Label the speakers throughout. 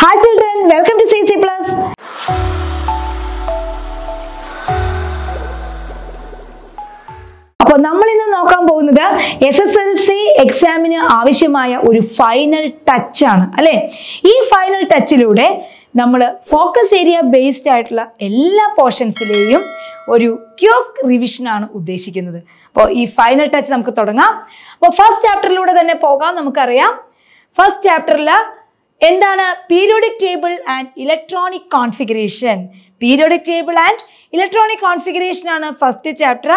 Speaker 1: Hi children, welcome to CC Plus. അപ്പോൾ നമ്മൾ ഇന്ന് നോക്കാൻ പോകുന്നത് എസ് എസ് എൽ സി എക്സാമിന് ആവശ്യമായ ഒരു ഫൈനൽ ടച്ച് ആണ് അല്ലെ ഈ ഫൈനൽ ടച്ചിലൂടെ നമ്മൾ ഫോക്കസ് ഏരിയ ബേസ്ഡ് ആയിട്ടുള്ള എല്ലാ പോർഷൻസിലെയും ഒരു ക്യൂക്ക് ആണ് ഉദ്ദേശിക്കുന്നത് അപ്പോൾ ഈ ഫൈനൽ ടച്ച് നമുക്ക് തുടങ്ങാം അപ്പോൾ ഫസ്റ്റ് ചാപ്റ്ററിലൂടെ തന്നെ പോകാം നമുക്കറിയാം ഫസ്റ്റ് ചാപ്റ്ററിൽ എന്താണ് periodic table and electronic configuration periodic table and electronic configuration ആണ് ഫസ്റ്റ് ചാപ്റ്റർ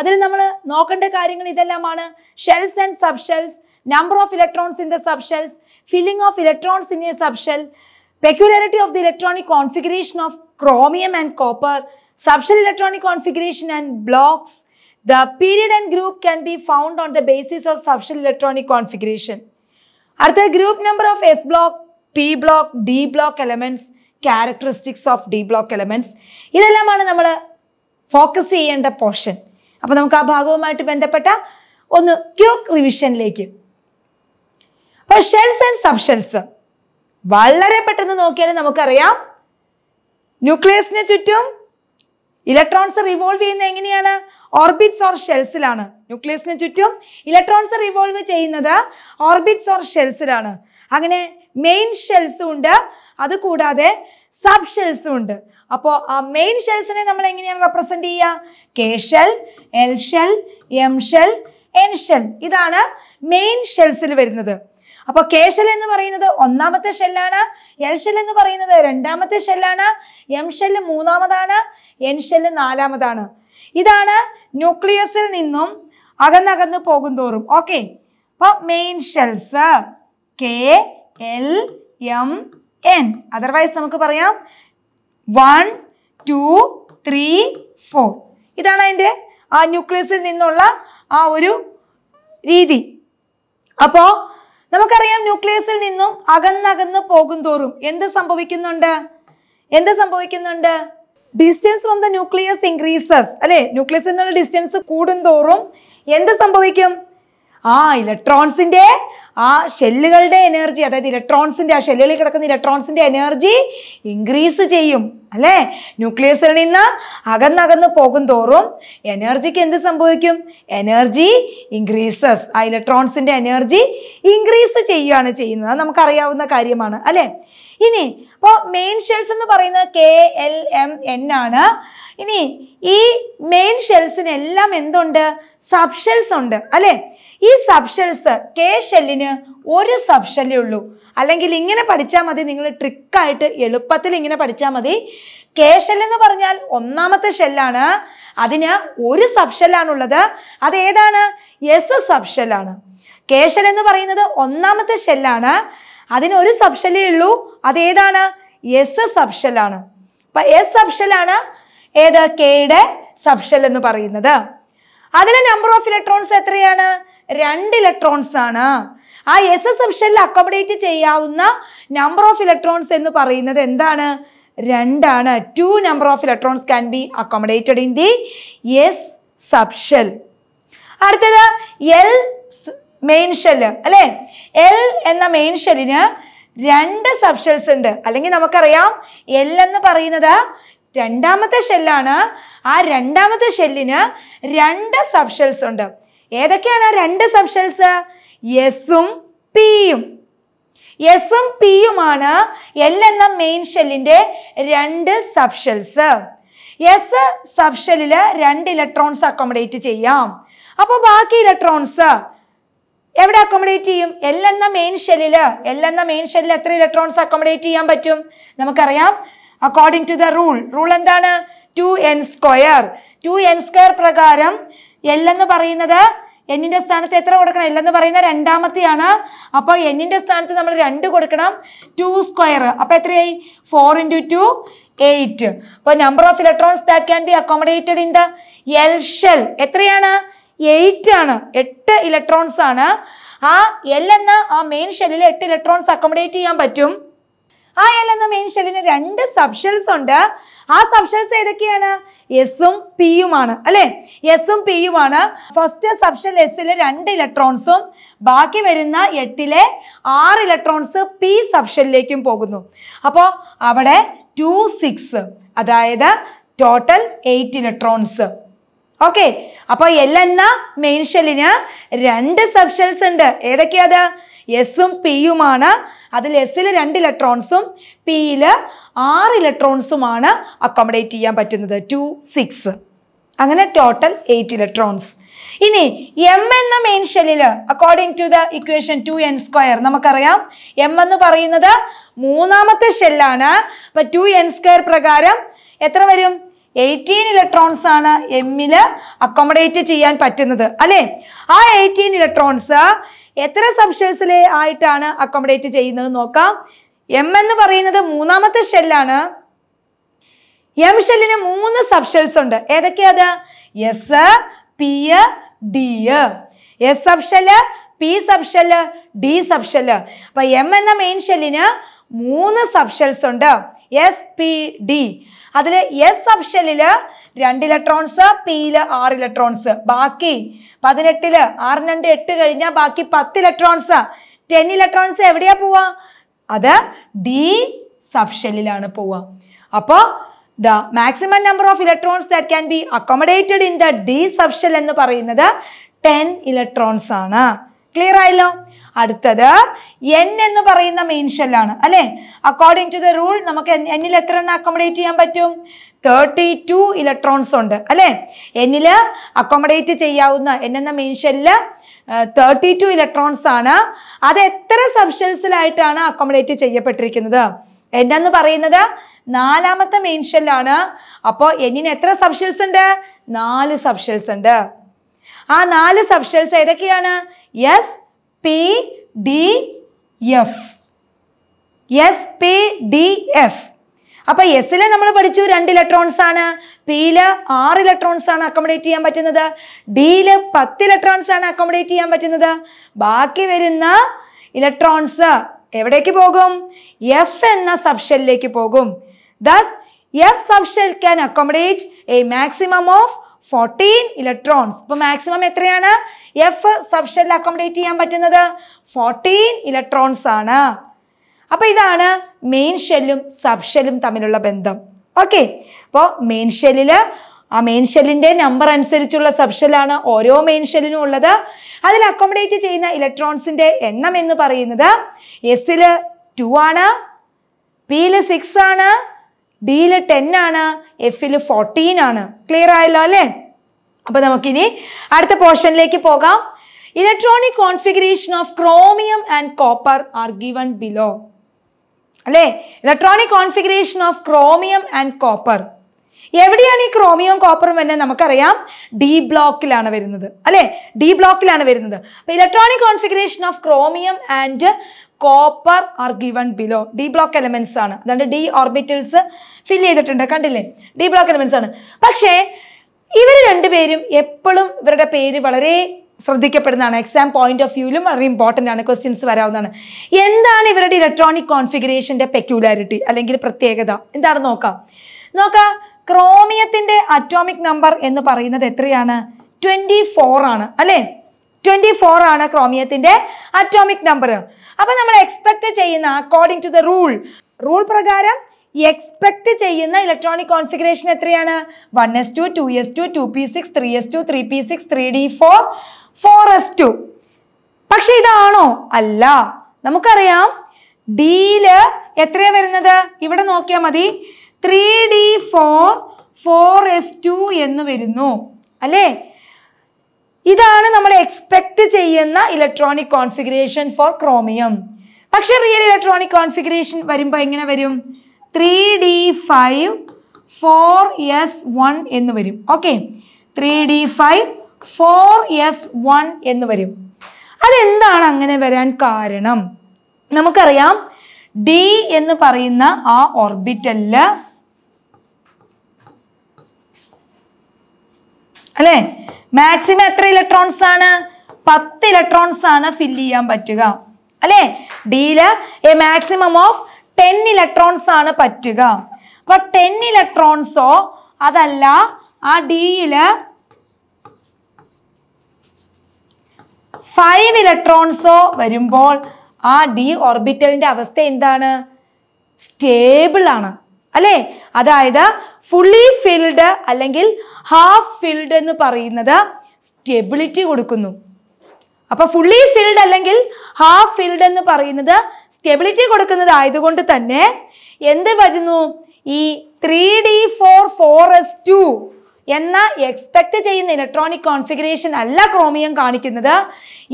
Speaker 1: അതിൽ നമ്മൾ നോക്കേണ്ട കാര്യങ്ങൾ ഇതെല്ലാമാണ് shells and subshells number of electrons in the subshells filling of electrons in a subshell peculiarity of the electronic configuration of chromium and copper subshell electronic configuration and blocks the period and group can be found on the basis of subshell electronic configuration അടുത്ത group number of S block P block D block elements characteristics of D block elements ഇതെല്ലാമാണ് നമ്മൾ focus ചെയ്യേണ്ട portion അപ്പോൾ നമുക്ക് ആ ഭാഗവുമായിട്ട് ബന്ധപ്പെട്ട ഒന്ന് quake റിവിഷനിലേക്ക് അപ്പോൾ ഷെൽസ് ആൻഡ് സബ്ഷെൽസ് വളരെ പെട്ടെന്ന് നോക്കിയാൽ നമുക്കറിയാം ന്യൂക്ലിയസിന് ചുറ്റും ഇലക്ട്രോൺസ് റിവോൾവ് ചെയ്യുന്നത് എങ്ങനെയാണ് ഓർബിറ്റ്സ് ഓർ ഷെൽസിലാണ് ന്യൂക്ലിയസിന് ചുറ്റും ഇലക്ട്രോൺസ് റിവോൾവ് ചെയ്യുന്നത് ഓർബിറ്റ്സ് ഓർ ഷെൽസിലാണ് അങ്ങനെ മെയിൻ ഷെൽസും ഉണ്ട് അതുകൂടാതെ സബ് ഷെൽസും ഉണ്ട് അപ്പോൾ ആ മെയിൻ ഷെൽസിനെ നമ്മൾ എങ്ങനെയാണ് റെപ്രസെന്റ് ചെയ്യുക K shell L shell M shell N shell ഇതാണ് മെയിൻ ഷെൽസിൽ വരുന്നത് അപ്പോൾ കെ ഷെൽ എന്ന് പറയുന്നത് ഒന്നാമത്തെ ഷെല്ലാണ് എൽ ഷെൽ എന്ന് പറയുന്നത് രണ്ടാമത്തെ ഷെല്ലാണ് എം ഷെൽ മൂന്നാമതാണ് എൻ ഷെൽ നാലാമതാണ് ഇതാണ് ന്യൂക്ലിയസിൽ നിന്നും അകന്നകന്ന് പോകും തോറും ഓക്കെ അപ്പോൾ main shells K L M N otherwise നമുക്ക് പറയാം വൺ ടു ത്രീ ഫോർ ഇതാണ് അതിൻ്റെ ആ ന്യൂക്ലിയസിൽ നിന്നുള്ള ആ ഒരു രീതി അപ്പോ നമുക്കറിയാം ന്യൂക്ലിയസിൽ നിന്നും അകന്നകന്ന് പോകും തോറും എന്ത് സംഭവിക്കുന്നുണ്ട് എന്ത് സംഭവിക്കുന്നുണ്ട് distance from the nucleus increases അല്ലെ ന്യൂക്ലിയസിൽ നിന്നുള്ള ഡിസ്റ്റൻസ് തോറും എന്ത് സംഭവിക്കും ആ ഇലക്ട്രോൺസിന്റെ ആ ഷെല്ലുകളുടെ എനർജി അതായത് ഇലക്ട്രോൺസിൻ്റെ ആ ഷെല്ലുകളിൽ കിടക്കുന്ന ഇലക്ട്രോൺസിൻ്റെ എനർജി ഇൻക്രീസ് ചെയ്യും അല്ലേ ന്യൂക്ലിയസിൽ നിന്ന് അകന്നകന്ന് പോകും തോറും എനർജിക്ക് എന്ത് സംഭവിക്കും എനർജി ഇൻക്രീസസ് ആ ഇലക്ട്രോൺസിൻ്റെ എനർജി ഇൻക്രീസ് ചെയ്യുകയാണ് ചെയ്യുന്നത് നമുക്കറിയാവുന്ന കാര്യമാണ് അല്ലേ ഇനി അപ്പോൾ മെയിൻ ഷെൽസ് എന്ന് പറയുന്നത് കെ എൽ എം എൻ ആണ് ഇനി ഈ മെയിൻ ഷെൽസിനെല്ലാം എന്തുണ്ട് സബ് ഷെൽസ് ഉണ്ട് അല്ലേ ഈ സബ്ഷെൽസ് കെ ഷെല്ലിന് ഒരു സബ്ഷെല്ലേ ഉള്ളൂ അല്ലെങ്കിൽ ഇങ്ങനെ പഠിച്ചാൽ മതി നിങ്ങൾ ട്രിക്കായിട്ട് എളുപ്പത്തിൽ ഇങ്ങനെ പഠിച്ചാൽ മതി കെ ഷെൽ എന്ന് പറഞ്ഞാൽ ഒന്നാമത്തെ ഷെല്ലാണ് അതിന് ഒരു സബ്ഷെല്ലാണുള്ളത് അത് ഏതാണ് എസ് സബ്ഷെല്ലാണ് കെ ഷെൽ എന്ന് പറയുന്നത് ഒന്നാമത്തെ ഷെല്ലാണ് അതിന് ഒരു സബ്ഷെല്ലേ ഉള്ളൂ അത് ഏതാണ് എസ് സബ്ഷെല്ലാണ് അപ്പൊ എസ് സബ്ഷെല്ലാണ് ഏത് കെയുടെ സബ്ഷെല്ലെന്ന് എന്ന് പറയുന്നത് അതിലെ നമ്പർ ഓഫ് ഇലക്ട്രോൺസ് എത്രയാണ് രണ്ട് ഇലക്ട്രോൺസ് ആണ് ആ എസ് എസ് ഷെല്ലിൽ അക്കോമഡേറ്റ് ചെയ്യാവുന്ന നമ്പർ ഓഫ് ഇലക്ട്രോൺസ് എന്ന് പറയുന്നത് എന്താണ് രണ്ടാണ് two number of electrons can be accommodated in the S subshell അടുത്തത് എൽ മെയിൻ ഷെല്ല് അല്ലേ എൽ എന്ന മെയിൻ ഷെല്ലിന് രണ്ട് സബ്ഷെൽസ് ഉണ്ട് അല്ലെങ്കിൽ നമുക്കറിയാം എൽ എന്ന് പറയുന്നത് രണ്ടാമത്തെ ഷെല്ലാണ് ആ രണ്ടാമത്തെ ഷെല്ലിന് രണ്ട് സബ്ഷെൽസ് ഉണ്ട് ഏതൊക്കെയാണ് രണ്ട് സബ്ഷെൽസ് എസും പിയും എസും പിയുമാണ് എൽ എന്ന മെയിൻ ഷെല്ലിന്റെ രണ്ട് സബ്ഷെൽസ് എസ് സബ്ഷെല്ലിൽ രണ്ട് ഇലക്ട്രോൺസ് അക്കോമഡേറ്റ് ചെയ്യാം അപ്പോൾ ബാക്കി ഇലക്ട്രോൺസ് എവിടെ അക്കോമഡേറ്റ് ചെയ്യും എൽ എന്ന മെയിൻ ഷെല്ലിൽ എൽ എന്ന മെയിൻ ഷെല്ലിൽ എത്ര ഇലക്ട്രോൺസ് അക്കോമഡേറ്റ് ചെയ്യാൻ പറ്റും നമുക്കറിയാം according to the rule rule എന്താണ് two N square two N square പ്രകാരം എൽ എന്ന് പറയുന്നത് എന്നിൻ്റെ സ്ഥാനത്ത് എത്ര കൊടുക്കണം ഇല്ലെന്ന് പറയുന്ന രണ്ടാമത്തെയാണ് അപ്പോൾ എന്നിൻ്റെ സ്ഥാനത്ത് നമ്മൾ രണ്ട് കൊടുക്കണം ടു സ്ക്വയർ അപ്പോൾ എത്രയായി ഫോർ ഇൻറ്റു ടു എയ്റ്റ് അപ്പോൾ number of electrons that can be accommodated in the L shell എത്രയാണ് എയ്റ്റ് ആണ് എട്ട് ഇലക്ട്രോൺസ് ആണ് ആ എൽ എന്ന ആ മെയിൻ ഷെല്ലിൽ എട്ട് ഇലക്ട്രോൺസ് അക്കോമഡേറ്റ് ചെയ്യാൻ പറ്റും ആ എൽ എന്ന മെയിൻ ഷെല്ലിന് രണ്ട് സബ്ഷെൽസ് ഉണ്ട് ആ സബ്ഷൻസ് ഏതൊക്കെയാണ് എസും പിയുമാണ് അല്ലേ എസും പിയുമാണ് ഫസ്റ്റ് സബ്ഷൻ എസിലെ രണ്ട് ഇലക്ട്രോൺസും ബാക്കി വരുന്ന എട്ടിലെ ആറ് ഇലക്ട്രോൺസ് പി സബ്ഷനിലേക്കും പോകുന്നു അപ്പോൾ അവിടെ ടു സിക്സ് അതായത് ടോട്ടൽ എയ്റ്റ് ഇലക്ട്രോൺസ് ഓക്കെ അപ്പോൾ എൽ എന്ന മെയിൻ ഷെല്ലിന് രണ്ട് സബ്ഷെൽസ് ഉണ്ട് ഏതൊക്കെയാത് എസ്സും പിയുമാണ് അതിൽ എസിൽ രണ്ട് ഇലക്ട്രോൺസും പിയിൽ ആറ് ഇലക്ട്രോൺസുമാണ് അക്കോമഡേറ്റ് ചെയ്യാൻ പറ്റുന്നത് ടു സിക്സ് അങ്ങനെ ടോട്ടൽ എയ്റ്റ് ഇലക്ട്രോൺസ് ഇനി എം എന്ന മെയിൻ ഷെല്ലിൽ according to the equation two N square നമുക്കറിയാം എം എന്ന് പറയുന്നത് മൂന്നാമത്തെ ഷെല്ലാണ് അപ്പൊ ടു എൻ സ്ക്വയർ പ്രകാരം എത്ര വരും എയ്റ്റീൻ ഇലക്ട്രോൺസ് ആണ് എമ്മില് അക്കോമഡേറ്റ് ചെയ്യാൻ പറ്റുന്നത് അല്ലേ ആ എയ്റ്റീൻ ഇലക്ട്രോൺസ് എത്ര സബ്ഷെൽസിൽ ആയിട്ടാണ് അക്കോമഡേറ്റ് ചെയ്യുന്നത് നോക്കാം എം എന്ന് പറയുന്നത് മൂന്നാമത്തെ ഷെല്ലാണ് എം ഷെല്ലിന് മൂന്ന് സബ്ഷെൽസ് ഉണ്ട് ഏതൊക്കെയാത് S P D S subshell P subshell D subshell അപ്പൊ എം എന്ന മെയിൻ ഷെല്ലിന് മൂന്ന് സബ്ഷെൽസ് ഉണ്ട് എസ് പി ഡി അതിൽ എസ് ഓപ്ഷനിൽ രണ്ട് ഇലക്ട്രോൺസ് പിയിൽ ആറ് ഇലക്ട്രോൺസ് ബാക്കി പതിനെട്ടിൽ ആറ് രണ്ട് എട്ട് കഴിഞ്ഞാൽ ബാക്കി പത്ത് ഇലക്ട്രോൺസ് ടെൻ ഇലക്ട്രോൺസ് എവിടെയാ പോവുക അത് ഡി സബ്ഷെല്ലിലാണ് പോവുക അപ്പോൾ the maximum number of electrons that can be accommodated in the D subshell എന്ന് പറയുന്നത് ടെൻ ഇലക്ട്രോൺസ് ആണ് ക്ലിയർ ആയല്ലോ അടുത്തത് എൻ എന്ന് പറയുന്ന മെയിൻ ഷെല്ലാണ് അല്ലേ അക്കോർഡിംഗ് ടു ദ റൂൾ നമുക്ക് എന്നിൽ എത്ര എണ്ണം അക്കോമഡേറ്റ് ചെയ്യാൻ പറ്റും തേർട്ടി ടു ഇലക്ട്രോൺസ് ഉണ്ട് അല്ലേ എന്നില് അക്കോമഡേറ്റ് ചെയ്യാവുന്ന എന്ന മെയിൻ ഷെല്ലില് തേർട്ടി ടു ഇലക്ട്രോൺസ് ആണ് അത് എത്ര സബ്ഷെൽസിലായിട്ടാണ് അക്കോമഡേറ്റ് ചെയ്യപ്പെട്ടിരിക്കുന്നത് എന്ന് പറയുന്നത് നാലാമത്തെ മെയിൻ ഷെല്ലാണ് അപ്പോൾ എന്നിന് എത്ര സബ്ഷെൽസ് ഉണ്ട് നാല് സബ്ഷെൽസ് ഉണ്ട് ആ നാല് സബ്ഷെൽസ് ഏതൊക്കെയാണ് S P D F S P D F അപ്പൊ എസില് നമ്മൾ പഠിച്ചു രണ്ട് ഇലക്ട്രോൺസ് ആണ് പിയില് ആറ് ഇലക്ട്രോൺസ് ആണ് അക്കോമഡേറ്റ് ചെയ്യാൻ പറ്റുന്നത് ഡിയില് പത്ത് ഇലക്ട്രോൺസ് ആണ് അക്കോമഡേറ്റ് ചെയ്യാൻ പറ്റുന്നത് ബാക്കി വരുന്ന ഇലക്ട്രോൺസ് എവിടേക്ക് പോകും എഫ് എന്ന സബ്ഷെല്ലിലേക്ക് പോകും thus F subshell can accommodate a maximum of fourteen electrons ഇപ്പൊ മാക്സിമം എത്രയാണ് എഫ് സബ്ഷെല്ലിൽ അക്കോമഡേറ്റ് ചെയ്യാൻ പറ്റുന്നത് ഫോർട്ടീൻ ഇലക്ട്രോൺസ് ആണ് അപ്പോൾ ഇതാണ് മെയിൻ ഷെല്ലും സബ് ഷെല്ലും തമ്മിലുള്ള ബന്ധം ഓക്കെ അപ്പോൾ മെയിൻ ഷെല്ലില് ആ മെയിൻ ഷെല്ലിന്റെ നമ്പർ അനുസരിച്ചുള്ള സബ് ഷെല്ലാണ് ഓരോ മെയിൻ ഷെല്ലിനും ഉള്ളത് അതിൽ അക്കോമഡേറ്റ് ചെയ്യുന്ന ഇലക്ട്രോൺസിന്റെ എണ്ണം എന്ന് പറയുന്നത് എസ്സിൽ ടു ആണ് പിയില് സിക്സ് ആണ് ഡിയിൽ ടെൻ ആണ് എഫിൽ ഫോർട്ടീൻ ആണ് ക്ലിയർ ആയല്ലോ അല്ലേ അപ്പോൾ നമുക്കിനി അടുത്ത പോർഷനിലേക്ക് പോകാം electronic configuration of chromium and copper are given below അല്ലേ electronic configuration of chromium and copper എവിടെയാണ് ഈ ക്രോമിയവും കോപ്പറും വരുന്നത് നമുക്കറിയാം ഡി ബ്ലോക്കിലാണ് വരുന്നത് അല്ലേ ഡി ബ്ലോക്കിലാണ് വരുന്നത് അപ്പോൾ electronic configuration of chromium and copper are given below D block elements ആണ് അതായത് ഡി ഓർബിറ്റൽസ് ഫിൽ ചെയ്തിട്ടുണ്ട് കണ്ടില്ലേ ഡി ബ്ലോക്ക് എലമെന്റ്സ് ആണ് പക്ഷേ ഇവർ രണ്ടുപേരും എപ്പോഴും ഇവരുടെ പേര് വളരെ ശ്രദ്ധിക്കപ്പെടുന്നതാണ് എക്സാം പോയിന്റ് ഓഫ് വ്യൂവിലും വളരെ ഇമ്പോർട്ടൻ്റ് ആണ് ക്വസ്റ്റ്യൻസ് വരാവുന്നതാണ് എന്താണ് ഇവരുടെ ഇലക്ട്രോണിക് കോൺഫിഗറേഷൻ്റെ പെക്യുലാരിറ്റി അല്ലെങ്കിൽ പ്രത്യേകത എന്താണ് നോക്കാം നോക്കാം ക്രോമിയത്തിൻ്റെ അറ്റോമിക് നമ്പർ എന്ന് പറയുന്നത് എത്രയാണ് ട്വൻറ്റി ഫോർ ആണ് അല്ലേ ട്വൻറ്റി ഫോർ ആണ് ക്രോമിയത്തിൻ്റെ അറ്റോമിക് നമ്പർ അപ്പൊ നമ്മൾ എക്സ്പെക്ട് ചെയ്യുന്ന according to the rule rule പ്രകാരം എക്സ്പെക്ട് ചെയ്യുന്ന ഇലക്ട്രോണിക് കോൺഫിഗറേഷൻ എത്രയാണ് one S two two S two two P six three S two three P six three D four four S two പക്ഷെ ഇതാണോ അല്ല നമുക്കറിയാം ഡിയില് എത്രയാ വരുന്നത് ഇവിടെ നോക്കിയാൽ മതി three D four four S two എന്ന് വരുന്നു അല്ലേ ഇതാണ് നമ്മൾ എക്സ്പെക്ട് ചെയ്യുന്ന ഇലക്ട്രോണിക് കോൺഫിഗറേഷൻ ഫോർ ക്രോമിയം പക്ഷേ റിയൽ ഇലക്ട്രോണിക് കോൺഫിഗറേഷൻ വരുമ്പോൾ എങ്ങനെ വരും three D five four S one എന്ന് വരും okay three D five four S one എന്ന് വരും അതെന്താണ് അങ്ങനെ വരാൻ കാരണം നമുക്കറിയാം ഡി എന്ന് പറയുന്ന ആ ഓർബിറ്റല് അല്ലേ മാക്സിമം എത്ര ഇലക്ട്രോൺസ് ആണ് പത്ത് ഇലക്ട്രോൺസ് ആണ് ഫില്ല് ചെയ്യാൻ പറ്റുക അല്ലേ ഡിയില് a maximum of ten electrons ആണ് പറ്റുക അപ്പൊ ടെൻ ഇലക്ട്രോൺസോ അതല്ല ആ ഡിയില് ഫൈവ് ഇലക്ട്രോൺസോ വരുമ്പോൾ ആ ഡി ഓർബിറ്റലിന്റെ അവസ്ഥ എന്താണ് സ്റ്റേബിൾ ആണ് അല്ലേ അതായത് ഫുള്ളി ഫിൽഡ് അല്ലെങ്കിൽ ഹാഫ് ഫിൽഡ് എന്ന് പറയുന്നത് സ്റ്റെബിലിറ്റി കൊടുക്കുന്നു അപ്പോൾ ഫുള്ളി ഫിൽഡ് അല്ലെങ്കിൽ ഹാഫ് ഫിൽഡ് എന്ന് പറയുന്നത് സ്റ്റെബിലിറ്റി കൊടുക്കുന്നത് ആയതുകൊണ്ട് തന്നെ എന്ത് വരുന്നു ഈ three D four four S two എന്ന എക്സ്പെക്ട് ചെയ്യുന്ന ഇലക്ട്രോണിക് കോൺഫിഗറേഷൻ അല്ല ക്രോമിയം കാണിക്കുന്നത്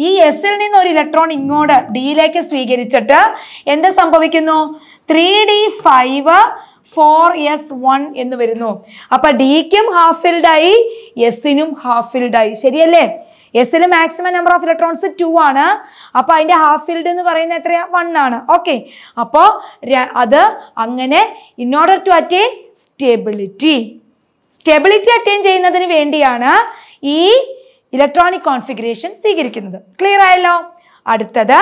Speaker 1: ഈ എസിൽ നിന്ന് ഒരു ഇലക്ട്രോൺ ഇങ്ങോട്ട് ഡിയിലേക്ക് സ്വീകരിച്ചിട്ട് എന്ത് സംഭവിക്കുന്നു three D five four S one എന്ന് വരുന്നു അപ്പൊ ഡിക്കും ഹാഫ് ഫിൽഡായി എസിനും ഹാഫ് ഫിൽഡായി ശരിയല്ലേ ൽ maximum number of electrons two ആണ് അപ്പോൾ അതിന്റെ ഹാഫ് ഫീൽഡ് എന്ന് പറയുന്നത് എത്രയാണ് വൺ ആണ് ഓക്കെ അപ്പോൾ അത് അങ്ങനെ in order to attain stability stability attain ചെയ്യുന്നതിന് വേണ്ടിയാണ് ഈ ഇലക്ട്രോണിക് കോൺഫിഗറേഷൻ സ്വീകരിക്കുന്നത് ക്ലിയർ ആയല്ലോ അടുത്തത്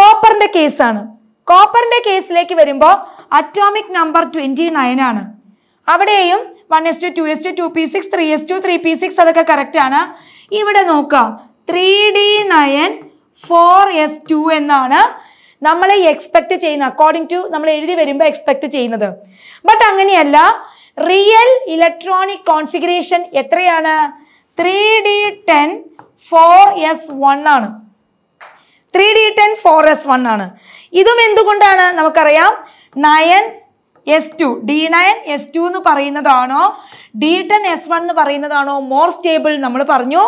Speaker 1: കോപ്പറിന്റെ കേസാണ് കോപ്പറിന്റെ കേസിലേക്ക് വരുമ്പോൾ അറ്റോമിക് നമ്പർ ട്വന്റി നയൻ ആണ് അവിടെയും one S two two S two two P six three S two three P six അതൊക്കെ കറക്റ്റ് ആണ് ഇവിടെ നോക്കാം three D nine four S two എന്നാണ് നമ്മൾ എക്സ്പെക്ട് ചെയ്യുന്ന അക്കോർഡിംഗ് ടു നമ്മൾ എഴുതി വരുമ്പോൾ എക്സ്പെക്ട് ചെയ്യുന്നത് ബട്ട് അങ്ങനെയല്ല റിയൽ ഇലക്ട്രോണിക് കോൺഫിഗറേഷൻ എത്രയാണ് three D ten four S one ആണ് three D ten four S one ആണ് ഇതും എന്തുകൊണ്ടാണ് നമുക്കറിയാം nine S two D nine S two എന്ന് പറയുന്നതാണോ ഡി ടെൻ എസ് വൺ എന്ന് പറയുന്നതാണോ മോർ സ്റ്റേബിൾ നമ്മൾ പറഞ്ഞു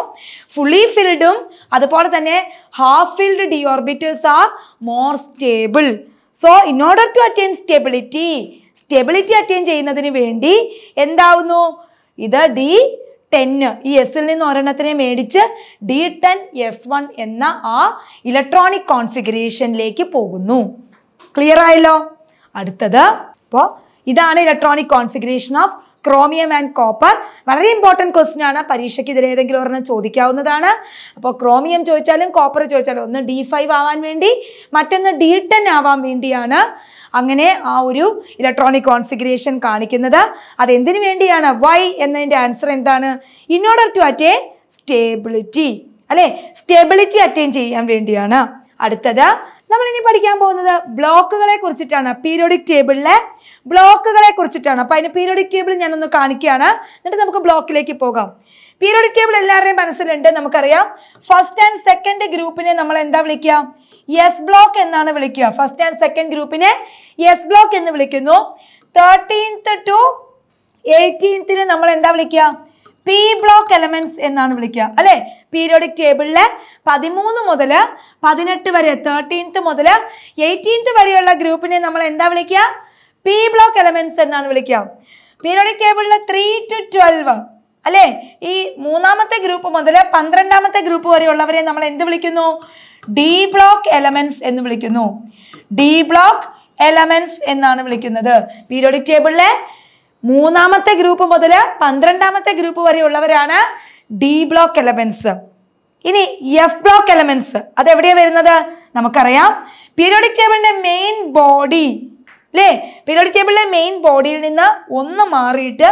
Speaker 1: ഫുള്ളി ഫിൽഡും അതുപോലെ തന്നെ half filled D orbitals are more stable so in order to attain stability stability attain ചെയ്യുന്നതിന് വേണ്ടി എന്താവുന്നു ഇത് ഡി ടെന്ന് ഈ എസ്സിൽ നിന്ന് ഒരെണ്ണത്തിനെ മേടിച്ച് ഡി ടെൻ എസ് വൺ എന്ന ആ ഇലക്ട്രോണിക് കോൺഫിഗറേഷനിലേക്ക് പോകുന്നു ക്ലിയർ ആയല്ലോ അടുത്തത് ഇപ്പോൾ ഇതാണ് electronic configuration of chromium and copper വളരെ ഇമ്പോർട്ടൻറ്റ് ക്വസ്റ്റ്യൻ ആണ് പരീക്ഷയ്ക്ക് ഏതെങ്കിലും ഒരെണ്ണം ചോദിക്കാവുന്നതാണ് അപ്പോൾ ക്രോമിയം ചോദിച്ചാലും കോപ്പർ ചോദിച്ചാലും ഒന്ന് ഡി ഫൈവ് ആവാൻ വേണ്ടി മറ്റൊന്ന് ഡി ടെൻ ആവാൻ വേണ്ടിയാണ് അങ്ങനെ ആ ഒരു ഇലക്ട്രോണിക് കോൺഫിഗറേഷൻ കാണിക്കുന്നത് അതെന്തിനു വേണ്ടിയാണ് വൈ എന്നതിൻ്റെ ആൻസർ എന്താണ് in order to attain stability അല്ലേ സ്റ്റെബിലിറ്റി അറ്റൈൻ ചെയ്യാൻ വേണ്ടിയാണ് അടുത്തത് നമ്മൾ ഇനി പഠിക്കാൻ പോകുന്നത് ബ്ലോക്കുകളെ കുറിച്ചിട്ടാണ് പീരിയോഡിക് ടേബിളിലെ ബ്ലോക്കുകളെ കുറിച്ചിട്ടാണ് അപ്പൊ അതിന് പീരിയോഡിക് ടേബിൾ ഞാനൊന്ന് കാണിക്കുകയാണ് എന്നിട്ട് നമുക്ക് ബ്ലോക്കിലേക്ക് പോകാം പീരിയോഡിക് ടേബിൾ എല്ലാവരുടെയും മനസ്സിലുണ്ട് നമുക്കറിയാം ഫസ്റ്റ് ആൻഡ് സെക്കൻഡ് ഗ്രൂപ്പിനെ നമ്മൾ എന്താ വിളിക്കുക എസ് ബ്ലോക്ക് എന്നാണ് വിളിക്കുക ഫസ്റ്റ് ആൻഡ് സെക്കൻഡ് ഗ്രൂപ്പിനെ എസ് ബ്ലോക്ക് എന്ന് വിളിക്കുന്നു തേർട്ടീൻത്ത് ടു എയ്റ്റീൻത്തിന് നമ്മൾ എന്താ വിളിക്കുക പി ബ്ലോക്ക് എലമെന്റ്സ് എന്നാണ് വിളിക്കുക അല്ലേ പീരിയോഡിക് ടേബിളില് പതിമൂന്ന് മുതൽ പതിനെട്ട് വരെ തേർട്ടീൻത്ത് മുതൽ എയ്റ്റീൻത്ത് വരെയുള്ള ഗ്രൂപ്പിനെ നമ്മൾ എന്താ വിളിക്കുക പി ബ്ലോക്ക് എലമെന്റ്സ് എന്നാണ് വിളിക്കുക പീരിയോഡിക് ടേബിളിൽ ത്രീ ടു ട്വൽവ് അല്ലേ ഈ മൂന്നാമത്തെ ഗ്രൂപ്പ് മുതൽ പന്ത്രണ്ടാമത്തെ ഗ്രൂപ്പ് വരെയുള്ളവരെ നമ്മൾ എന്ത് വിളിക്കുന്നു ഡി ബ്ലോക്ക് എലമെന്റ്സ് എന്ന് വിളിക്കുന്നു ഡി ബ്ലോക്ക് എലമെന്റ്സ് എന്നാണ് വിളിക്കുന്നത് പീരിയോഡിക് ടേബിളിലെ മൂന്നാമത്തെ ഗ്രൂപ്പ് മുതൽ പന്ത്രണ്ടാമത്തെ ഗ്രൂപ്പ് വരെ ഉള്ളവരാണ് ഡി ബ്ലോക്ക് എലമെന്റ്സ് ഇനി എഫ് ബ്ലോക്ക് എലമെന്റ്സ് അത് എവിടെയാണ് വരുന്നത് നമുക്കറിയാം പീരിയോഡിക് ടേബിളിന്റെ മെയിൻ ബോഡി അല്ലേ പീരിയോഡിക് ടേബിളിലെ മെയിൻ ബോഡിയിൽ നിന്ന് ഒന്ന് മാറിയിട്ട്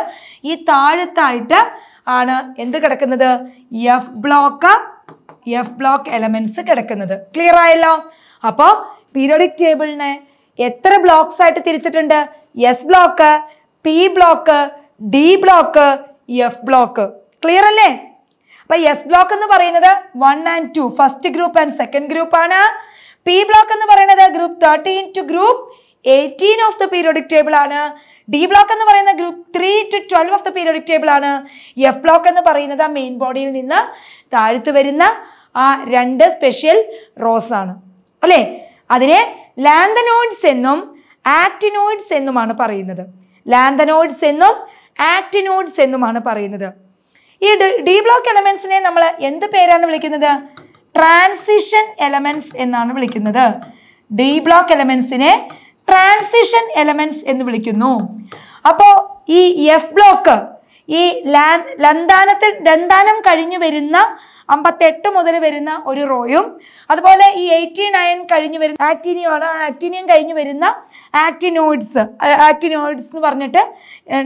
Speaker 1: ഈ താഴത്തായിട്ട് ആണ് എന്ത് കിടക്കുന്നത് F block F block elements കിടക്കുന്നത് ക്ലിയർ ആയല്ലോ അപ്പോൾ പീരിയോഡിക് ടേബിളിനെ എത്ര ബ്ലോക്സ് ആയിട്ട് തിരിച്ചിട്ടുണ്ട് S block P block D block F block clear അല്ലേ അപ്പൊ എസ് ബ്ലോക്ക് എന്ന് പറയുന്നത് one and two first group and second group ആണ് പി ബ്ലോക്ക് എന്ന് പറയുന്നത് group thirteen to group eighteen of the periodic table ആണ് ഡി ബ്ലോക്ക് എന്ന് പറയുന്ന group three to twelve of the periodic table ആണ് F block എന്ന് പറയുന്നത് ആ മെയിൻ ബോഡിയിൽ നിന്ന് താഴ്ത്ത് വരുന്ന ആ രണ്ട് സ്പെഷ്യൽ റോസ് ആണ് അല്ലേ അതിനെ ലാന്തനോയിഡ്സ് എന്നും ആക്ടിനോയിഡ്സ് എന്നുമാണ് പറയുന്നത് ലാന്തനോയിഡ്സ് എന്നും ആക്ടിനോയിഡ്സ് എന്നുമാണ് പറയുന്നത് ഈ ഡി ബ്ലോക്ക് എലമെന്റ്സിനെ നമ്മൾ എന്ത് പേരാണ് വിളിക്കുന്നത് ട്രാൻസിഷൻ എലമെന്റ്സ് എന്നാണ് വിളിക്കുന്നത് ഡി ബ്ലോക്ക് എലമെന്റ്സിനെ ട്രാൻസിഷൻ എലമെന്റ്സ് എന്ന് വിളിക്കുന്നു അപ്പോ ഈ എഫ് ബ്ലോക്ക് ഈ ലന്താനത്തിൽ ലന്താനം കഴിഞ്ഞു വരുന്ന അമ്പത്തെട്ട് മുതൽ വരുന്ന ഒരു റോയും അതുപോലെ ഈ എയ്റ്റി നയൻ കഴിഞ്ഞു വരുന്ന ആക്ടിനിയോട് ആക്ടിനിയം കഴിഞ്ഞു വരുന്ന ആക്ടിനോയിഡ്സ് ആക്ടിനോയിഡ്സ് എന്ന് പറഞ്ഞിട്ട്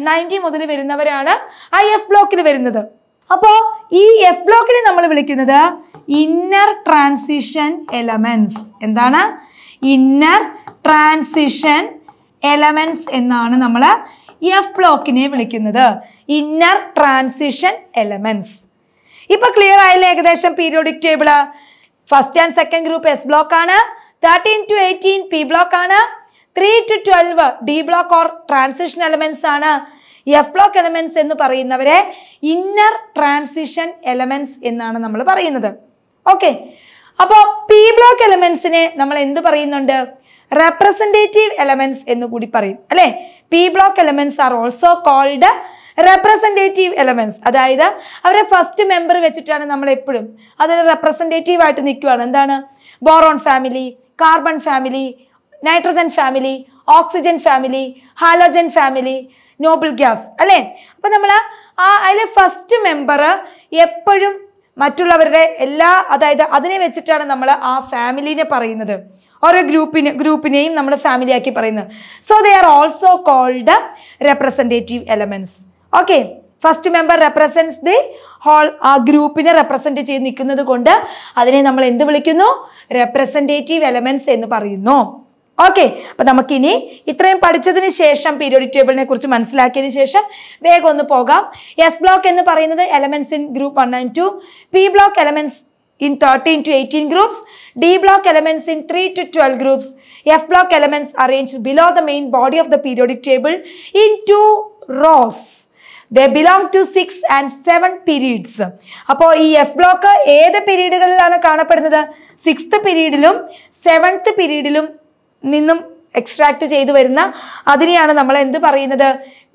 Speaker 1: നയൻറ്റി മുതൽ വരുന്നവരാണ് ആ എഫ് ബ്ലോക്കിൽ വരുന്നത് അപ്പോൾ ഈ എഫ് ബ്ലോക്കിനെ നമ്മൾ വിളിക്കുന്നത് ഇന്നർ ട്രാൻസിഷൻ എലമെൻസ് എന്താണ് ഇന്നർ ട്രാൻസിഷൻ എലമെന്റ്സ് എന്നാണ് നമ്മൾ എഫ് ബ്ലോക്കിനെ വിളിക്കുന്നത് ഇന്നർ ട്രാൻസിഷൻ എലമെന്റ്സ് ഇപ്പൊ ക്ലിയർ ആയില്ലേ ഏകദേശം periodic table first and second group S block ആണ് thirteen to eighteen P block ആണ് three to twelve D block or transition elements ആണ് എഫ് ബ്ലോക്ക് എലമെന്റ്സ് എന്ന് പറയുന്നവരെ ഇന്നർ ട്രാൻസിഷൻ എലമെന്റ്സ് എന്നാണ് നമ്മൾ പറയുന്നത് ഓക്കെ അപ്പോൾ പി ബ്ലോക്ക് എലമെന്റ്സിനെ നമ്മൾ എന്ത് പറയുന്നുണ്ട് റെപ്രസെൻറ്റേറ്റീവ് എലമെന്റ്സ് എന്ന് കൂടി പറയും അല്ലേ P block elements are also called representative elements അതായത് അവരെ ഫസ്റ്റ് മെമ്പർ വെച്ചിട്ടാണ് നമ്മൾ എപ്പോഴും അതൊരു റെപ്രസെൻറ്റേറ്റീവ് ആയിട്ട് നിൽക്കുകയാണ് എന്താണ് boron family carbon family nitrogen family oxygen family halogen family noble gas അല്ലേ അപ്പം നമ്മൾ ആ അതിലെ ഫസ്റ്റ് മെമ്പർ എപ്പോഴും മറ്റുള്ളവരുടെ എല്ലാ അതായത് അതിനെ വെച്ചിട്ടാണ് നമ്മൾ ആ ഫാമിലിനെ പറയുന്നത് ഓരോ ഗ്രൂപ്പിനെ ഗ്രൂപ്പിനെയും നമ്മൾ ഫാമിലി ആക്കി പറയുന്നത് so they are also called representative elements okay first member represents the whole ആ ഗ്രൂപ്പിനെ റെപ്രസെൻറ്റ് ചെയ്ത് നിൽക്കുന്നത് കൊണ്ട് അതിനെ നമ്മൾ എന്ത് വിളിക്കുന്നു റെപ്രസെൻറ്റേറ്റീവ് എലമെൻസ് എന്ന് പറയുന്നു ഓക്കെ അപ്പൊ നമുക്കിനി ഇത്രയും പഠിച്ചതിന് ശേഷം പീരിയോഡിക് ടേബിളിനെ കുറിച്ച് മനസ്സിലാക്കിയതിന് ശേഷം വേഗം ഒന്ന് പോകാം എസ് ബ്ലോക്ക് എന്ന് പറയുന്നത് elements in group one and two P block elements in 13 to 18 groups, D block elements in 3 to 12 groups, F block elements arranged below the main body of the periodic table in two rows. They belong to six and seven periods അപ്പോൾ ഈ F block ഏത് പീരീഡുകളിലാണ് കാണപ്പെടുന്നത് sixth പീരീഡിലും seventh പീരീഡിലും നിന്നും extract ചെയ്തു വരുന്ന അതിനെയാണ് നമ്മൾ എന്ത് പറയുന്നത്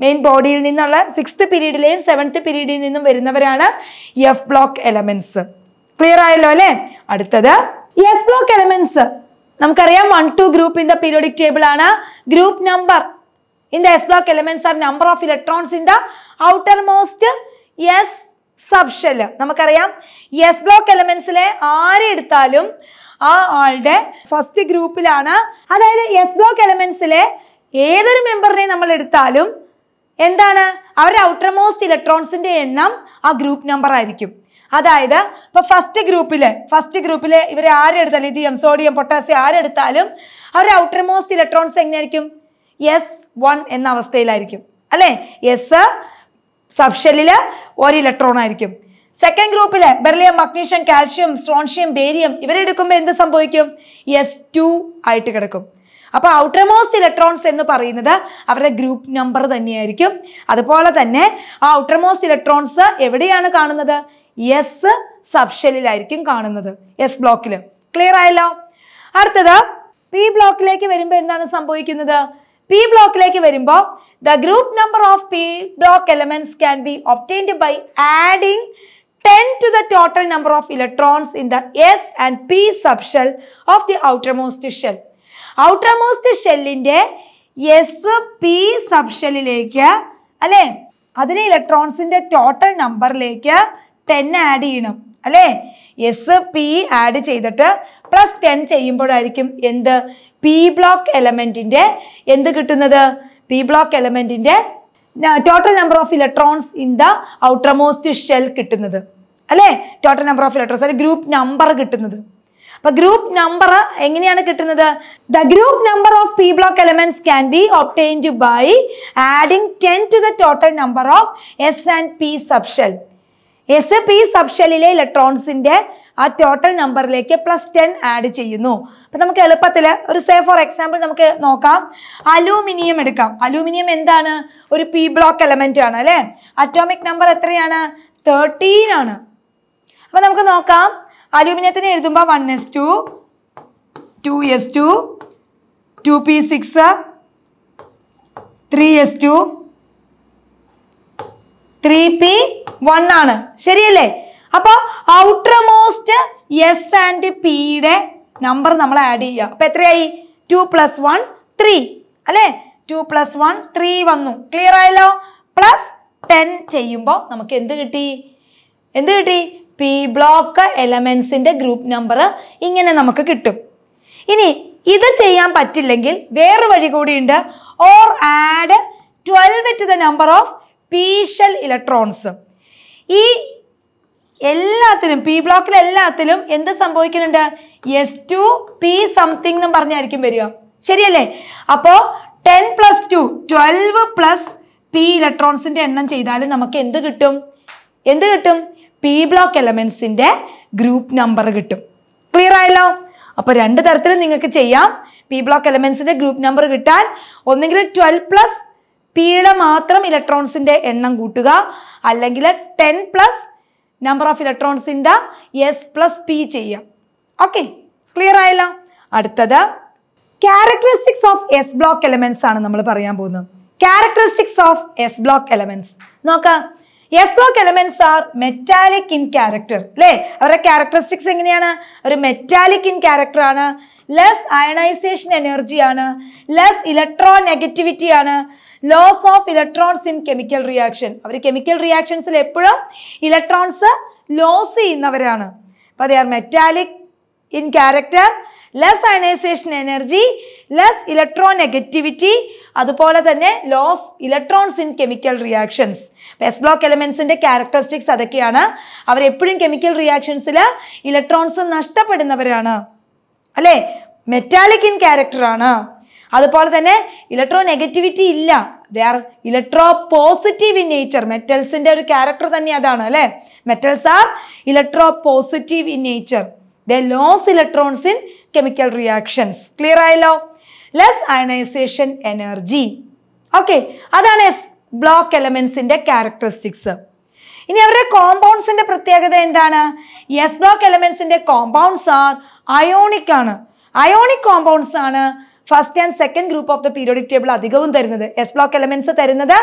Speaker 1: മെയിൻ ബോഡിയിൽ നിന്നുള്ള സിക്സ്ത് പീരീഡിലെയും സെവൻത്ത് പീരീഡിൽ നിന്നും വരുന്നവരാണ് എഫ് ബ്ലോക്ക് എലമെൻറ്റ്സ് ക്ലിയർ ആയല്ലോ അല്ലെ അടുത്തത് എസ് ബ്ലോക്ക് എലമെന്റ്സ് നമുക്കറിയാം one two group in the periodic table ആണ് group number in the S block elements are number of electrons in the outermost S subshell നമുക്കറിയാം S block എലമെന്റ്സിലെ ആരെ എടുത്താലും ആ ആളുടെ ഫസ്റ്റ് ഗ്രൂപ്പിലാണ് അതായത് എസ് ബ്ലോക്ക് എലമെന്റ്സിലെ ഏതൊരു മെമ്പറിനെ നമ്മൾ എടുത്താലും എന്താണ് അവരുടെ ഔട്ടർമോസ്റ്റ് ഇലക്ട്രോൺസിന്റെ എണ്ണം ആ ഗ്രൂപ്പ് നമ്പർ ആയിരിക്കും അതായത് ഇപ്പൊ ഫസ്റ്റ് ഗ്രൂപ്പില് ഫസ്റ്റ് ഗ്രൂപ്പില് ഇവർ ആരെടുത്താലും ലിഥിയം സോഡിയം പൊട്ടാസ്യം ആരെടുത്താലും അവരുടെ ഔട്ടർ മോസ്റ്റ് ഇലക്ട്രോൺസ് എങ്ങനെയായിരിക്കും എസ് വൺ എന്ന അവസ്ഥയിലായിരിക്കും അല്ലേ എസ് സബ്ഷെല്ലിൽ ഒരു ഇലക്ട്രോൺ ആയിരിക്കും സെക്കൻഡ് ഗ്രൂപ്പില് beryllium magnesium calcium strontium barium ഇവരെടുക്കുമ്പോൾ എന്ത് സംഭവിക്കും എസ് ടു ആയിട്ട് കിടക്കും അപ്പോൾ ഔട്ടർമോസ്റ്റ് ഇലക്ട്രോൺസ് എന്ന് പറയുന്നത് അവരുടെ ഗ്രൂപ്പ് നമ്പർ തന്നെയായിരിക്കും അതുപോലെ തന്നെ ആ ഔട്ടർമോസ്റ്റ് ഇലക്ട്രോൺസ് എവിടെയാണ് കാണുന്നത് എസ് സബ്ഷെല്ലിലായിരിക്കും കാണുന്നത് എസ് ബ്ലോക്കിൽ ക്ലിയർ ആയല്ലോ അടുത്തത് പി ബ്ലോക്കിലേക്ക് വരുമ്പോൾ എന്താണ് സംഭവിക്കുന്നത് പി ബ്ലോക്കിലേക്ക് വരുമ്പോൾ the group number of P block elements can be obtained by adding ten to the total number of electrons in the S and P subshell of the outermost shell outermost ഷെല്ലിന്റെ S P സബ് ഷെല്ലിലേക്ക് അല്ലേ അതിലെ ഇലക്ട്രോൺസിന്റെ total നമ്പറിലേക്ക് ten add ചെയ്യണം അല്ലേ S P add ചെയ്തിട്ട് പ്ലസ് ടെൻ ചെയ്യുമ്പോഴായിരിക്കും എന്ത് പി ബ്ലോക്ക് എലമെൻറ്റിൻ്റെ എന്ത് കിട്ടുന്നത് പി ബ്ലോക്ക് എലമെൻറ്റിൻ്റെ total number of electrons in the outermost shell കിട്ടുന്നത് അല്ലേ ടോട്ടൽ നമ്പർ ഓഫ് ഇലക്ട്രോൺസ് അല്ലെങ്കിൽ ഗ്രൂപ്പ് നമ്പർ കിട്ടുന്നത് അപ്പൊ ഗ്രൂപ്പ് നമ്പർ എങ്ങനെയാണ് കിട്ടുന്നത് the group number of P block elements can be obtained by adding ten to the total number of S and P subshell S P സബ്ഷെല്ലിലെ ഇലക്ട്രോൺസിൻ്റെ ആ total നമ്പറിലേക്ക് plus ten add ചെയ്യുന്നു അപ്പം നമുക്ക് എളുപ്പത്തിൽ ഒരു സേ ഫോർ എക്സാമ്പിൾ നമുക്ക് നോക്കാം അലൂമിനിയം എടുക്കാം അലൂമിനിയം എന്താണ് ഒരു പി ബ്ലോക്ക് എലമെൻ്റ് ആണ് അല്ലേ അറ്റോമിക് നമ്പർ എത്രയാണ് തേർട്ടീൻ ആണ് അപ്പം നമുക്ക് നോക്കാം അലൂമിനിയത്തിന് എഴുതുമ്പോൾ one S two two S two two P six three S two three P one ആണ് ശരിയല്ലേ അപ്പോൾ ഔട്ടർ മോസ്റ്റ് എസ് ആൻഡ് പിയുടെ നമ്പർ നമ്മൾ ആഡ് ചെയ്യുക അപ്പൊ എത്രയായി ടു പ്ലസ് വൺ ത്രീ അല്ലേ ടു പ്ലസ് വൺ ത്രീ വന്നു ക്ലിയർ ആയല്ലോ പ്ലസ് ടെൻ ചെയ്യുമ്പോൾ നമുക്ക് എന്ത് കിട്ടി എന്ത് കിട്ടി പി ബ്ലോക്ക് എലമെന്റ്സിന്റെ ഗ്രൂപ്പ് നമ്പർ ഇങ്ങനെ നമുക്ക് കിട്ടും ഇനി ഇത് ചെയ്യാൻ പറ്റില്ലെങ്കിൽ വേറെ വഴി കൂടിയുണ്ട് or add twelve to the number of special electrons ഈ എല്ലാത്തിനും പി ബ്ലോക്കിൽ എല്ലാത്തിലും എന്ത് സംഭവിക്കുന്നുണ്ട് എസ് ടു പി സംതിങ് എന്നും പറഞ്ഞായിരിക്കും വരിക ശരിയല്ലേ അപ്പോൾ ten plus two twelve plus P ഇലക്ട്രോൺസിന്റെ എണ്ണം ചെയ്താൽ നമുക്ക് എന്ത് കിട്ടും എന്ത് കിട്ടും പി ബ്ലോക്ക് എലമെന്റ്സിന്റെ ഗ്രൂപ്പ് നമ്പർ കിട്ടും ക്ലിയർ ആയല്ലോ അപ്പോൾ രണ്ട് തരത്തിലും നിങ്ങൾക്ക് ചെയ്യാം പി ബ്ലോക്ക് എലമെന്റ്സിന്റെ ഗ്രൂപ്പ് നമ്പർ കിട്ടാൻ ഒന്നെങ്കിൽ ട്വൽവ് പ്ലസ് പിയുടെ മാത്രം ഇലക്ട്രോൺസിൻ്റെ എണ്ണം കൂട്ടുക അല്ലെങ്കിൽ ടെൻ പ്ലസ് നമ്പർ ഓഫ് ഇലക്ട്രോൺസിൻ്റെ എസ് പ്ലസ് പി ചെയ്യാം ഓക്കെ ക്ലിയർ ആയല്ലോ അടുത്തത് characteristics of S block elements ആണ് നമ്മൾ പറയാൻ പോകുന്നത് characteristics of S block elements നോക്കാം S block elements are metallic in character അല്ലേ അവരുടെ ക്യാരക്ടറിസ്റ്റിക്സ് എങ്ങനെയാണ് ഒരു മെറ്റാലിക് ഇൻ ക്യാരക്ടർ ആണ് ലെസ് അയണൈസേഷൻ എനർജി ആണ് ലെസ് ഇലക്ട്രോ നെഗറ്റിവിറ്റി ആണ് loss of electrons in chemical reaction അവർ കെമിക്കൽ റിയാക്ഷൻസിൽ എപ്പോഴും ഇലക്ട്രോൺസ് ലോസ് ചെയ്യുന്നവരാണ് അപ്പൊ ദേ metallic in character less ionization energy less electron negativity അതുപോലെ തന്നെ loss electrons in chemical reactions S block എലമെൻസിൻ്റെ ക്യാരക്ടറിസ്റ്റിക്സ് അതൊക്കെയാണ് അവർ എപ്പോഴും കെമിക്കൽ റിയാക്ഷൻസിൽ ഇലക്ട്രോൺസ് നഷ്ടപ്പെടുന്നവരാണ് അല്ലേ മെറ്റാലിക് ഇൻ ക്യാരക്ടറാണ് അതുപോലെ തന്നെ ഇലക്ട്രോ നെഗറ്റിവിറ്റി ഇല്ല they are electropositive in nature മെറ്റൽസിൻ്റെ ഒരു ക്യാരക്ടർ തന്നെ അതാണ് അല്ലേ metals are electropositive in nature the loss electrons in chemical reactions clear ആയല്ലോ ലെസ് അയണൈസേഷൻ എനർജി ഓക്കെ അതാണ് എസ് ബ്ലോക്ക് എലമെൻസിൻ്റെ ക്യാരക്ടറിസ്റ്റിക്സ് ഇനി അവരുടെ കോമ്പൗണ്ട്സിൻ്റെ പ്രത്യേകത എന്താണ് എസ് ബ്ലോക്ക് എലമെൻസിൻ്റെ കോമ്പൗണ്ട്സ് ആർ അയോണിക് ആണ് അയോണിക് കോമ്പൗണ്ട്സ് ആണ് first and second group of the periodic table അധികവും തരുന്നത് എസ് ബ്ലോക്ക് എലമെന്റ്സ് തരുന്നത്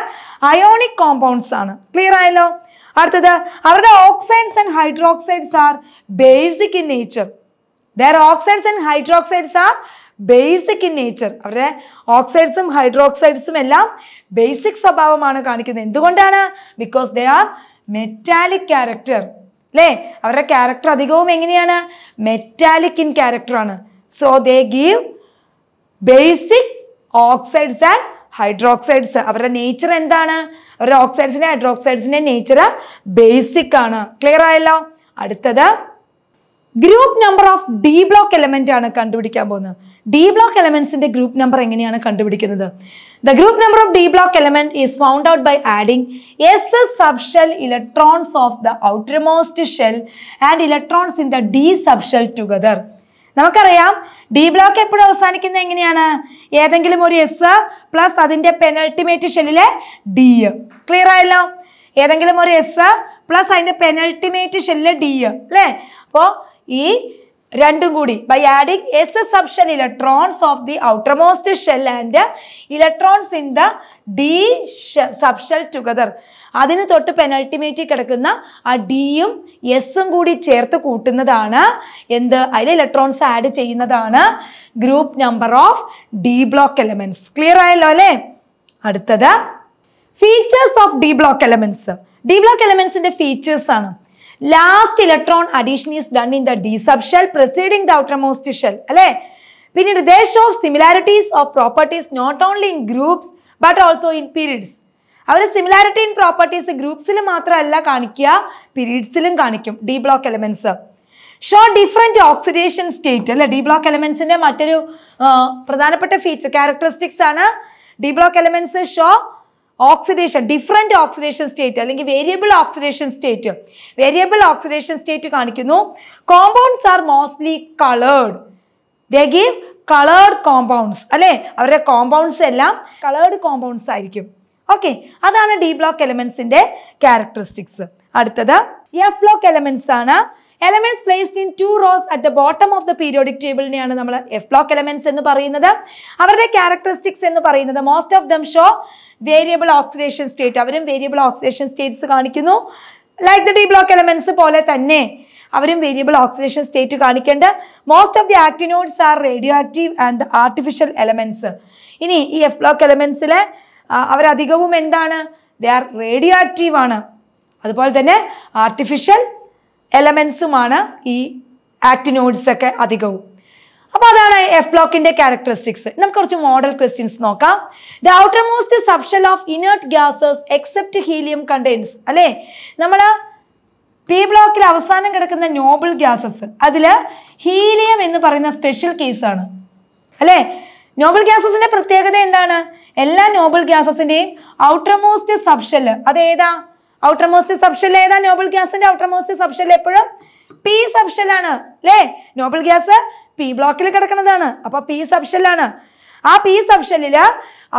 Speaker 1: അയോണിക് കോമ്പൗണ്ട്സ് ആണ് ക്ലിയർ ആയല്ലോ അടുത്തത് അവരുടെ oxides and hydroxides are basic in nature their oxides and hydroxides are basic in nature അവരുടെ ഓക്സൈഡ്സും ഹൈഡ്രോക്സൈഡ്സും എല്ലാം ബേസിക് സ്വഭാവമാണ് കാണിക്കുന്നത് എന്തുകൊണ്ടാണ് because they are metallic character അല്ലേ അവരുടെ ക്യാരക്ടർ അധികവും എങ്ങനെയാണ് മെറ്റാലിക് ഇൻ ക്യാരക്ടറാണ് so they give basic oxides and hydroxides അവരുടെ നേച്ചർ എന്താണ് അവരുടെ ഓക്സൈഡ്സിൻ്റെ ഹൈഡ്രോക്സൈഡ്സിൻ്റെ നേച്ചർ ബേസിക് ആണ് ക്ലിയർ ആയല്ലോ അടുത്തത് group number of D block element ആണ് കണ്ടുപിടിക്കാൻ പോകുന്നത് ഡി ബ്ലോക്ക് എലമെന്റ്സിന്റെ ഗ്രൂപ്പ് നമ്പർ എങ്ങനെയാണ് കണ്ടുപിടിക്കുന്നത് the group number of D block element is found out by adding S subshell electrons of the outermost shell and electrons in the D subshell together നമുക്കറിയാം D block എപ്പോഴും അവസാനിക്കുന്നത് എങ്ങനെയാണ് ഏതെങ്കിലും ഒരു S plus അതിന്റെ penultimate ഷെല്ലിലെ D clear ആയല്ലോ ഏതെങ്കിലും ഒരു എസ് പ്ലസ് അതിന്റെ പെനൾട്ടിമേറ്റ് ഷെല്ലിലെ ഡി അല്ലേ അപ്പോൾ ഈ രണ്ടും കൂടി by adding S option electrons of the outermost shell and electrons in the D subshell together അതിന് തൊട്ട് പെനൾട്ടിമേറ്റി കിടക്കുന്ന ആ ഡിയും എസും കൂടി ചേർത്ത് കൂട്ടുന്നതാണ് എന്ത് അതിൽ ഇലക്ട്രോൺസ് ആഡ് ചെയ്യുന്നതാണ് group number of D block elements clear ആയല്ലോ അല്ലേ അടുത്തത് features of D block elements D block എലമെന്റ്സിന്റെ ഫീച്ചേഴ്സ് ആണ് last electron addition is done in the D subshell shell preceding the outermost shell അല്ലേ പിന്നീട് they show similarities of properties not only in groups but also in periods അവർ similarity in properties ഗ്രൂപ്പ്സിൽ മാത്രമല്ല കാണിക്കുക പീരീഡ്സിലും കാണിക്കും D block elements show different oxidation state അല്ലെ D block എലമെൻസിൻ്റെ മറ്റൊരു പ്രധാനപ്പെട്ട ഫീച്ചർ ക്യാരക്ടറിസ്റ്റിക്സ് ആണ് D block elements show oxidation different oxidation state അല്ലെങ്കിൽ variable oxidation state variable oxidation state കാണിക്കുന്നു compounds are mostly coloured the give coloured compounds അല്ലേ അവരുടെ compounds എല്ലാം കളേർഡ് കോമ്പൗണ്ട്സ് ആയിരിക്കും ഓക്കെ അതാണ് ഡി ബ്ലോക്ക് എലമെന്റ്സിന്റെ ക്യാരക്ടറിസ്റ്റിക്സ് അടുത്തത് എഫ് ബ്ലോക്ക് എലമെന്റ്സ് ആണ് elements placed in two rows at the bottom of the periodic ടേബിളിനെയാണ് നമ്മൾ എഫ് ബ്ലോക്ക് എലമെന്റ്സ് എന്ന് പറയുന്നത് അവരുടെ ക്യാരക്ടറിസ്റ്റിക്സ് എന്ന് പറയുന്നത് most of them show variable oxidation state അവരും വേരിയബിൾ ഓക്സിഡേഷൻ സ്റ്റേറ്റ്സ് കാണിക്കുന്നു like the D block elements പോലെ തന്നെ അവരും വേരിയബിൾ ഓക്സിഡേഷൻ സ്റ്റേറ്റ് കാണിക്കേണ്ട most of the actinoids are radioactive and artificial elements ഇനി ഈ എഫ് ബ്ലോക്ക് എലമെൻസിൽ അവരധികവും എന്താണ് ദേ ആർ റേഡിയോ ആക്റ്റീവ് ആണ് അതുപോലെ തന്നെ ആർട്ടിഫിഷ്യൽ എലമെൻസുമാണ് ഈ ആക്ടിനോഡ്സ് ഒക്കെ അധികവും അപ്പോൾ അതാണ് എഫ് ബ്ലോക്കിൻ്റെ ക്യാരക്ടറിസ്റ്റിക്സ് നമുക്ക് കുറച്ച് മോഡൽ ക്വസ്റ്റ്യൻസ് നോക്കാം the outermost subshell of inert gases except helium contains അല്ലേ നമ്മൾ പി ബ്ലോക്കിൽ അവസാനം കിടക്കുന്ന നോബിൾ ഗ്യാസസ് അതിൽ ഹീലിയം എന്ന് പറയുന്ന സ്പെഷ്യൽ കേസാണ് അല്ലേ നോബിൾ ഗ്യാസസിന്റെ പ്രത്യേകത എന്താണ് എല്ലാ നോബിൾ ഗ്യാസസിന്റെയും ഔട്ടർമോസ്റ്റ് സബ്ഷെല് അത് ഏതാ ഔട്ടർമോസ്റ്റ് സബ്ഷെൽ ഏതാ നോബിൾ ഗ്യാസിന്റെ ഔട്ടർമോസ്റ്റ് സബ്ഷെൽ എപ്പോഴും പി സബ്ഷെല്ലാണ് അല്ലേ നോബിൾ ഗ്യാസ് പി ബ്ലോക്കിൽ കിടക്കുന്നതാണ് അപ്പൊ പി സബ്ഷെല്ലാണ് ആ പി സബ്ഷെല്ലില്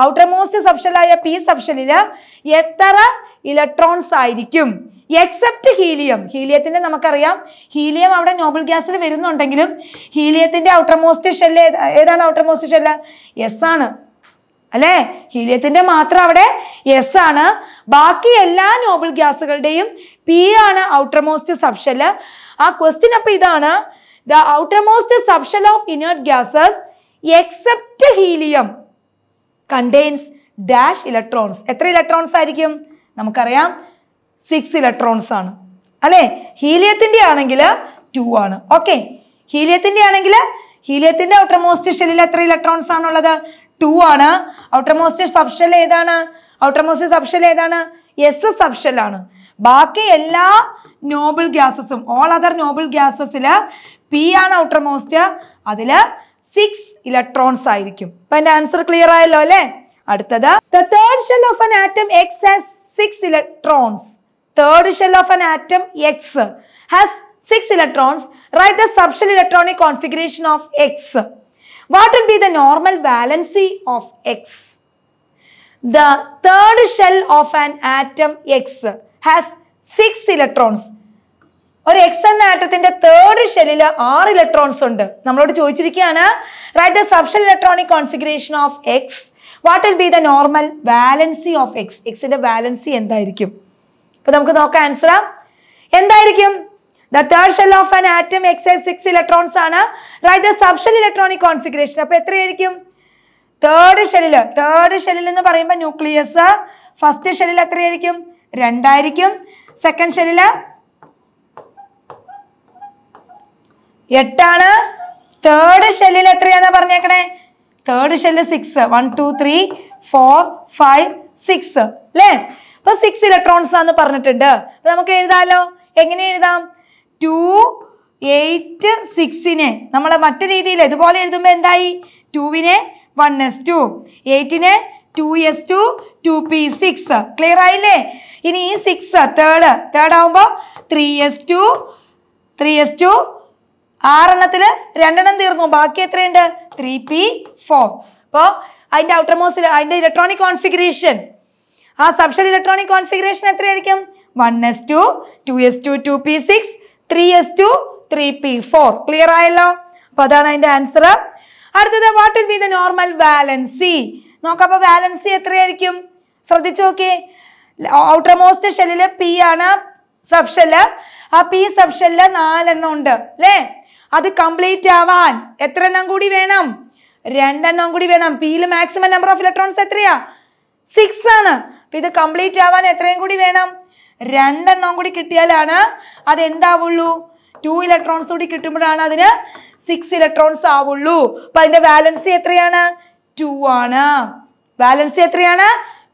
Speaker 1: ഔട്ടർമോസ്റ്റ് സബ്ഷെല്ലായ പി സബ്ഷെല്ലില് എത്ര ഇലക്ട്രോൺസ് ആയിരിക്കും എക്സെപ്റ്റ് ഹീലിയം ഹീലിയത്തിന്റെ നമുക്കറിയാം ഹീലിയം അവിടെ നോബിൾ ഗ്യാസിൽ വരുന്നുണ്ടെങ്കിലും ഹീലിയത്തിന്റെ ഔട്ടർമോസ്റ്റ് ഷെല്ല് ഏതാണ് ഔട്ടർമോസ്റ്റ് ഷെല്ല് എസ് ആണ് അല്ലേ ഹീലിയത്തിന്റെ മാത്രം അവിടെ എസ് ആണ് ബാക്കി എല്ലാ നോബിൾ ഗ്യാസുകളുടെയും പി ആണ് ഔട്ടർമോസ്റ്റ് സബ്ഷെല്ല് ആ ക്വസ്റ്റ്യൻ അപ്പൊ ഇതാണ് the outermost subshell of inert gases except helium contains dash electrons എത്ര ഇലക്ട്രോൺസ് ആയിരിക്കും നമുക്കറിയാം സിക്സ് ഇലക്ട്രോൺസ് ആണ് അല്ലേ ഹീലിയത്തിൻ്റെ ആണെങ്കിൽ ടു ആണ് ഓക്കെ ഹീലിയത്തിൻ്റെ ആണെങ്കിൽ ഹീലിയത്തിൻ്റെ ഔട്ടർമോസ്റ്റ് ഷെല്ലിൽ എത്ര ഇലക്ട്രോൺസ് ആണുള്ളത് ടു ആണ് ഔട്ടർമോസ്റ്റ് സബ്ഷെൽ ഏതാണ് ഔട്ടർമോസ്റ്റ് സബ്ഷെൽ ഏതാണ് എസ് സബ്ഷെൽ ആണ് ബാക്കി എല്ലാ നോബിൾ ഗ്യാസസും ഓൾ അതർ നോബിൾ ഗ്യാസസിൽ പി ആണ് ഔട്ടർമോസ്റ്റ് അതിൽ സിക്സ് ഇലക്ട്രോൺസ് ആയിരിക്കും അപ്പം എൻ്റെ ആൻസർ ക്ലിയർ ആയല്ലോ അല്ലേ അടുത്തത് the third shell of an atom X has six electrons third shell of an atom X has 6 electrons, write the subshell electronic configuration of X. What will be the normal valency of X? The third shell of an atom X has 6 electrons. ഒരു X എന്ന ആറ്റത്തിന്റെ third ഷെല്ലിൽ ആറ് electrons ഉണ്ട് നമ്മളോട് ചോദിച്ചിരിക്കുകയാണ് write the subshell electronic configuration of X what will be the normal valency of X എക്സിന്റെ valency എന്തായിരിക്കും അപ്പൊ നമുക്ക് നോക്കാം ആൻസർ എന്തായിരിക്കും the third shell of an atom X has six electrons ആണ് write the shell electronic configuration അപ്പൊ എത്രയായിരിക്കും third ഷെല്ലില് third ഷെല്ലിൽ എന്ന് പറയുമ്പോൾ ന്യൂക്ലിയസ് ഫസ്റ്റ് ഷെല്ലിൽ എത്രയായിരിക്കും രണ്ടായിരിക്കും സെക്കൻഡ് ഷെല്ലില് എട്ടാണ് തേർഡ് ഷെല്ലിൽ എത്രയാന്നാ പറഞ്ഞേക്കണേ third shell six one two three four five six അല്ലേ അപ്പൊ സിക്സ് ഇലക്ട്രോൺസ് ആന്ന് പറഞ്ഞിട്ടുണ്ട് അപ്പൊ നമുക്ക് എഴുതാലോ എങ്ങനെ എഴുതാം ടു എയ്റ്റ് സിക്സിനെ നമ്മളെ മറ്റു രീതിയിൽ ഇതുപോലെ എഴുതുമ്പോൾ എന്തായി ടുവിനെ വൺ എസ് ടു എയ്റ്റിന് two S two two P six clear ആയില്ലേ ഇനി ഈ സിക്സ് തേർഡ് തേർഡ് ആവുമ്പോൾ three S two three S two ആറെണ്ണത്തിൽ രണ്ടെണ്ണം തീർന്നു ബാക്കി എത്രയുണ്ട് ത്രീ പി ഫോർ അപ്പോൾ അതിൻ്റെ ഔട്ടർമോസ് അതിൻ്റെ ഇലക്ട്രോണിക് കോൺഫിഗറേഷൻ ആ സബ്ഷെൽ ഇലക്ട്രോണിക് കോൺഫിഗറേഷൻ എത്രയായിരിക്കും one S two two S two two P six three S two three P four clear ആയല്ലോ അപ്പോൾ അതാണ് അതിന്റെ ആൻസർ അടുത്തത് what will be the normal valency നോക്കാം അപ്പോൾ വാലൻസി എത്രയായിരിക്കും ശ്രദ്ധിച്ചു നോക്കിയേ ഔട്ടർ മോസ്റ്റ് ഷെല്ലില് പി ആണ് സബ് ആ പി സബ് നാലെണ്ണം ഉണ്ട് അല്ലേ അത് കംപ്ലീറ്റ് ആവാൻ എത്ര എണ്ണം കൂടി വേണം രണ്ടെണ്ണം കൂടി വേണം പിയിൽ മാക്സിമം നമ്പർ ഓഫ് ഇലക്ട്രോൺസ് എത്രയാ സിക്സ് ആണ് അപ്പൊ ഇത് കംപ്ലീറ്റ് ആവാൻ എത്രയും കൂടി വേണം രണ്ടെണ്ണം കൂടി കിട്ടിയാലാണ് അത് എന്താവുള്ളൂ ടു ഇലക്ട്രോൺസ് കൂടി കിട്ടുമ്പോഴാണ് അതിന് സിക്സ് ഇലക്ട്രോൺസ് ആവുള്ളൂ അപ്പൊ അതിന്റെ വാലൻസി എത്രയാണ് ടു ആണ് വാലൻസി എത്രയാണ്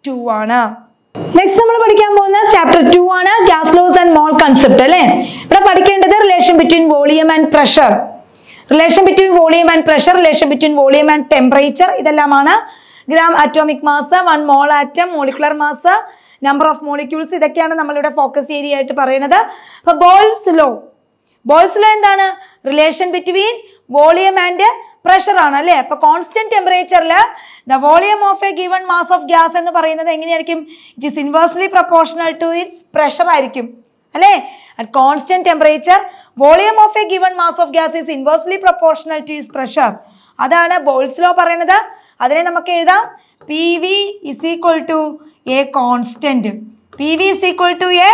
Speaker 1: ടു ആണ് നെക്സ്റ്റ് നമ്മൾ പഠിക്കാൻ പോകുന്ന ചാപ്റ്റർ ടു ആണ് gas laws and mole concept അല്ലേ ഇവിടെ പഠിക്കേണ്ടത് relation between volume and pressure relation between volume and pressure relation between volume and temperature ഇതെല്ലാമാണ് gram atomic mass one mole atom molecular mass number of molecules ഇതൊക്കെയാണ് നമ്മളിവിടെ focus area ആയിട്ട് പറയുന്നത് അപ്പോൾ Boyle's law Boyle's law എന്താണ് relation between volume and pressure ആണ് അല്ലേ അപ്പൊ കോൺസ്റ്റന്റ് ടെമ്പറേച്ചറിൽ the volume of a given mass of gas എന്ന് പറയുന്നത് എങ്ങനെയായിരിക്കും it is inversely proportional to its pressure ആയിരിക്കും അല്ലേ at constant temperature volume of a given mass of gas is inversely proportional to its pressure അതാണ് Boyle's law പറയുന്നത് അതിനെ നമുക്ക് എഴുതാം P V is equal to a constant P V is equal to a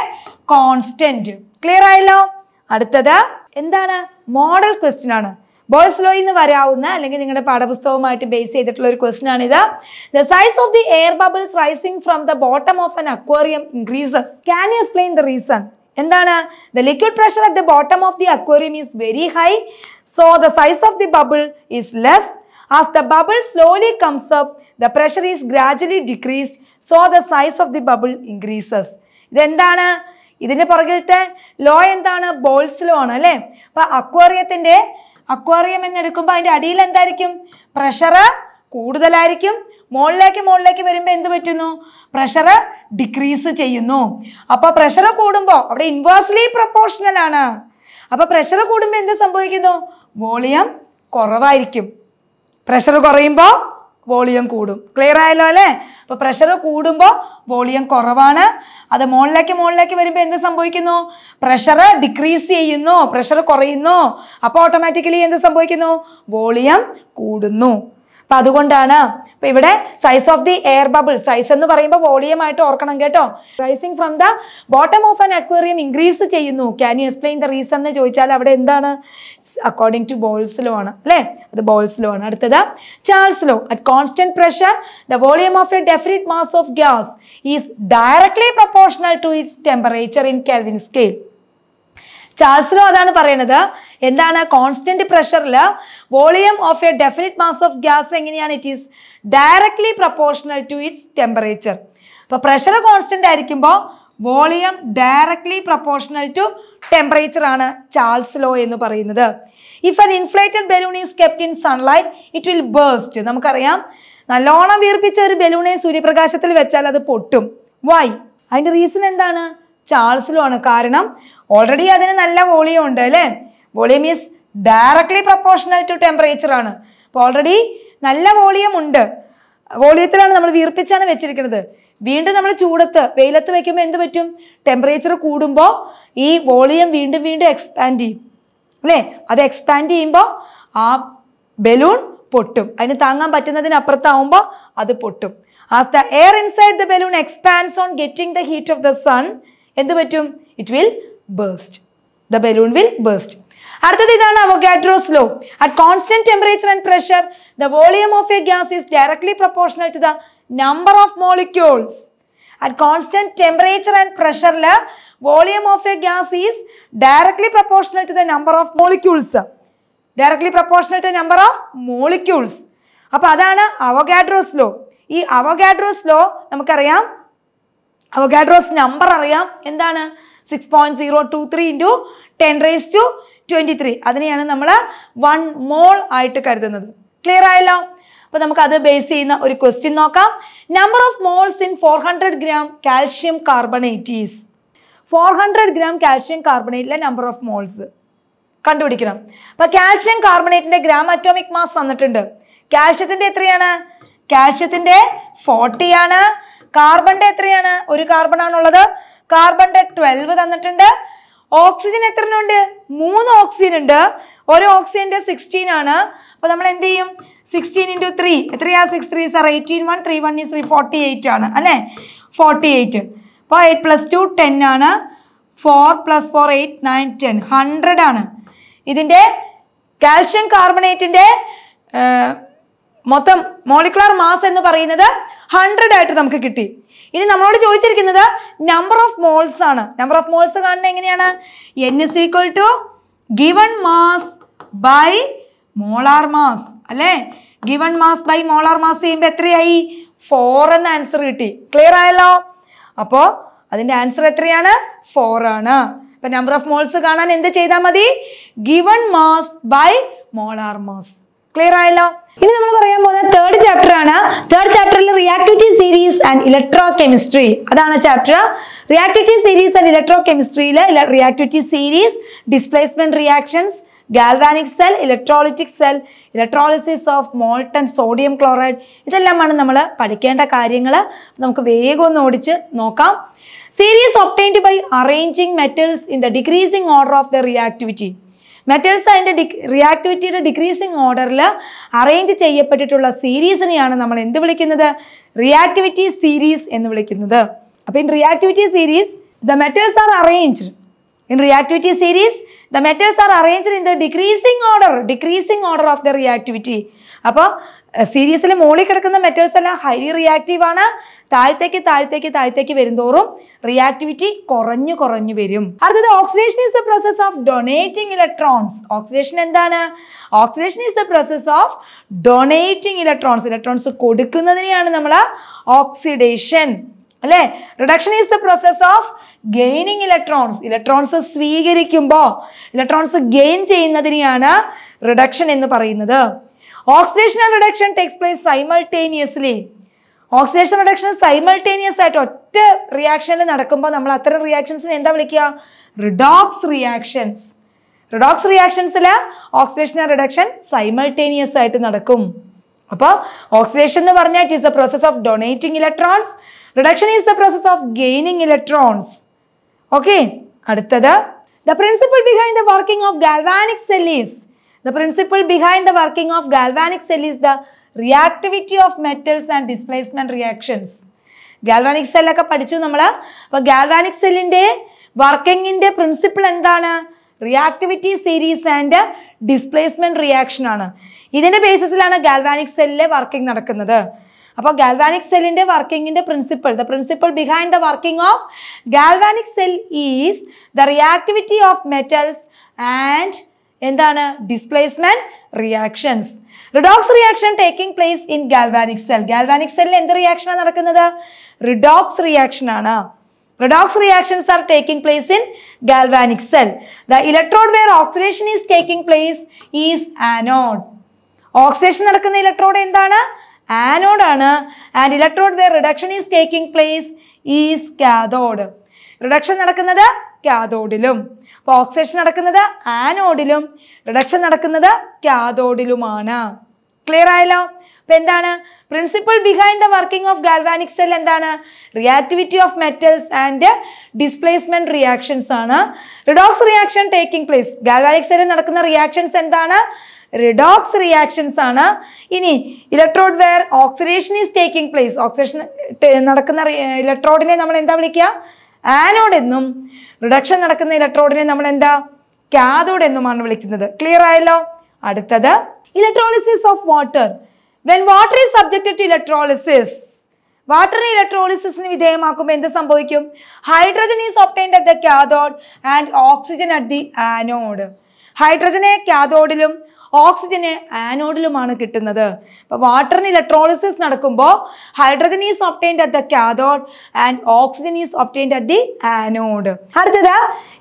Speaker 1: constant clear ആയല്ലോ അടുത്തത് എന്താണ് model question ആണ് Boyle's law എന്ന് വരാവുന്ന അല്ലെങ്കിൽ നിങ്ങളുടെ പാഠപുസ്തകവുമായിട്ട് ബേസ് ചെയ്തിട്ടുള്ള ഒരു ക്വസ്റ്റ്യൻ ആണിത് the size of the air bubbles rising from the bottom of an aquarium increases can you explain the reason എന്താണ് the liquid pressure at the bottom of the aquarium is very high so the size of the bubble is less As the bubble slowly comes up, the pressure is gradually decreased, so the size of the bubble increases. ഇതെന്താണ് ഇതിൻ്റെ പുറകിലത്തെ law എന്താണ് Boyle's law ആണ് അല്ലേ അപ്പം അക്വേറിയത്തിൻ്റെ aquarium എന്നെടുക്കുമ്പോൾ അതിൻ്റെ അടിയിൽ എന്തായിരിക്കും പ്രഷർ കൂടുതലായിരിക്കും മുകളിലേക്ക് മുകളിലേക്ക് വരുമ്പോൾ എന്ത് പറ്റുന്നു പ്രഷർ ഡിക്രീസ് ചെയ്യുന്നു അപ്പോൾ പ്രഷർ കൂടുമ്പോൾ അവിടെ ഇൻവേഴ്സ്ലി പ്രൊപ്പോർഷണൽ ആണ് അപ്പോൾ പ്രഷർ കൂടുമ്പോൾ എന്ത് സംഭവിക്കുന്നു വോളിയം കുറവായിരിക്കും പ്രഷർ കുറയുമ്പോൾ വോളിയം കൂടും ക്ലിയർ ആയല്ലോ അല്ലേ അപ്പോൾ പ്രഷർ കൂടുമ്പോൾ വോളിയം കുറവാണ് അത് മുകളിലേക്ക് മുകളിലേക്ക് വരുമ്പോൾ എന്ത് സംഭവിക്കുന്നു പ്രഷർ ഡിക്രീസ് ചെയ്യുന്നു പ്രഷർ കുറയുന്നു അപ്പോൾ ഓട്ടോമാറ്റിക്കലി എന്ത് സംഭവിക്കുന്നു വോളിയം കൂടുന്നു അപ്പൊ അതുകൊണ്ടാണ് അപ്പൊ ഇവിടെ size of the air bubble size എന്ന് പറയുമ്പോൾ വോളിയം ആയിട്ട് ഓർക്കണം കേട്ടോ rising from the bottom of an aquarium increase ചെയ്യുന്നു can you explain the reason എന്ന് ചോദിച്ചാൽ അവിടെ എന്താണ് അക്കോർഡിംഗ് ടു ബോൾസ് ലോ ആണ് അല്ലേ അത് ബോൾസ് ലോ ആണ് അടുത്തത് Charles law at constant pressure the volume of a definite mass of gas is directly proportional to its temperature in Kelvin scale Charles law അതാണ് പറയുന്നത് എന്താണ് കോൺസ്റ്റന്റ് പ്രഷറിൽ volume of a definite mass of gas എങ്ങനെയാണ് it is directly proportional to its temperature അപ്പോൾ pressure constant ആയിരിക്കുമ്പോൾ volume directly proportional to temperature ആണ് Charles law എന്ന് പറയുന്നത് if an inflated balloon is kept in sunlight it will burst നമുക്കറിയാം നല്ലോണം വീർപ്പിച്ച ഒരു ബലൂണെ സൂര്യപ്രകാശത്തിൽ വെച്ചാൽ അത് പൊട്ടും വൈ അതിൻ്റെ റീസൺ എന്താണ് ചാൾസ് ലോ ആണ് കാരണം ഓൾറെഡി അതിന് നല്ല വോളിയം ഉണ്ട് അല്ലേ volume is directly proportional to temperature ആണ് അപ്പോൾ ഓൾറെഡി നല്ല വോളിയം ഉണ്ട് വോളിയത്തിലാണ് നമ്മൾ വീർപ്പിച്ചാണ് വെച്ചിരിക്കുന്നത് വീണ്ടും നമ്മൾ ചൂടത്ത് വെയിലത്ത് വയ്ക്കുമ്പോൾ എന്ത് പറ്റും ടെമ്പറേച്ചർ കൂടുമ്പോൾ ഈ വോളിയം വീണ്ടും വീണ്ടും എക്സ്പാൻഡ് ചെയ്യും അല്ലേ അത് എക്സ്പാൻഡ് ചെയ്യുമ്പോൾ ആ ബലൂൺ പൊട്ടും അതിന് താങ്ങാൻ പറ്റുന്നതിനപ്പുറത്താവുമ്പോൾ അത് പൊട്ടും as the air inside the balloon expands on getting the heat of the sun എന്ത് പറ്റും it will burst the balloon will burst അടുത്തത് ഇതാണ് Avogadro's law at constant temperature and pressure the volume of a gas is directly proportional to the number of molecules at constant temperature and പ്രഷറിൽ volume of a gas is directly proportional to the number of molecules directly proportional to number of molecules അപ്പോൾ അതാണ് Avogadro's law ഈ Avogadro's law നമുക്കറിയാം Avogadro's number അറിയാം എന്താണ് six point zero two three into ten raise to twenty three അതിനെയാണ് നമ്മൾ one mole ആയിട്ട് കരുതുന്നത് ക്ലിയർ ആയല്ലോ അപ്പോൾ നമുക്കത് ബേസ് ചെയ്യുന്ന ഒരു ക്വസ്റ്റ്യൻ നോക്കാം number of moles in four hundred gram calcium carbonate is four hundred gram calcium കാർബണേറ്റിലെ നമ്പർ ഓഫ് മോൾസ് കണ്ടുപിടിക്കണം അപ്പോൾ കാൽഷ്യം കാർബണേറ്റിൻ്റെ ഗ്രാം അറ്റോമിക് മാസ് തന്നിട്ടുണ്ട് കാൽഷ്യത്തിൻ്റെ എത്രയാണ് കാൽഷ്യത്തിൻ്റെ ഫോർട്ടിയാണ് ആണ് കാർബണിൻ്റെ എത്രയാണ് ഒരു കാർബൺ ആണുള്ളത് കാർബണിൻ്റെ ട്വൽവ് തന്നിട്ടുണ്ട് ഓക്സിജൻ എത്ര ഉണ്ട് മൂന്ന് ഓക്സിജൻ ഉണ്ട് ഒരു ഓക്സിജൻ്റെ സിക്സ്റ്റീൻ ആണ് അപ്പോൾ നമ്മൾ എന്ത് ചെയ്യും സിക്സ്റ്റീൻ ഇൻറ്റു ത്രീ എത്രയാ six three sir eighteen one three one ഈ ത്രീ ഫോർട്ടി എയ്റ്റ് ആണ് അല്ലേ ഫോർട്ടി എയ്റ്റ് അപ്പോൾ എയ്റ്റ് പ്ലസ് ടു ടെൻ ആണ് four plus four eight nine ten hundred ആണ് ഇതിൻ്റെ കാൽഷ്യം കാർബണേറ്റിൻ്റെ മൊത്തം മോളിക്കുലർ മാസ് എന്ന് പറയുന്നത് ഹൺഡ്രഡ് ആയിട്ട് നമുക്ക് കിട്ടി ഇനി നമ്മളോട് ചോദിച്ചിരിക്കുന്നത് നമ്പർ ഓഫ് മോൾസ് ആണ് നമ്പർ ഓഫ് മോൾസ് കാണുന്നത് എങ്ങനെയാണ് N is equal to given mass by molar mass അല്ലേ given mass by molar mass ചെയ്യുമ്പോൾ എത്രയായി ഫോർ എന്ന ആൻസർ കിട്ടി ക്ലിയർ ആയല്ലോ അപ്പോൾ അതിൻ്റെ ആൻസർ എത്രയാണ് ഫോർ ആണ് അപ്പൊ നമ്പർ ഓഫ് മോൾസ് കാണാൻ എന്ത് ചെയ്താൽ മതി given mass by molar mass clear ആയല്ലോ ഇനി നമ്മൾ പറയാൻ പോകുന്ന തേർഡ് ചാപ്റ്റർ ആണ് തേർഡ് ചാപ്റ്ററിൽ reactivity series and electrochemistry അതാണ് ചാപ്റ്റർ റിയാക്ടിവിറ്റി സീരീസ് ആൻഡ് ഇലക്ട്രോ കെമിസ്ട്രിയിൽ reactivity series displacement reactions galvanic cell electrolytic cell electrolysis of molten sodium chloride ഇതെല്ലാമാണ് നമ്മൾ പഠിക്കേണ്ട കാര്യങ്ങൾ നമുക്ക് വേഗം ഒന്ന് ഓടിച്ച് നോക്കാം series obtained by arranging metals in the decreasing order of the reactivity metals അതിൻ്റെ ഡി റിയാക്ടിവിറ്റിയുടെ ഡിക്രീസിങ് ഓർഡറിൽ അറേഞ്ച് ചെയ്യപ്പെട്ടിട്ടുള്ള സീരീസിനെയാണ് നമ്മൾ എന്ത് വിളിക്കുന്നത് റിയാക്ടിവിറ്റി സീരീസ് എന്ന് വിളിക്കുന്നത് അപ്പോൾ in reactivity series the metals are arranged In reactivity series, the metals are arranged in the decreasing order, decreasing order of the reactivity. അപ്പോൾ സീരീസിൽ മുകളിൽ കിടക്കുന്ന മെറ്റൽസ് എല്ലാം ഹൈലി റിയാക്റ്റീവ് ആണ് താഴത്തേക്ക് താഴത്തേക്ക് താഴത്തേക്ക് വരുന്തോറും റിയാക്ടിവിറ്റി കുറഞ്ഞു കുറഞ്ഞു വരും അടുത്തത് oxidation is the process of donating electrons oxidation എന്താണ് oxidation is the process of donating electrons electrons കൊടുക്കുന്നതിനെയാണ് നമ്മൾ ഓക്സിഡേഷൻ അല്ലേ reduction is the process of gaining electrons electrons സ്വീകരിക്കുമ്പോ ഇലക്ട്രോൺസ് ഗെയിൻ ചെയ്യുന്നതിനെയാണ് റിഡക്ഷൻ എന്ന് പറയുന്നത് oxidation and reduction takes place simultaneously oxidation reduction simultaneous ആയിട്ട് ഒറ്റ റിയാക്ഷനിൽ നടക്കുമ്പോൾ നമ്മൾ അത്തരം റിയാക്ഷൻസിന് എന്താ വിളിക്കുക റിഡോക്സ് റിയാക്ഷൻസ് റിഡോക്സ് റിയാക്ഷൻസിൽ ഓക്സിഡേഷൻ റിഡക്ഷൻ സൈമൾട്ടേനിയസ് ആയിട്ട് നടക്കും അപ്പോൾ ഓക്സിഡേഷൻ എന്ന് പറഞ്ഞാൽ it is the process of donating electrons reduction is the process of gaining electrons okay അടുത്തത് the principle behind the working of galvanic cells the principle behind the working of galvanic cells the reactivity of metals and displacement reactions galvanic സെല്ലൊക്കെ പഠിച്ചു നമ്മൾ അപ്പോൾ galvanic സെല്ലിൻ്റെ വർക്കിങ്ങിൻ്റെ principle എന്താണ് reactivity series and displacement reaction ആണ് ഇതിൻ്റെ ബേസിസിലാണ് galvanic സെല്ലിലെ വർക്കിംഗ് നടക്കുന്നത് അപ്പോൾ ഗാൽവാനിക് സെല്ലിൻ്റെ വർക്കിങ്ങിൻ്റെ principle the principle behind the working of galvanic cell is the reactivity of metals and എന്താണ് displacement reactions redox reaction taking place in galvanic cell galvanic സെല്ലിൽ എന്ത് റിയാക്ഷനാണ് നടക്കുന്നത് റിഡോക്സ് റിയാക്ഷൻ ആണ് redox reactions are taking place in galvanic cell the electrode where oxidation is taking place is anode oxidation നടക്കുന്ന electrode എന്താണ് ആനോഡാണ് and electrode where reduction is taking place is cathode reduction നടക്കുന്നത് കാതോഡിലും അപ്പോൾ oxidation നടക്കുന്നത് ആനോഡിലും reduction നടക്കുന്നത് കാതോഡിലുമാണ് clear ആയല്ലോ അപ്പോൾ എന്താണ് principle behind the working of galvanic cell എന്താണ് reactivity of metals and displacement reactions ആണ് redox reaction taking place galvanic സെല്ലിൽ നടക്കുന്ന റിയാക്ഷൻസ് എന്താണ് റിഡോക്സ് റിയാക്ഷൻസ് ആണ് ഇനി electrode where oxidation is taking place oxidation നടക്കുന്ന ഇലക്ട്രോഡിനെ നമ്മൾ എന്താ വിളിക്കുക ആനോഡ് എന്നും റിഡക്ഷൻ നടക്കുന്ന ഇലക്ട്രോഡിനെ നമ്മൾ എന്താ കാതോഡ് എന്നുമാണ് വിളിക്കുന്നത് ക്ലിയർ ആയല്ലോ അടുത്തത് electrolysis of water when water is subjected to electrolysis water ഇലക്ട്രോളിസിന് വിധേയമാക്കുമ്പോൾ എന്ത് സംഭവിക്കും hydrogen is obtained at the cathode and oxygen at the anode ഹൈഡ്രജനെ കാതോഡിലും ഓക്സിജന് ആനോഡിലുമാണ് കിട്ടുന്നത് അപ്പോൾ വാട്ടറിന് ഇലക്ട്രോളിസിസ് നടക്കുമ്പോൾ hydrogen is obtained at the cathode and oxygen is obtained at the anode അടുത്തത്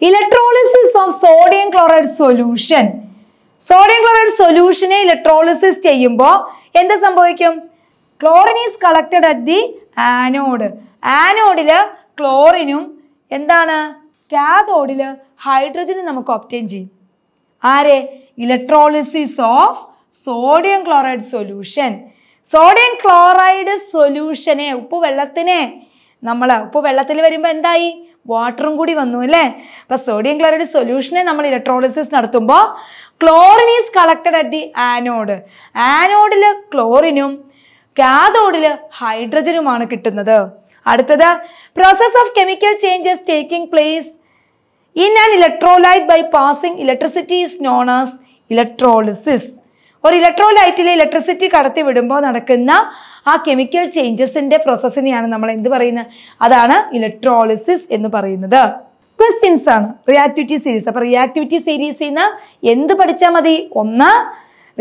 Speaker 1: electrolysis of sodium chloride solution sodium chloride സൊല്യൂഷനെ ഇലക്ട്രോളിസിസ് ചെയ്യുമ്പോൾ എന്ത് സംഭവിക്കും chlorine is collected at the anode ആനോഡിൽ ക്ലോറിനും എന്താണ് കാതോഡിൽ ഹൈഡ്രജനും നമുക്ക് ഒപ്റ്റൈൻ ചെയ്യും ആരെ electrolysis of sodium chloride solution sodium chloride സൊല്യൂഷനെ ഉപ്പ് വെള്ളത്തിനെ നമ്മൾ ഉപ്പ് വെള്ളത്തിൽ വരുമ്പോൾ എന്തായി വാട്ടറും കൂടി വന്നു അല്ലേ അപ്പോൾ സോഡിയം ക്ലോറൈഡ് സൊല്യൂഷനെ നമ്മൾ ഇലക്ട്രോളിസിസ് നടത്തുമ്പോൾ chlorine is collected at the anode ആനോഡിൽ ക്ലോറിനും കാതോഡില് ഹൈഡ്രജനുമാണ് കിട്ടുന്നത് അടുത്തത് process of chemical changes taking place in an electrolyte by passing electricity is known as electrolysis ഒരു ഇലക്ട്രോലൈറ്റിൽ ഇലക്ട്രിസിറ്റി കടത്തി വിടുമ്പോൾ നടക്കുന്ന ആ കെമിക്കൽ ചേഞ്ചസിന്റെ പ്രോസസ്സിനെയാണ് നമ്മൾ എന്ത് പറയുന്നത് അതാണ് ഇലക്ട്രോളിസിസ് എന്ന് പറയുന്നത് ക്വസ്റ്റ്യൻസ് ആണ് റിയാക്ടിവിറ്റി സീരീസ് അപ്പോൾ റിയാക്ടിവിറ്റി സീരീസിൽ നിന്ന് എന്ത് പഠിച്ചാൽ മതി ഒന്ന്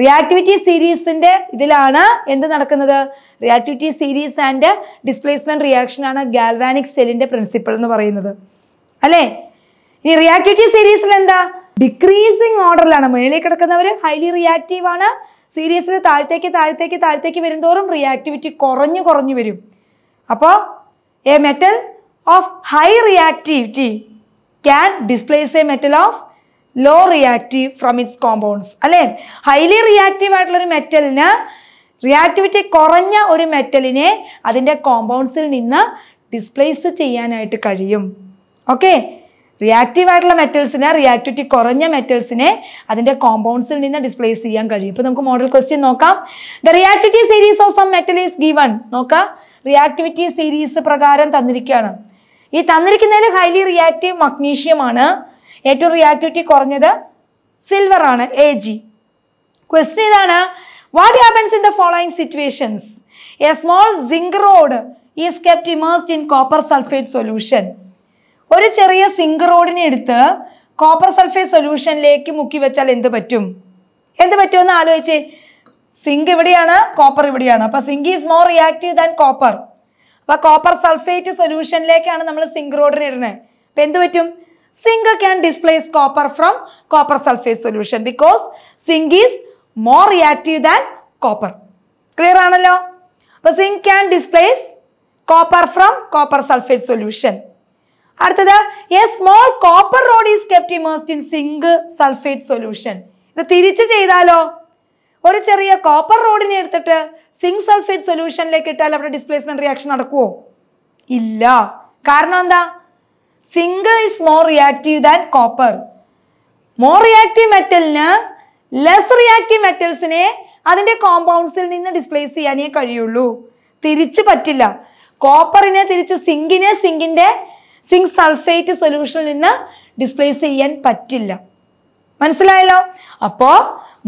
Speaker 1: റിയാക്ടിവിറ്റി സീരീസിന്റെ ഇതിലാണ് എന്ത് നടക്കുന്നത് reactivity series and displacement reaction ആണ് ഗാൽവാനിക് സെല്ലിന്റെ പ്രിൻസിപ്പിൾ എന്ന് പറയുന്നത് അല്ലേ ഇനി റിയാക്ടിവിറ്റി സീരീസിൽ എന്താ ഡിക്രീസിങ് ഓർഡറിലാണ് മേളിൽ കിടക്കുന്നവർ ഹൈലി റിയാക്റ്റീവ് ആണ് സീരീസിൽ താഴത്തേക്ക് താഴത്തേക്ക് താഴത്തേക്ക് വരുന്തോറും റിയാക്ടിവിറ്റി കുറഞ്ഞു കുറഞ്ഞു വരും അപ്പോൾ a metal of high reactivity can displace a metal of low reactive from its compounds അല്ലേ ഹൈലി റിയാക്റ്റീവ് ആയിട്ടുള്ളൊരു മെറ്റലിന് റിയാക്ടിവിറ്റി കുറഞ്ഞ ഒരു മെറ്റലിനെ അതിൻ്റെ കോമ്പൗണ്ട്സിൽ നിന്ന് ഡിസ്പ്ലേസ് ചെയ്യാനായിട്ട് കഴിയും ഓക്കെ റിയാക്റ്റീവ് ആയിട്ടുള്ള മെറ്റൽസിനെ റിയാക്ടിവിറ്റി കുറഞ്ഞ മെറ്റൽസിനെ അതിൻ്റെ കോമ്പൗണ്ട്സിൽ നിന്ന് ഡിസ്പ്ലേസ് ചെയ്യാൻ കഴിയും ഇപ്പോൾ നമുക്ക് മോഡൽ ക്വസ്റ്റ്യൻ നോക്കാം the reactivity series of some metal is given നോക്കാം റിയാക്ടിവിറ്റി സീരീസ് പ്രകാരം തന്നിരിക്കുകയാണ് ഈ തന്നിരിക്കുന്നതിൽ ഹൈലി റിയാക്റ്റീവ് മഗ്നീഷ്യമാണ് ഏറ്റവും റിയാക്ടിവിറ്റി കുറഞ്ഞത് സിൽവർ ആണ് എ ജി ക്വസ്റ്റ്യൻ ഇതാണ് what happens in the following situations a small zinc rod is kept immersed in copper sulphate solution ഒരു ചെറിയ സിങ്ക് റോഡിനെ എടുത്ത് കോപ്പർ സൾഫേറ്റ് സൊല്യൂഷനിലേക്ക് മുക്കി വെച്ചാൽ എന്ത് പറ്റും എന്ത് പറ്റുമെന്ന് ആലോചിച്ചേ സിങ്ക് ഇവിടെയാണ് കോപ്പർ ഇവിടെയാണ് അപ്പോൾ zinc is more reactive than copper അപ്പോൾ കോപ്പർ സൾഫേറ്റ് സൊല്യൂഷനിലേക്കാണ് നമ്മൾ സിങ്ക് റോഡിനെ ഇടുന്നത് അപ്പോൾ എന്ത് പറ്റും zinc can displace copper from copper sulphate solution because zinc is more reactive than copper clear ആണല്ലോ അപ്പോൾ zinc can displace copper from copper sulphate solution അടുത്തത് a small copper rod is kept immersed in zinc sulphate solution ഇത് തിരിച്ചു ചെയ്താലോ ഒരു ചെറിയ copper റോഡിനെ എടുത്തിട്ട് zinc sulphate സൊല്യൂഷനിലേക്ക് ഇട്ടാൽ അവിടെ ഡിസ്പ്ലേസ്മെന്റ് റിയാക്ഷൻ നടക്കുമോ ഇല്ല കാരണം എന്താ zinc is more reactive than copper more reactive മെറ്റലിന് ലെസ് റിയാക്റ്റീവ് മെറ്റൽസിനെ അതിന്റെ കോമ്പൗണ്ട്സിൽ നിന്ന് ഡിസ്പ്ലേസ് ചെയ്യാനേ കഴിയുള്ളൂ തിരിച്ച് പറ്റില്ല കോപ്പറിനെ തിരിച്ച് സിങ്കിനെ സിങ്കിന്റെ സിങ്ക് സൾഫേറ്റ് സൊല്യൂഷനിൽ നിന്ന് ഡിസ്പ്ലേസ് ചെയ്യാൻ പറ്റില്ല മനസ്സിലായല്ലോ അപ്പോൾ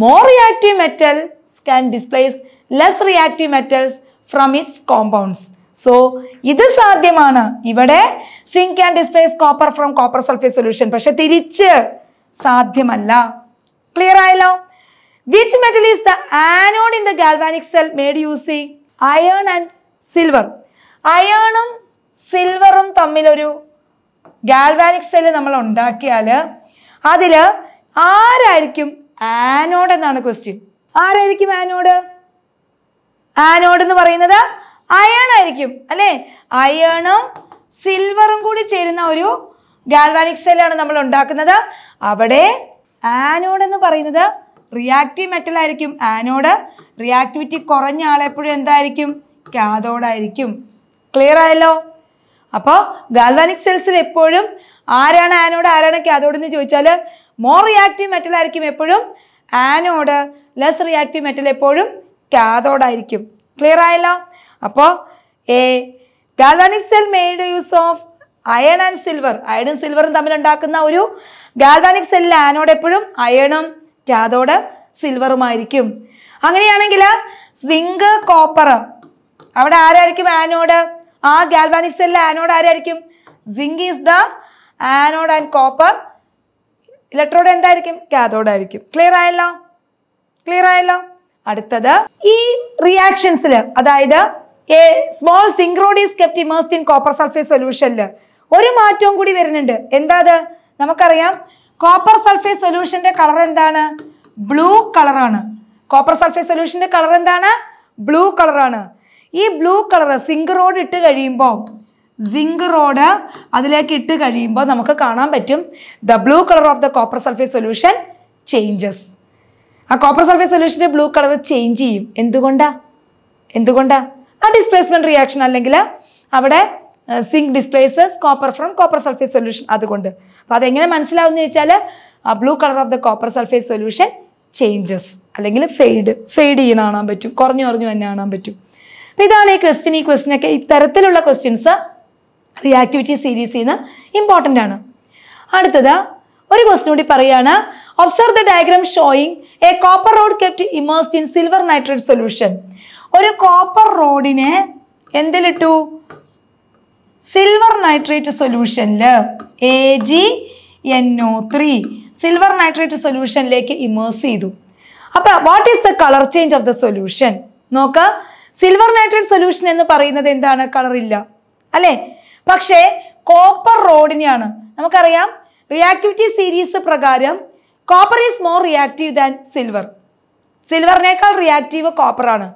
Speaker 1: more reactive metals can displace less reactive metals from its compounds so ഇത് സാധ്യമാണ് ഇവിടെ zinc can displace copper from copper sulphate solution പക്ഷെ തിരിച്ച് സാധ്യമല്ല ക്ലിയർ ആയല്ലോ which metal is the anode in the galvanic cell made use iron and silver അയേണും സിൽവറും തമ്മിലൊരു ഗാൽവാനിക് സെല്ല് നമ്മൾ ഉണ്ടാക്കിയാൽ അതിൽ ആരായിരിക്കും ആനോഡ് എന്നാണ് ക്വസ്റ്റ്യൻ ആരായിരിക്കും ആനോഡ് ആനോഡ് എന്ന് പറയുന്നത് അയൺ ആയിരിക്കും അല്ലേ അയണും സിൽവറും കൂടി ചേരുന്ന ഒരു ഗാൽവാനിക് സെല്ലാണ് നമ്മൾ ഉണ്ടാക്കുന്നത് അവിടെ ആനോഡ് എന്ന് പറയുന്നത് റിയാക്റ്റീവ് മെറ്റൽ ആയിരിക്കും ആനോഡ് റിയാക്ടിവിറ്റി കുറഞ്ഞ ആളെപ്പോഴും എന്തായിരിക്കും കാതോഡായിരിക്കും ക്ലിയർ ആയല്ലോ അപ്പോൾ ഗാൽവാനിക് സെൽസിൽ എപ്പോഴും ആരാണ് ആനോട് ആരാണ് കാഥോഡ് എന്ന് ചോദിച്ചാൽ മോർ റിയാക്റ്റീവ് മെറ്റൽ ആയിരിക്കും എപ്പോഴും ആനോട് ലെസ് റിയാക്റ്റീവ് മെറ്റൽ എപ്പോഴും കാഥോഡായിരിക്കും ക്ലിയർ ആയല്ലോ അപ്പോൾ a galvanic cell made use of iron and silver അയണും സിൽവറും തമ്മിൽ ഉണ്ടാക്കുന്ന ഒരു ഗാൽവാനിക് സെല്ലിൽ ആനോട് എപ്പോഴും അയണും കാഥോഡ് സിൽവറുമായിരിക്കും അങ്ങനെയാണെങ്കിൽ സിങ്ക് കോപ്പർ അവിടെ ആരായിരിക്കും ആനോട് ആ ഗാൽവാനിക് സെല്ലിലെ ആനോഡ് ആരായിരിക്കും zinc is the anode and copper electrode എന്തായിരിക്കും കാഥോഡ് ആയിരിക്കും ക്ലിയർ ആയല്ലോ ക്ലിയർ ആയല്ലോ അടുത്തത് ഈ റിയാക്ഷൻസിൽ അതായത് a small zinc rod is kept immersed in copper sulphate സൊല്യൂഷനിൽ ഒരു മാറ്റവും കൂടി വരുന്നുണ്ട് എന്താ അത് നമുക്കറിയാം കോപ്പർ സൾഫേറ്റ് സൊല്യൂഷന്റെ കളർ എന്താണ് ബ്ലൂ കളറാണ് കോപ്പർ സൾഫേറ്റ് സൊല്യൂഷന്റെ കളർ എന്താണ് ബ്ലൂ കളറാണ് ഈ ബ്ലൂ കളർ സിങ്ക് റോഡ് ഇട്ട് കഴിയുമ്പോൾ സിങ്ക് റോഡ് അതിലേക്ക് ഇട്ട് കഴിയുമ്പോൾ നമുക്ക് കാണാൻ പറ്റും the blue colour of the copper sulphate solution changes ആ കോപ്പർ സൾഫേറ്റ് സൊല്യൂഷൻ്റെ ബ്ലൂ കളർ ചേഞ്ച് ചെയ്യും എന്തുകൊണ്ടാ എന്തുകൊണ്ടാ ആ ഡിസ്പ്ലേസ്മെൻറ്റ് റിയാക്ഷൻ അല്ലെങ്കിൽ അവിടെ zinc displaces copper from copper sulphate solution അതുകൊണ്ട് അപ്പോൾ അതെങ്ങനെ മനസ്സിലാവുന്ന ചോദിച്ചാൽ ആ blue colour of the copper sulphate solution changes അല്ലെങ്കിൽ ഫെയ്ഡ് ഫെയ്ഡ് ചെയ്യാൻ കാണാൻ പറ്റും കുറഞ്ഞു കുറഞ്ഞു തന്നെ കാണാൻ പറ്റും അപ്പം ഇതാണ് ഈ ക്വസ്റ്റ്യൻ ഈ ക്വസ്റ്റ്യൻ ഒക്കെ ഇത്തരത്തിലുള്ള ക്വസ്റ്റ്യൻസ് റിയാക്ടിവിറ്റി സീരീസിൽ നിന്ന് ഇമ്പോർട്ടൻ്റ് ആണ് അടുത്തത് ഒരു ക്വസ്റ്റ്യൻ കൂടി പറയുകയാണ് observe the diagram showing a copper rod kept immersed in silver nitrate solution ഒരു കോപ്പർ റോഡിനെ എന്തിലിട്ടു സിൽവർ നൈട്രേറ്റ് സൊല്യൂഷനിൽ A G N O three silver nitrate സൊല്യൂഷനിലേക്ക് ഇമേഴ്സ് ചെയ്തു അപ്പോൾ what is the colour change of the solution നോക്ക silver nitrate solution എന്ന് പറയുന്നത് എന്താണ് കളറില്ല അല്ലേ പക്ഷേ കോപ്പർ റോഡിനെയാണ് നമുക്കറിയാം റിയാക്ടിവിറ്റി സീരീസ് പ്രകാരം copper is more reactive than silver സിൽവറിനേക്കാൾ റിയാക്റ്റീവ് കോപ്പർ ആണ്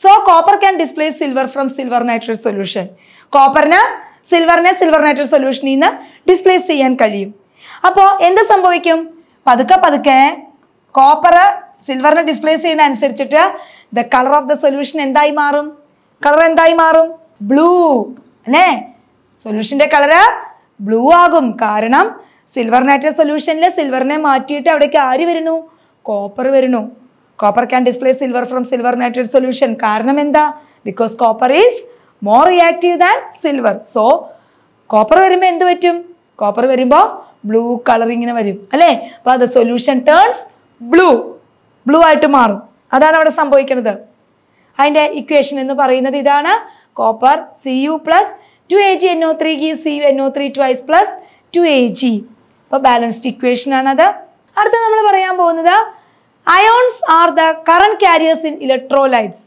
Speaker 1: so copper can displace silver from silver nitrate solution കോപ്പറിന് സിൽവറിനെ സിൽവർ നൈട്രേറ്റ് സൊല്യൂഷനിൽ നിന്ന് ഡിസ്പ്ലേസ് ചെയ്യാൻ കഴിയും അപ്പോൾ എന്ത് സംഭവിക്കും പതുക്കെ പതുക്കെ കോപ്പർ സിൽവറിനെ ഡിസ്പ്ലേസ് ചെയ്യുന്ന അനുസരിച്ചിട്ട് the colour of the solution എന്തായി മാറും കളർ എന്തായി മാറും ബ്ലൂ അല്ലേ സൊല്യൂഷൻ്റെ കളറ് ബ്ലൂ ആകും കാരണം സിൽവർ നൈട്രേറ്റ് സൊല്യൂഷനിൽ സിൽവറിനെ മാറ്റിയിട്ട് അവിടേക്ക് ആര് വരുന്നു കോപ്പർ വരുന്നു copper can display silver from silver nitrate solution കാരണം എന്താ because copper is more reactive than silver so copper വരുമ്പോൾ എന്ത് പറ്റും കോപ്പർ വരുമ്പോൾ ബ്ലൂ കളർ ഇങ്ങനെ വരും അല്ലേ അപ്പോൾ അത് സൊല്യൂഷൻ ടേൺസ് ബ്ലൂ ബ്ലൂ ആയിട്ട് മാറും അതാണ് അവിടെ സംഭവിക്കുന്നത് അതിൻ്റെ ഇക്വേഷൻ എന്ന് പറയുന്നത് ഇതാണ് copper C U plus two A G N O three gives C U N O three twice plus two A G അപ്പോൾ ബാലൻസ്ഡ് അത് അടുത്ത നമ്മൾ പറയാൻ പോകുന്നത് ions are the current carriers in electrolytes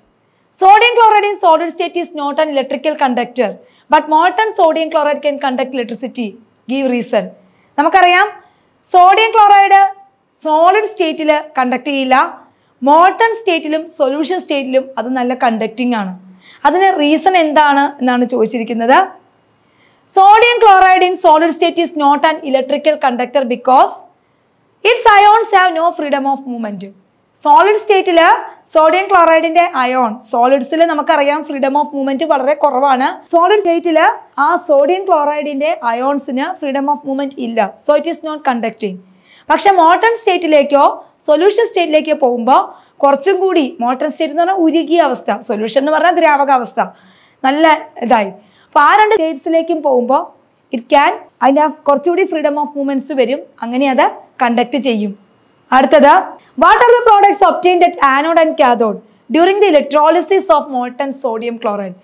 Speaker 1: sodium chloride in solid state is not an electrical conductor but molten sodium chloride can conduct electricity give reason നമുക്കറിയാം sodium chloride solid സ്റ്റേറ്റിൽ conduct ചെയ്യില്ല molten സ്റ്റേറ്റിലും solution സ്റ്റേറ്റിലും അത് നല്ല conducting ആണ് അതിന് reason എന്താണ് എന്നാണ് ചോദിച്ചിരിക്കുന്നത് sodium chloride in solid state is not an electrical conductor because its ions have no freedom of movement solid സ്റ്റേറ്റിൽ സോഡിയം ക്ലോറൈഡിന്റെ അയോൺ സോളിഡ്സിൽ നമുക്കറിയാം ഫ്രീഡം ഓഫ് മൂവ്മെന്റ് വളരെ കുറവാണ് സോളിഡ് സ്റ്റേറ്റിൽ ആ സോഡിയം ക്ലോറൈഡിന്റെ അയോൺസിന് ഫ്രീഡം ഓഫ് മൂവ്മെന്റ് ഇല്ല so it is not conducting പക്ഷെ മോട്ടൺ സ്റ്റേറ്റിലേക്കോ സൊല്യൂഷൻ സ്റ്റേറ്റിലേക്കോ പോകുമ്പോൾ കുറച്ചും കൂടി മോട്ടൺ സ്റ്റേറ്റ് എന്ന് പറഞ്ഞാൽ ഉരുകിയ അവസ്ഥ സൊല്യൂഷൻ എന്ന് പറഞ്ഞാൽ ദ്രാവകാവസ്ഥ നല്ല ഇതായി അപ്പോൾ ആ രണ്ട് സ്റ്റേറ്റ്സിലേക്കും പോകുമ്പോൾ ഇറ്റ് ക്യാൻ അതിൻ്റെ കുറച്ചുകൂടി ഫ്രീഡം ഓഫ് മൂവ്മെൻറ്റ്സ് വരും അങ്ങനെ അത് കണ്ടക്ട് ചെയ്യും അടുത്തത് what are the products obtained at anode and cathode during the electrolysis of molten sodium chloride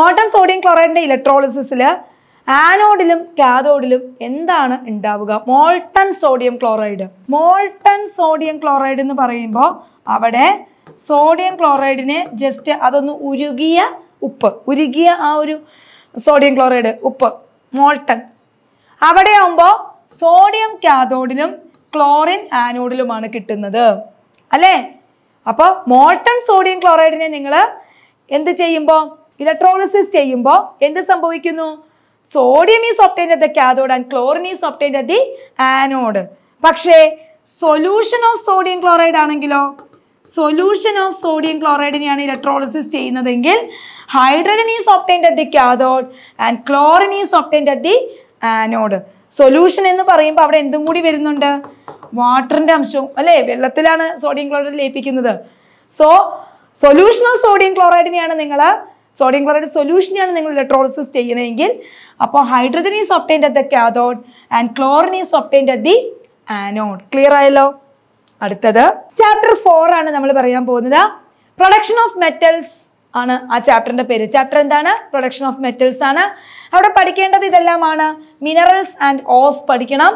Speaker 1: molten sodium ക്ലോറൈഡിൻ്റെ ഇലക്ട്രോളിസിസിൽ ആനോഡിലും കാഥോഡിലും എന്താണ് ഉണ്ടാവുക molten sodium chloride molten sodium chloride എന്ന് പറയുമ്പോൾ അവിടെ സോഡിയം ക്ലോറൈഡിനെ ജസ്റ്റ് അതൊന്ന് ഉരുകിയ ഉപ്പ് ഉരുകിയ ആ ഒരു സോഡിയം ക്ലോറൈഡ് ഉപ്പ് മോൾട്ടൺ അവിടെ ആവുമ്പോൾ സോഡിയം കാഥോഡിലും ക്ലോറിൻ ആനോഡിലുമാണ് കിട്ടുന്നത് അല്ലേ അപ്പോൾ മോൾട്ടൺ സോഡിയം ക്ലോറൈഡിനെ നിങ്ങൾ എന്ത് ചെയ്യുമ്പോൾ ഇലക്ട്രോളിസിസ് ചെയ്യുമ്പോൾ എന്ത് സംഭവിക്കുന്നു sodium is obtained at the cathode and chlorine is obtained at the anode പക്ഷേ സൊല്യൂഷൻ ഓഫ് സോഡിയം ക്ലോറൈഡ് ആണെങ്കിലോ സൊല്യൂഷൻ ഓഫ് സോഡിയം ക്ലോറൈഡിനെയാണ് ഇലക്ട്രോളിസിസ് ചെയ്യുന്നതെങ്കിൽ hydrogen is obtained at the cathode and chlorine is obtained at the anode solution എന്ന് പറയുമ്പോൾ അവിടെ എന്തും കൂടി വരുന്നുണ്ട് വാട്ടറിൻ്റെ അംശവും അല്ലേ വെള്ളത്തിലാണ് സോഡിയം ക്ലോറൈഡ് ലയിപ്പിക്കുന്നത് സോ സൊല്യൂഷൻ ഓഫ് സോഡിയം ക്ലോറൈഡിനെയാണ് നിങ്ങൾ സോഡിയം ക്ലോറൈഡ് സൊല്യൂഷനെയാണ് നിങ്ങൾ ഇലക്ട്രോളിസിസ് ചെയ്യണമെങ്കിൽ അപ്പോൾ hydrogen is obtained at the cathode and chlorine is obtained at the anode clear ആയല്ലോ അടുത്തത് ചാപ്റ്റർ ഫോർ ആണ് നമ്മൾ പറയാൻ പോകുന്നത് പ്രൊഡക്ഷൻ ഓഫ് മെറ്റൽസ് ആണ് ആ ചാപ്റ്ററിൻ്റെ പേര് ചാപ്റ്റർ എന്താണ് പ്രൊഡക്ഷൻ ഓഫ് മെറ്റൽസ് ആണ് അവിടെ പഠിക്കേണ്ടത് ഇതെല്ലാമാണ് മിനറൽസ് ആൻഡ് ഓസ് പഠിക്കണം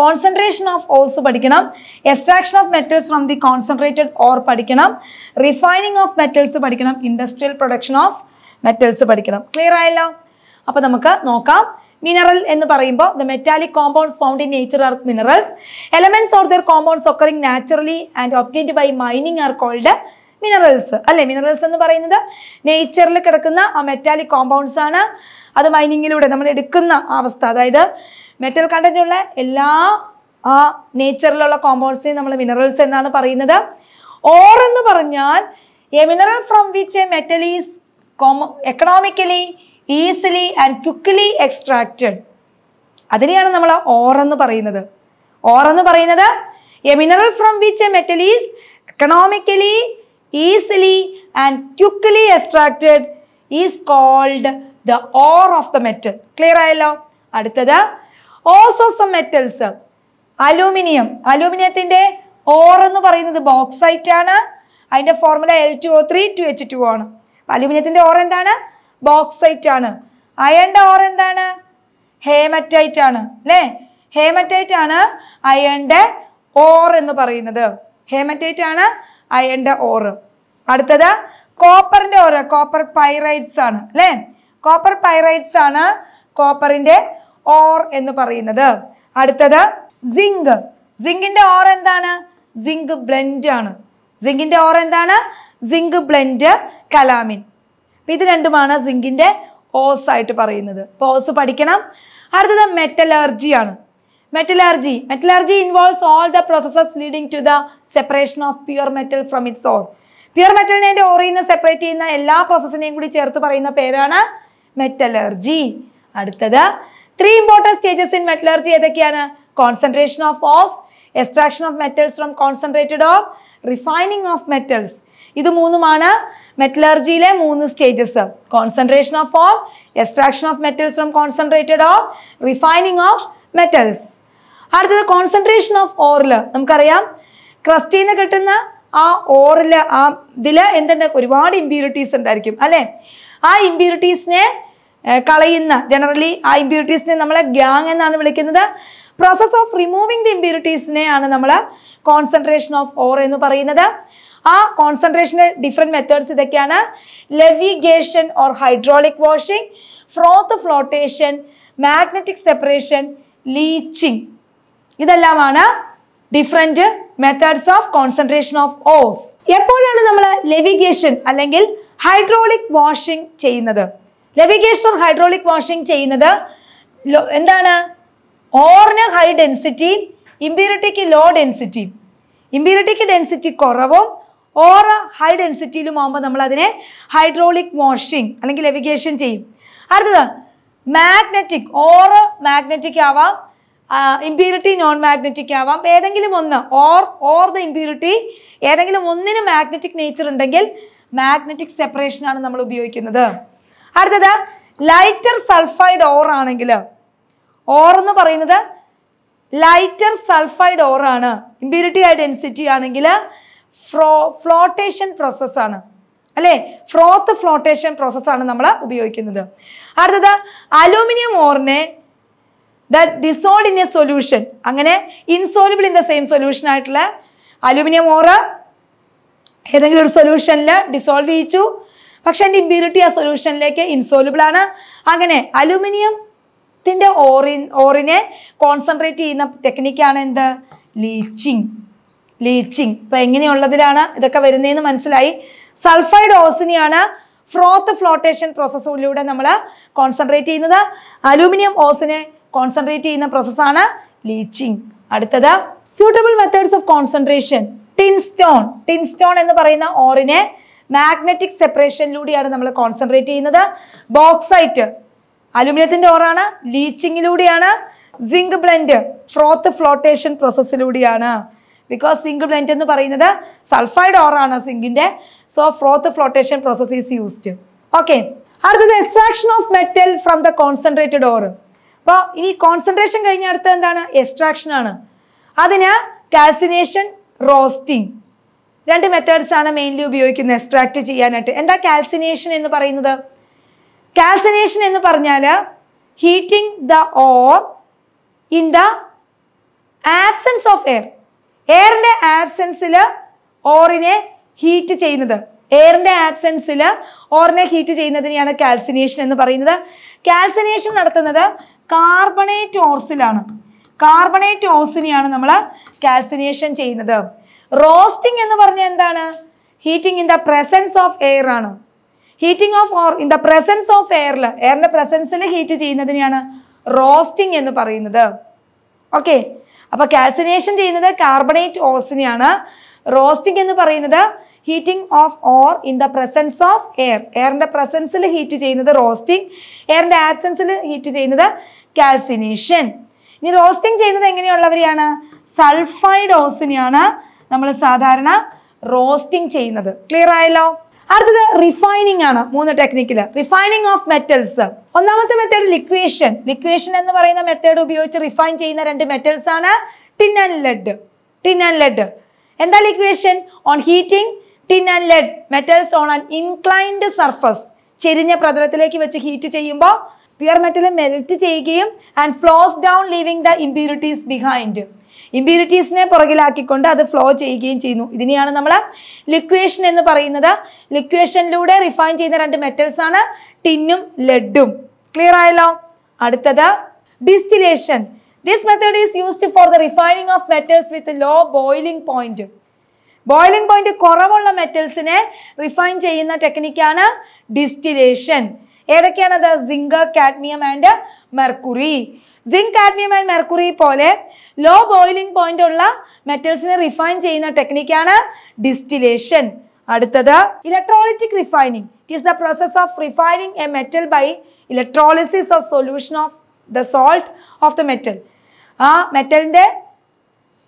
Speaker 1: കോൺസെൻട്രേഷൻ ഓഫ് ഓസ് പഠിക്കണം extraction of metals from the concentrated ore പഠിക്കണം റിഫൈനിങ് ഓഫ് മെറ്റൽസ് പഠിക്കണം ഇൻഡസ്ട്രിയൽ പ്രൊഡക്ഷൻ ഓഫ് മെറ്റൽസ് പഠിക്കണം ക്ലിയർ ആയല്ലോ അപ്പോൾ നമുക്ക് നോക്കാം മിനറൽ എന്ന് പറയുമ്പോൾ the metallic compounds found in nature are minerals elements or other compounds occurring naturally and obtained by mining are called minerals അല്ലെ മിനറൽസ് എന്ന് പറയുന്നത് നേച്ചറിൽ കിടക്കുന്ന ആ മെറ്റാലിക് കോമ്പൗണ്ട്സ് ആണ് അത് മൈനിങ്ങിലൂടെ നമ്മൾ എടുക്കുന്ന അവസ്ഥ അതായത് മെറ്റൽ കണ്ടന്റ് ഉള്ള എല്ലാ ആ നേച്ചറിലുള്ള കോമ്പൗണ്ട്സിനെ നമ്മൾ മിനറൽസ് എന്നാണ് പറയുന്നത് ഓർ എന്ന് പറഞ്ഞാൽ a mineral from which a metal is coma economically easily and quickly extracted അതിനെയാണ് നമ്മൾ ഓർ എന്ന് പറയുന്നത് ഓർ എന്ന് പറയുന്നത് a mineral from which a metal is economically easily and quickly extracted is called the ore of the metal clear ആയല്ലോ അടുത്തത് ores of some metals aluminium അലൂമിനിയത്തിൻ്റെ ore എന്ന് പറയുന്നത് ബോക്സൈറ്റ് ആണ് അതിൻ്റെ formula L two O three two H two ആണ് അലൂമിനിയത്തിൻ്റെ or എന്താണ് ബോക്സൈറ്റ് ആണ് അയണിൻ്റെ ഓർ എന്താണ് ഹേമറ്റൈറ്റ് ആണ് അല്ലേ ഹേമറ്റൈറ്റ് ആണ് അയണിൻ്റെ ഓർ എന്ന് പറയുന്നത് ഹേമറ്റൈറ്റ് ആണ് അയണിൻ്റെ ഓർ അടുത്തത് കോപ്പറിൻ്റെ ഓർ കോപ്പർ പൈറൈറ്റ്സ് ആണ് അല്ലേ കോപ്പർ പൈറൈറ്റ്സ് ആണ് കോപ്പറിൻ്റെ ഓർ എന്ന് പറയുന്നത് അടുത്തത് സിങ്ക് സിങ്കിൻ്റെ ഓർ എന്താണ് സിങ്ക് ബ്ലെൻഡ് ആണ് സിങ്കിൻ്റെ ഓർ എന്താണ് സിങ്ക് ബ്ലെൻഡ് കലാമിൻ അപ്പം ഇത് രണ്ടുമാണ് സിങ്കിൻ്റെ ഓസ് ആയിട്ട് പറയുന്നത് അപ്പോൾ ഓസ് പഠിക്കണം അടുത്തത് മെറ്റലർജി ആണ് metallurgy metallurgy involves all the processes leading to the separation of pure metal from its ore pure മെറ്റലിനെ എൻ്റെ ഓറിൽ നിന്ന് സെപ്പറേറ്റ് ചെയ്യുന്ന എല്ലാ പ്രോസസ്സിനെയും കൂടി ചേർത്ത് പറയുന്ന പേരാണ് മെറ്റലർജി അടുത്തത് three important stages in metallurgy ഏതൊക്കെയാണ് concentration of ores extraction of metals from concentrated of refining of metals ഇത് മൂന്നുമാണ് മെറ്റലർജിയിലെ മൂന്ന് stages concentration of ore extraction of metals from concentrated ore refining of metals അടുത്തത് concentration of ഓറില് നമുക്കറിയാം ക്രസ്റ്റിൽ നിന്ന് കിട്ടുന്ന ആ ഓറില് ആ ഇതിൽ എന്തുണ്ട് ഒരുപാട് ഇമ്പ്യൂരിറ്റീസ് ഉണ്ടായിരിക്കും അല്ലേ ആ ഇമ്പ്യൂരിറ്റീസിനെ കളയുന്ന ജനറലി ആ ഇമ്പ്യൂരിറ്റീസിനെ നമ്മളെ ഗ്യാങ് എന്നാണ് വിളിക്കുന്നത് പ്രോസസ് ഓഫ് റിമൂവിങ് ദി ഇമ്പ്യൂരിറ്റീസിനെയാണ് നമ്മൾ കോൺസെൻട്രേഷൻ ഓഫ് ഓർ എന്ന് പറയുന്നത് ആ കോൺസെൻട്രേഷന് ഡിഫറെൻറ്റ് മെത്തേഡ്സ് ഇതൊക്കെയാണ് levigation or hydraulic washing froth flotation magnetic separation leaching ഇതെല്ലാമാണ് different methods of concentration of ores എപ്പോഴാണ് നമ്മൾ ലെവിഗേഷൻ അല്ലെങ്കിൽ ഹൈഡ്രോളിക് വാഷിംഗ് ചെയ്യുന്നത് ലെവിഗേഷൻ ഓർ ഹൈഡ്രോളിക് വാഷിംഗ് ചെയ്യുന്നത് എന്താണ് ഓറിന് ഹൈ ഡെൻസിറ്റി ഇമ്പ്യൂരിറ്റിക്ക് ലോ ഡെൻസിറ്റി ഇമ്പ്യൂരിറ്റിക്ക് ഡെൻസിറ്റി കുറവും ഓറ ഹൈ ആകുമ്പോൾ നമ്മൾ അതിനെ ഹൈഡ്രോളിക് വാഷിംഗ് അല്ലെങ്കിൽ എവിഗേഷൻ ചെയ്യും അടുത്തത് മാഗ്നറ്റിക് ഓർ മാഗ്നറ്റിക് ആവാം ഇമ്പ്യൂരിറ്റി നോൺ മാഗ്നറ്റിക് ആവാം ഏതെങ്കിലും ഒന്ന് ഓർ ഓർ ദ ഇമ്പ്യൂരിറ്റി ഏതെങ്കിലും ഒന്നിന് മാഗ്നറ്റിക് നേച്ചർ ഉണ്ടെങ്കിൽ മാഗ്നറ്റിക് സെപ്പറേഷനാണ് നമ്മൾ ഉപയോഗിക്കുന്നത് അടുത്തത് ലൈറ്റർ സൾഫൈഡ് ഓർ ആണെങ്കിൽ ഓർ എന്ന് പറയുന്നത് ലൈറ്റർ സൾഫൈഡ് ഓർ ആണ് ഇമ്പ്യൂരിറ്റി ആയ ഡെൻസിറ്റി ആണെങ്കിൽ ഫ്രോ ഫ്ലോട്ടേഷൻ പ്രോസസ്സാണ് അല്ലേ ഫ്രോത്ത് ഫ്ലോട്ടേഷൻ പ്രോസസ്സാണ് നമ്മൾ ഉപയോഗിക്കുന്നത് അടുത്തത് അലൂമിനിയം ഓറിനെ the dissolved in a solution അങ്ങനെ insoluble in the same solution ആയിട്ടുള്ള അലൂമിനിയം ഓറ് ഏതെങ്കിലും ഒരു സൊല്യൂഷനിൽ ഡിസോൾവ് ചെയ്യിച്ചു പക്ഷെ എൻ്റെ ഇമ്പ്യൂരിറ്റി ആ സൊല്യൂഷനിലേക്ക് ഇൻസോലുബിൾ ആണ് അങ്ങനെ അലുമിനിയത്തിൻ്റെ ഓറിൻ ഓറിനെ കോൺസെൻട്രേറ്റ് ചെയ്യുന്ന ടെക്നിക്കാണ് എന്ത് ലീച്ചിങ് ലീച്ചിങ് ഇപ്പൊ എങ്ങനെയുള്ളതിലാണ് ഇതൊക്കെ വരുന്നതെന്ന് മനസ്സിലായി സൾഫൈഡ് ഓസിനെയാണ് ഫ്രോത്ത് ഫ്ലോട്ടേഷൻ പ്രോസസ്സിലൂടെ നമ്മൾ കോൺസെൻട്രേറ്റ് ചെയ്യുന്നത് അലൂമിനിയം ഓസിനെ കോൺസെൻട്രേറ്റ് ചെയ്യുന്ന പ്രോസസ്സാണ് ലീച്ചിങ് അടുത്തത് suitable methods of concentration tin stone tin stone എന്ന് പറയുന്ന ഓറിനെ മാഗ്നറ്റിക് സെപ്പറേഷനിലൂടെയാണ് നമ്മൾ കോൺസെൻട്രേറ്റ് ചെയ്യുന്നത് ബോക്സൈറ്റ് അലുമിനിയത്തിൻ്റെ ഓറാണ് ലീച്ചിങ്ങിലൂടെയാണ് സിങ്ക് ബ്ലെൻഡ് ഫ്രോത്ത് ഫ്ലോട്ടേഷൻ പ്രോസസ്സിലൂടെയാണ് ബിക്കോസ് സിങ്ക് പ്ലാന്റ് എന്ന് പറയുന്നത് സൾഫൈഡ് ഓറാണ് സിങ്കിൻ്റെ so froth flotation process is used okay അടുത്തത് extraction of metal from the concentrated ore അപ്പോൾ ഈ കോൺസെൻട്രേഷൻ കഴിഞ്ഞ അടുത്ത് എന്താണ് എക്സ്ട്രാക്ഷൻ ആണ് അതിന് കാൽസിനേഷൻ റോസ്റ്റിംഗ് രണ്ട് മെത്തേഡ്സ് ആണ് മെയിൻലി ഉപയോഗിക്കുന്നത് എക്സ്ട്രാക്ട് ചെയ്യാനായിട്ട് എന്താ കാൽസിനേഷൻ എന്ന് പറയുന്നത് കാൽസിനേഷൻ എന്ന് പറഞ്ഞാൽ heating the ore in the absence of air എയറിന്റെ ആബ്സെൻസിൽ ഓറിനെ ഹീറ്റ് ചെയ്യുന്നത് എയറിന്റെ ആബ്സെൻസിൽ ഓറിനെ ഹീറ്റ് ചെയ്യുന്നതിനെയാണ് കാൽസിനേഷൻ എന്ന് പറയുന്നത് കാൽസിനേഷൻ നടത്തുന്നത് കാർബണേറ്റ് ഓർസിലാണ് കാർബണേറ്റ് ഓസിനെയാണ് നമ്മൾ കാൽസിനേഷൻ ചെയ്യുന്നത് റോസ്റ്റിംഗ് എന്ന് പറഞ്ഞാൽ എന്താണ് heating in the presence of air ആണ് heating of ore in the presence of എയറിൽ എയറിന്റെ പ്രസൻസിൽ ഹീറ്റ് ചെയ്യുന്നതിനെയാണ് റോസ്റ്റിംഗ് എന്ന് പറയുന്നത് ഓക്കെ അപ്പോൾ കാൽസിനേഷൻ ചെയ്യുന്നത് കാർബണേറ്റ് ഓസിനെയാണ് റോസ്റ്റിംഗ് എന്ന് പറയുന്നത് heating of ore in the presence of air എയറിന്റെ പ്രസൻസിൽ ഹീറ്റ് ചെയ്യുന്നത് റോസ്റ്റിംഗ് എയറിന്റെ ആബ്സെൻസിൽ ഹീറ്റ് ചെയ്യുന്നത് കാൽസിനേഷൻ ഇനി റോസ്റ്റിംഗ് ചെയ്യുന്നത് എങ്ങനെയുള്ളവരെയാണ് സൾഫൈഡ് ഓസിനെയാണ് നമ്മൾ സാധാരണ റോസ്റ്റിംഗ് ചെയ്യുന്നത് ക്ലിയർ ആയല്ലോ അടുത്തത് റിഫൈനിങ് ആണ് മൂന്ന് ടെക്നിക്കില് റിഫൈനിങ് ഓഫ് മെറ്റൽസ് ഒന്നാമത്തെ മെത്തേഡ് ലിക്വേഷൻ ലിക്വേഷൻ എന്ന് പറയുന്ന മെത്തേഡ് ഉപയോഗിച്ച് റിഫൈൻ ചെയ്യുന്ന രണ്ട് മെറ്റൽസ് ആണ് tin and lead tin and lead എന്താ liquation on heating tin and lead metals on an inclined surface ചെരിഞ്ഞ പ്രതലത്തിലേക്ക് വെച്ച് ഹീറ്റ് ചെയ്യുമ്പോൾ പ്യുർ മെറ്റൽ മെൽറ്റ് ചെയ്യുകയും and flows down leaving the impurities behind ഇമ്പ്യൂരിറ്റീസിനെ പുറകിലാക്കിക്കൊണ്ട് അത് ഫ്ലോ ചെയ്യുകയും ചെയ്യുന്നു ഇതിനെയാണ് നമ്മൾ ലിക്വേഷൻ എന്ന് പറയുന്നത് ലിക്വേഷനിലൂടെ റിഫൈൻ ചെയ്യുന്ന രണ്ട് മെറ്റൽസ് ആണ് ടിന്നും ലെഡും ക്ലിയർ ആയല്ലോ അടുത്തത് distillation this method is used for the refining of metals with low boiling point boiling point കുറവുള്ള മെറ്റൽസിനെ റിഫൈൻ ചെയ്യുന്ന ടെക്നിക്കാണ് ഡിസ്റ്റിലേഷൻ ഏതൊക്കെയാണത് zinc cadmium and mercury zinc cadmium and mercury പോലെ ലോ ബോയിലിംഗ് പോയിന്റ് ഉള്ള മെറ്റൽസിനെ റിഫൈൻ ചെയ്യുന്ന ടെക്നിക്കാണ് ഡിസ്റ്റിലേഷൻ അടുത്തത് electrolytic refining it is the process of refining a metal by electrolysis of solution of the salt of the metal ആ മെറ്റലിൻ്റെ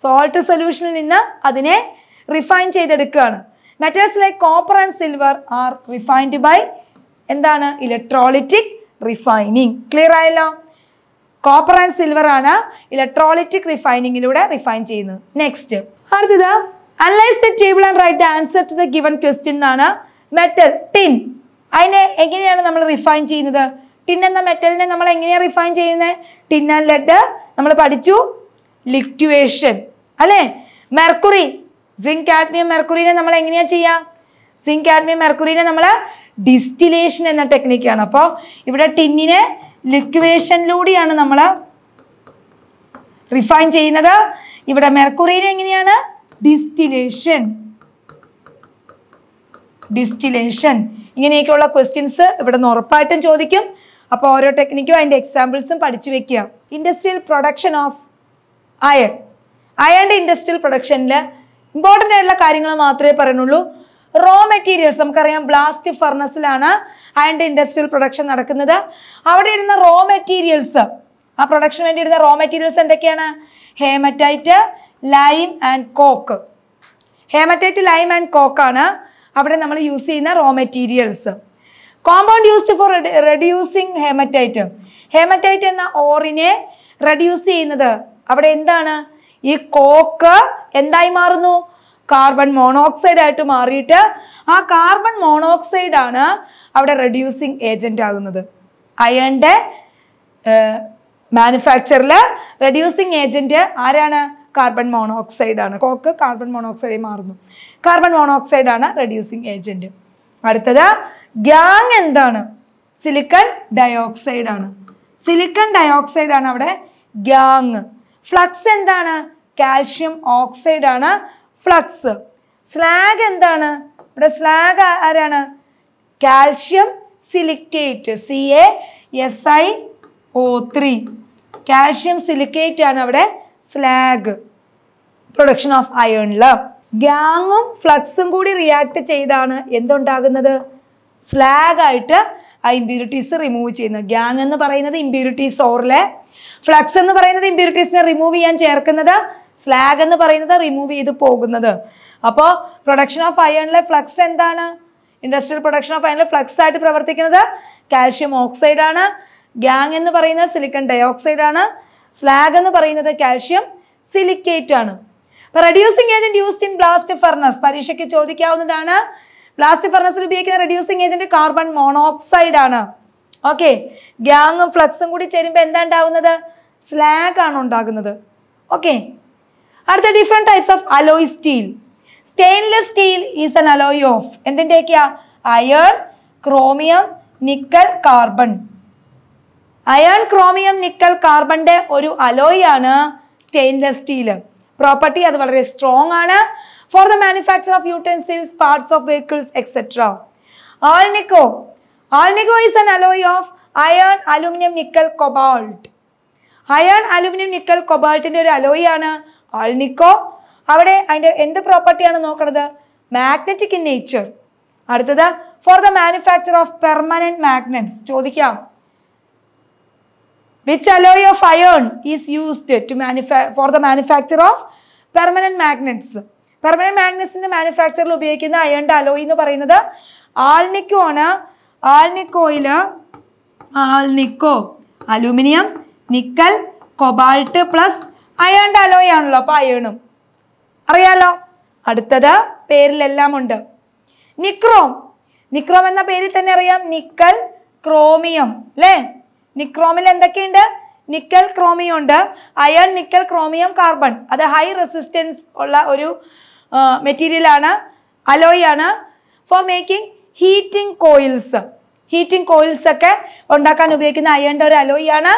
Speaker 1: salt സൊല്യൂഷനിൽ നിന്ന് അതിനെ റിഫൈൻ ചെയ്തെടുക്കുകയാണ് metals like copper and silver are refined by എന്താണ് electrolytic refining clear ആയല്ലോ copper and silver ആണ് electrolytic റിഫൈനിങ്ങിലൂടെ റിഫൈൻ ചെയ്യുന്നത് നെക്സ്റ്റ് അടുത്തത് analyse the table and write answer to the given question ആണ് മെറ്റൽ ടിൻ അതിനെ എങ്ങനെയാണ് നമ്മൾ റിഫൈൻ ചെയ്യുന്നത് ടിൻ എന്ന മെറ്റലിനെ നമ്മൾ എങ്ങനെയാണ് റിഫൈൻ ചെയ്യുന്നത് ടിൻ ആൻഡ് ലെഡ് നമ്മൾ പഠിച്ചു ലിക്വേഷൻ അല്ലേ മെർക്കുറി സിങ്ക് ആഡ്മിയം മെർക്കുറിനെ നമ്മൾ എങ്ങനെയാ ചെയ്യാം സിങ്ക് ആഡ്മിയം മെർക്കുറിനെ നമ്മൾ ഡിസ്റ്റിലേഷൻ എന്ന ടെക്നിക്കാണ് അപ്പോൾ ഇവിടെ ടിന്നിനെ ലിക്വേഷനിലൂടെയാണ് നമ്മൾ റിഫൈൻ ചെയ്യുന്നത് ഇവിടെ മെർക്കുറിനെ എങ്ങനെയാണ് ഡിസ്റ്റിലേഷൻ ഡിസ്റ്റിലേഷൻ ഇങ്ങനെയൊക്കെയുള്ള ക്വസ്റ്റ്യൻസ് ഇവിടെ നിന്ന് ഉറപ്പായിട്ടും ചോദിക്കും അപ്പോൾ ഓരോ ടെക്നിക്കും അതിൻ്റെ എക്സാമ്പിൾസും പഠിച്ചു വെക്കുക ഇൻഡസ്ട്രിയൽ പ്രൊഡക്ഷൻ ഓഫ് അയൺ അയണിൻ്റെ ഇൻഡസ്ട്രിയൽ പ്രൊഡക്ഷനിൽ ഇമ്പോർട്ടൻ്റ് ആയിട്ടുള്ള കാര്യങ്ങൾ മാത്രമേ പറയുന്നുള്ളൂ റോ മെറ്റീരിയൽസ് നമുക്കറിയാം ബ്ലാസ്റ്റ് ഫർണസിലാണ് അയണിൻ്റെ ഇൻഡസ്ട്രിയൽ പ്രൊഡക്ഷൻ നടക്കുന്നത് അവിടെ ഇരുന്ന റോ മെറ്റീരിയൽസ് ആ പ്രൊഡക്ഷന് വേണ്ടി ഇരുന്ന റോ മെറ്റീരിയൽസ് എന്തൊക്കെയാണ് haematite lime and coke haematite lime and കോക്കാണ് അവിടെ നമ്മൾ യൂസ് ചെയ്യുന്ന raw materials compound used for reducing haematite haematite എന്ന ഓറിനെ റെഡ്യൂസ് ചെയ്യുന്നത് അവിടെ എന്താണ് ഈ കോക്ക് എന്തായി മാറുന്നു കാർബൺ മോണോക്സൈഡ് ആയിട്ട് മാറിയിട്ട് ആ കാർബൺ മോണോക്സൈഡ് ആണ് അവിടെ റെഡ്യൂസിങ് ഏജന്റ് ആകുന്നത് അയണിന്റെ മാനുഫാക്ചറിൽ റെഡ്യൂസിങ് ഏജന്റ് ആരാണ് കാർബൺ മോണോക്സൈഡ് ആണ് കോക്ക് കാർബൺ മോണോക്സൈഡ് മാറുന്നു കാർബൺ മോണോക്സൈഡ് ആണ് റെഡ്യൂസിങ് ഏജന്റ് അടുത്തത് ഗ്യാങ് എന്താണ് സിലിക്കൺ ഡയോക്സൈഡ് ആണ് സിലിക്കൺ ഡയോക്സൈഡ് ആണ് അവിടെ ഗ്യാങ് ഫ്ലക്സ് എന്താണ് കാൽഷ്യം ഓക്സൈഡ് ആണ് ഫ്ലക്സ് സ്ലാഗ് എന്താണ് ഇവിടെ സ്ലാഗ് ആരാണ് calcium silicate C A S I O three calcium silicate ആണ് അവിടെ സ്ലാഗ് പ്രൊഡക്ഷൻ ഓഫ് ലവ് ഗ്യാങ്ങും ഫ്ലക്സും കൂടി റിയാക്ട് ചെയ്താണ് എന്തുണ്ടാകുന്നത് ആയിട്ട് ആ ഇമ്പ്യൂരിറ്റീസ് റിമൂവ് ചെയ്യുന്നു ഗ്യാങ് എന്ന് പറയുന്നത് ഇമ്പ്യൂരിറ്റീസ് ഓറിലെ ഫ്ലക്സ് എന്ന് പറയുന്നത് ഇമ്പ്യൂരിറ്റീസിനെ റിമൂവ് ചെയ്യാൻ ചേർക്കുന്നത് സ്ലാഗ് എന്ന് പറയുന്നത് റിമൂവ് ചെയ്ത് പോകുന്നത് അപ്പോൾ പ്രൊഡക്ഷൻ ഓഫ് അയണിലെ ഫ്ലക്സ് എന്താണ് ഇൻഡസ്ട്രിയൽ പ്രൊഡക്ഷൻ ഓഫ് അയണിലെ ഫ്ലക്സ് ആയിട്ട് പ്രവർത്തിക്കുന്നത് കാൽഷ്യം ഓക്സൈഡ് ആണ് ഗ്യാങ് എന്ന് പറയുന്നത് സിലിക്കൺ ഓക്സൈഡ് ആണ് സ്ലാഗ് എന്ന് പറയുന്നത് കാൽഷ്യം സിലിക്കേറ്റ് ആണ് reducing agent used in blast furnace പരീക്ഷയ്ക്ക് ചോദിക്കാവുന്നതാണ് ബ്ലാസ്റ്റ് ഫർണസിൽ ഉപയോഗിക്കുന്ന റെഡ്യൂസിങ് ഏജന്റ് കാർബൺ മോണോക്സൈഡ് ആണ് ഓക്കെ ഗ്യാങ്ങും ഫ്ലക്സും കൂടി ചേരുമ്പോൾ എന്താ ഉണ്ടാവുന്നത് സ്ലാഗ് ആണ് ഉണ്ടാകുന്നത് ഓക്കെ അടുത്ത different types of alloy steel stainless steel is an alloy of എന്തിൻ്റെയൊക്കെയാ iron chromium nickel carbon iron chromium nickel കാർബണിൻ്റെ ഒരു അലോയ് ആണ് സ്റ്റെയിൻലെസ് സ്റ്റീൽ പ്രോപ്പർട്ടി അത് വളരെ സ്ട്രോങ് ആണ് for the manufacture of utensils, parts of vehicles etc. Alnico alnico is an alloy of iron aluminium nickel cobalt iron aluminium nickel കൊബാൾട്ടിൻ്റെ ഒരു alloy ആണ് alnico അവിടെ അതിൻ്റെ എന്ത് പ്രോപ്പർട്ടിയാണ് നോക്കണത് മാഗ്നറ്റിക് ഇൻ നേച്ചർ അടുത്തത് for the manufacture of permanent magnets ചോദിക്കാം which alloy of iron is used to മാനുഫാ for the manufacture of permanent magnets permanent മാഗ്നസിന്റെ മാനുഫാക്ചറിൽ ഉപയോഗിക്കുന്ന അയൺ അലോയി എന്ന് പറയുന്നത് ആൽനിക്കോ ആണ് ആൽനിക്കോയിൽ alnico aluminium nickel cobalt plus iron alloy ആണല്ലോ അപ്പൊ അയണും അറിയാലോ അടുത്തത് പേരിലെല്ലാം ഉണ്ട് നിക്രോം നിക്രോം എന്ന പേരിൽ തന്നെ അറിയാം നിക്കൽ ക്രോമിയം അല്ലേ നിക്രോമിൽ എന്തൊക്കെയുണ്ട് നിക്കൽ ക്രോമിയം ഉണ്ട് അയൺ നിക്കൽ ക്രോമിയം കാർബൺ അത് ഹൈ റെസിസ്റ്റൻസ് ഉള്ള ഒരു മെറ്റീരിയലാണ് അലോയ് ആണ് for making heating coils heating coils ഒക്കെ ഉണ്ടാക്കാൻ ഉപയോഗിക്കുന്ന അയണിൻ്റെ ഒരു അലോയ് ആണ്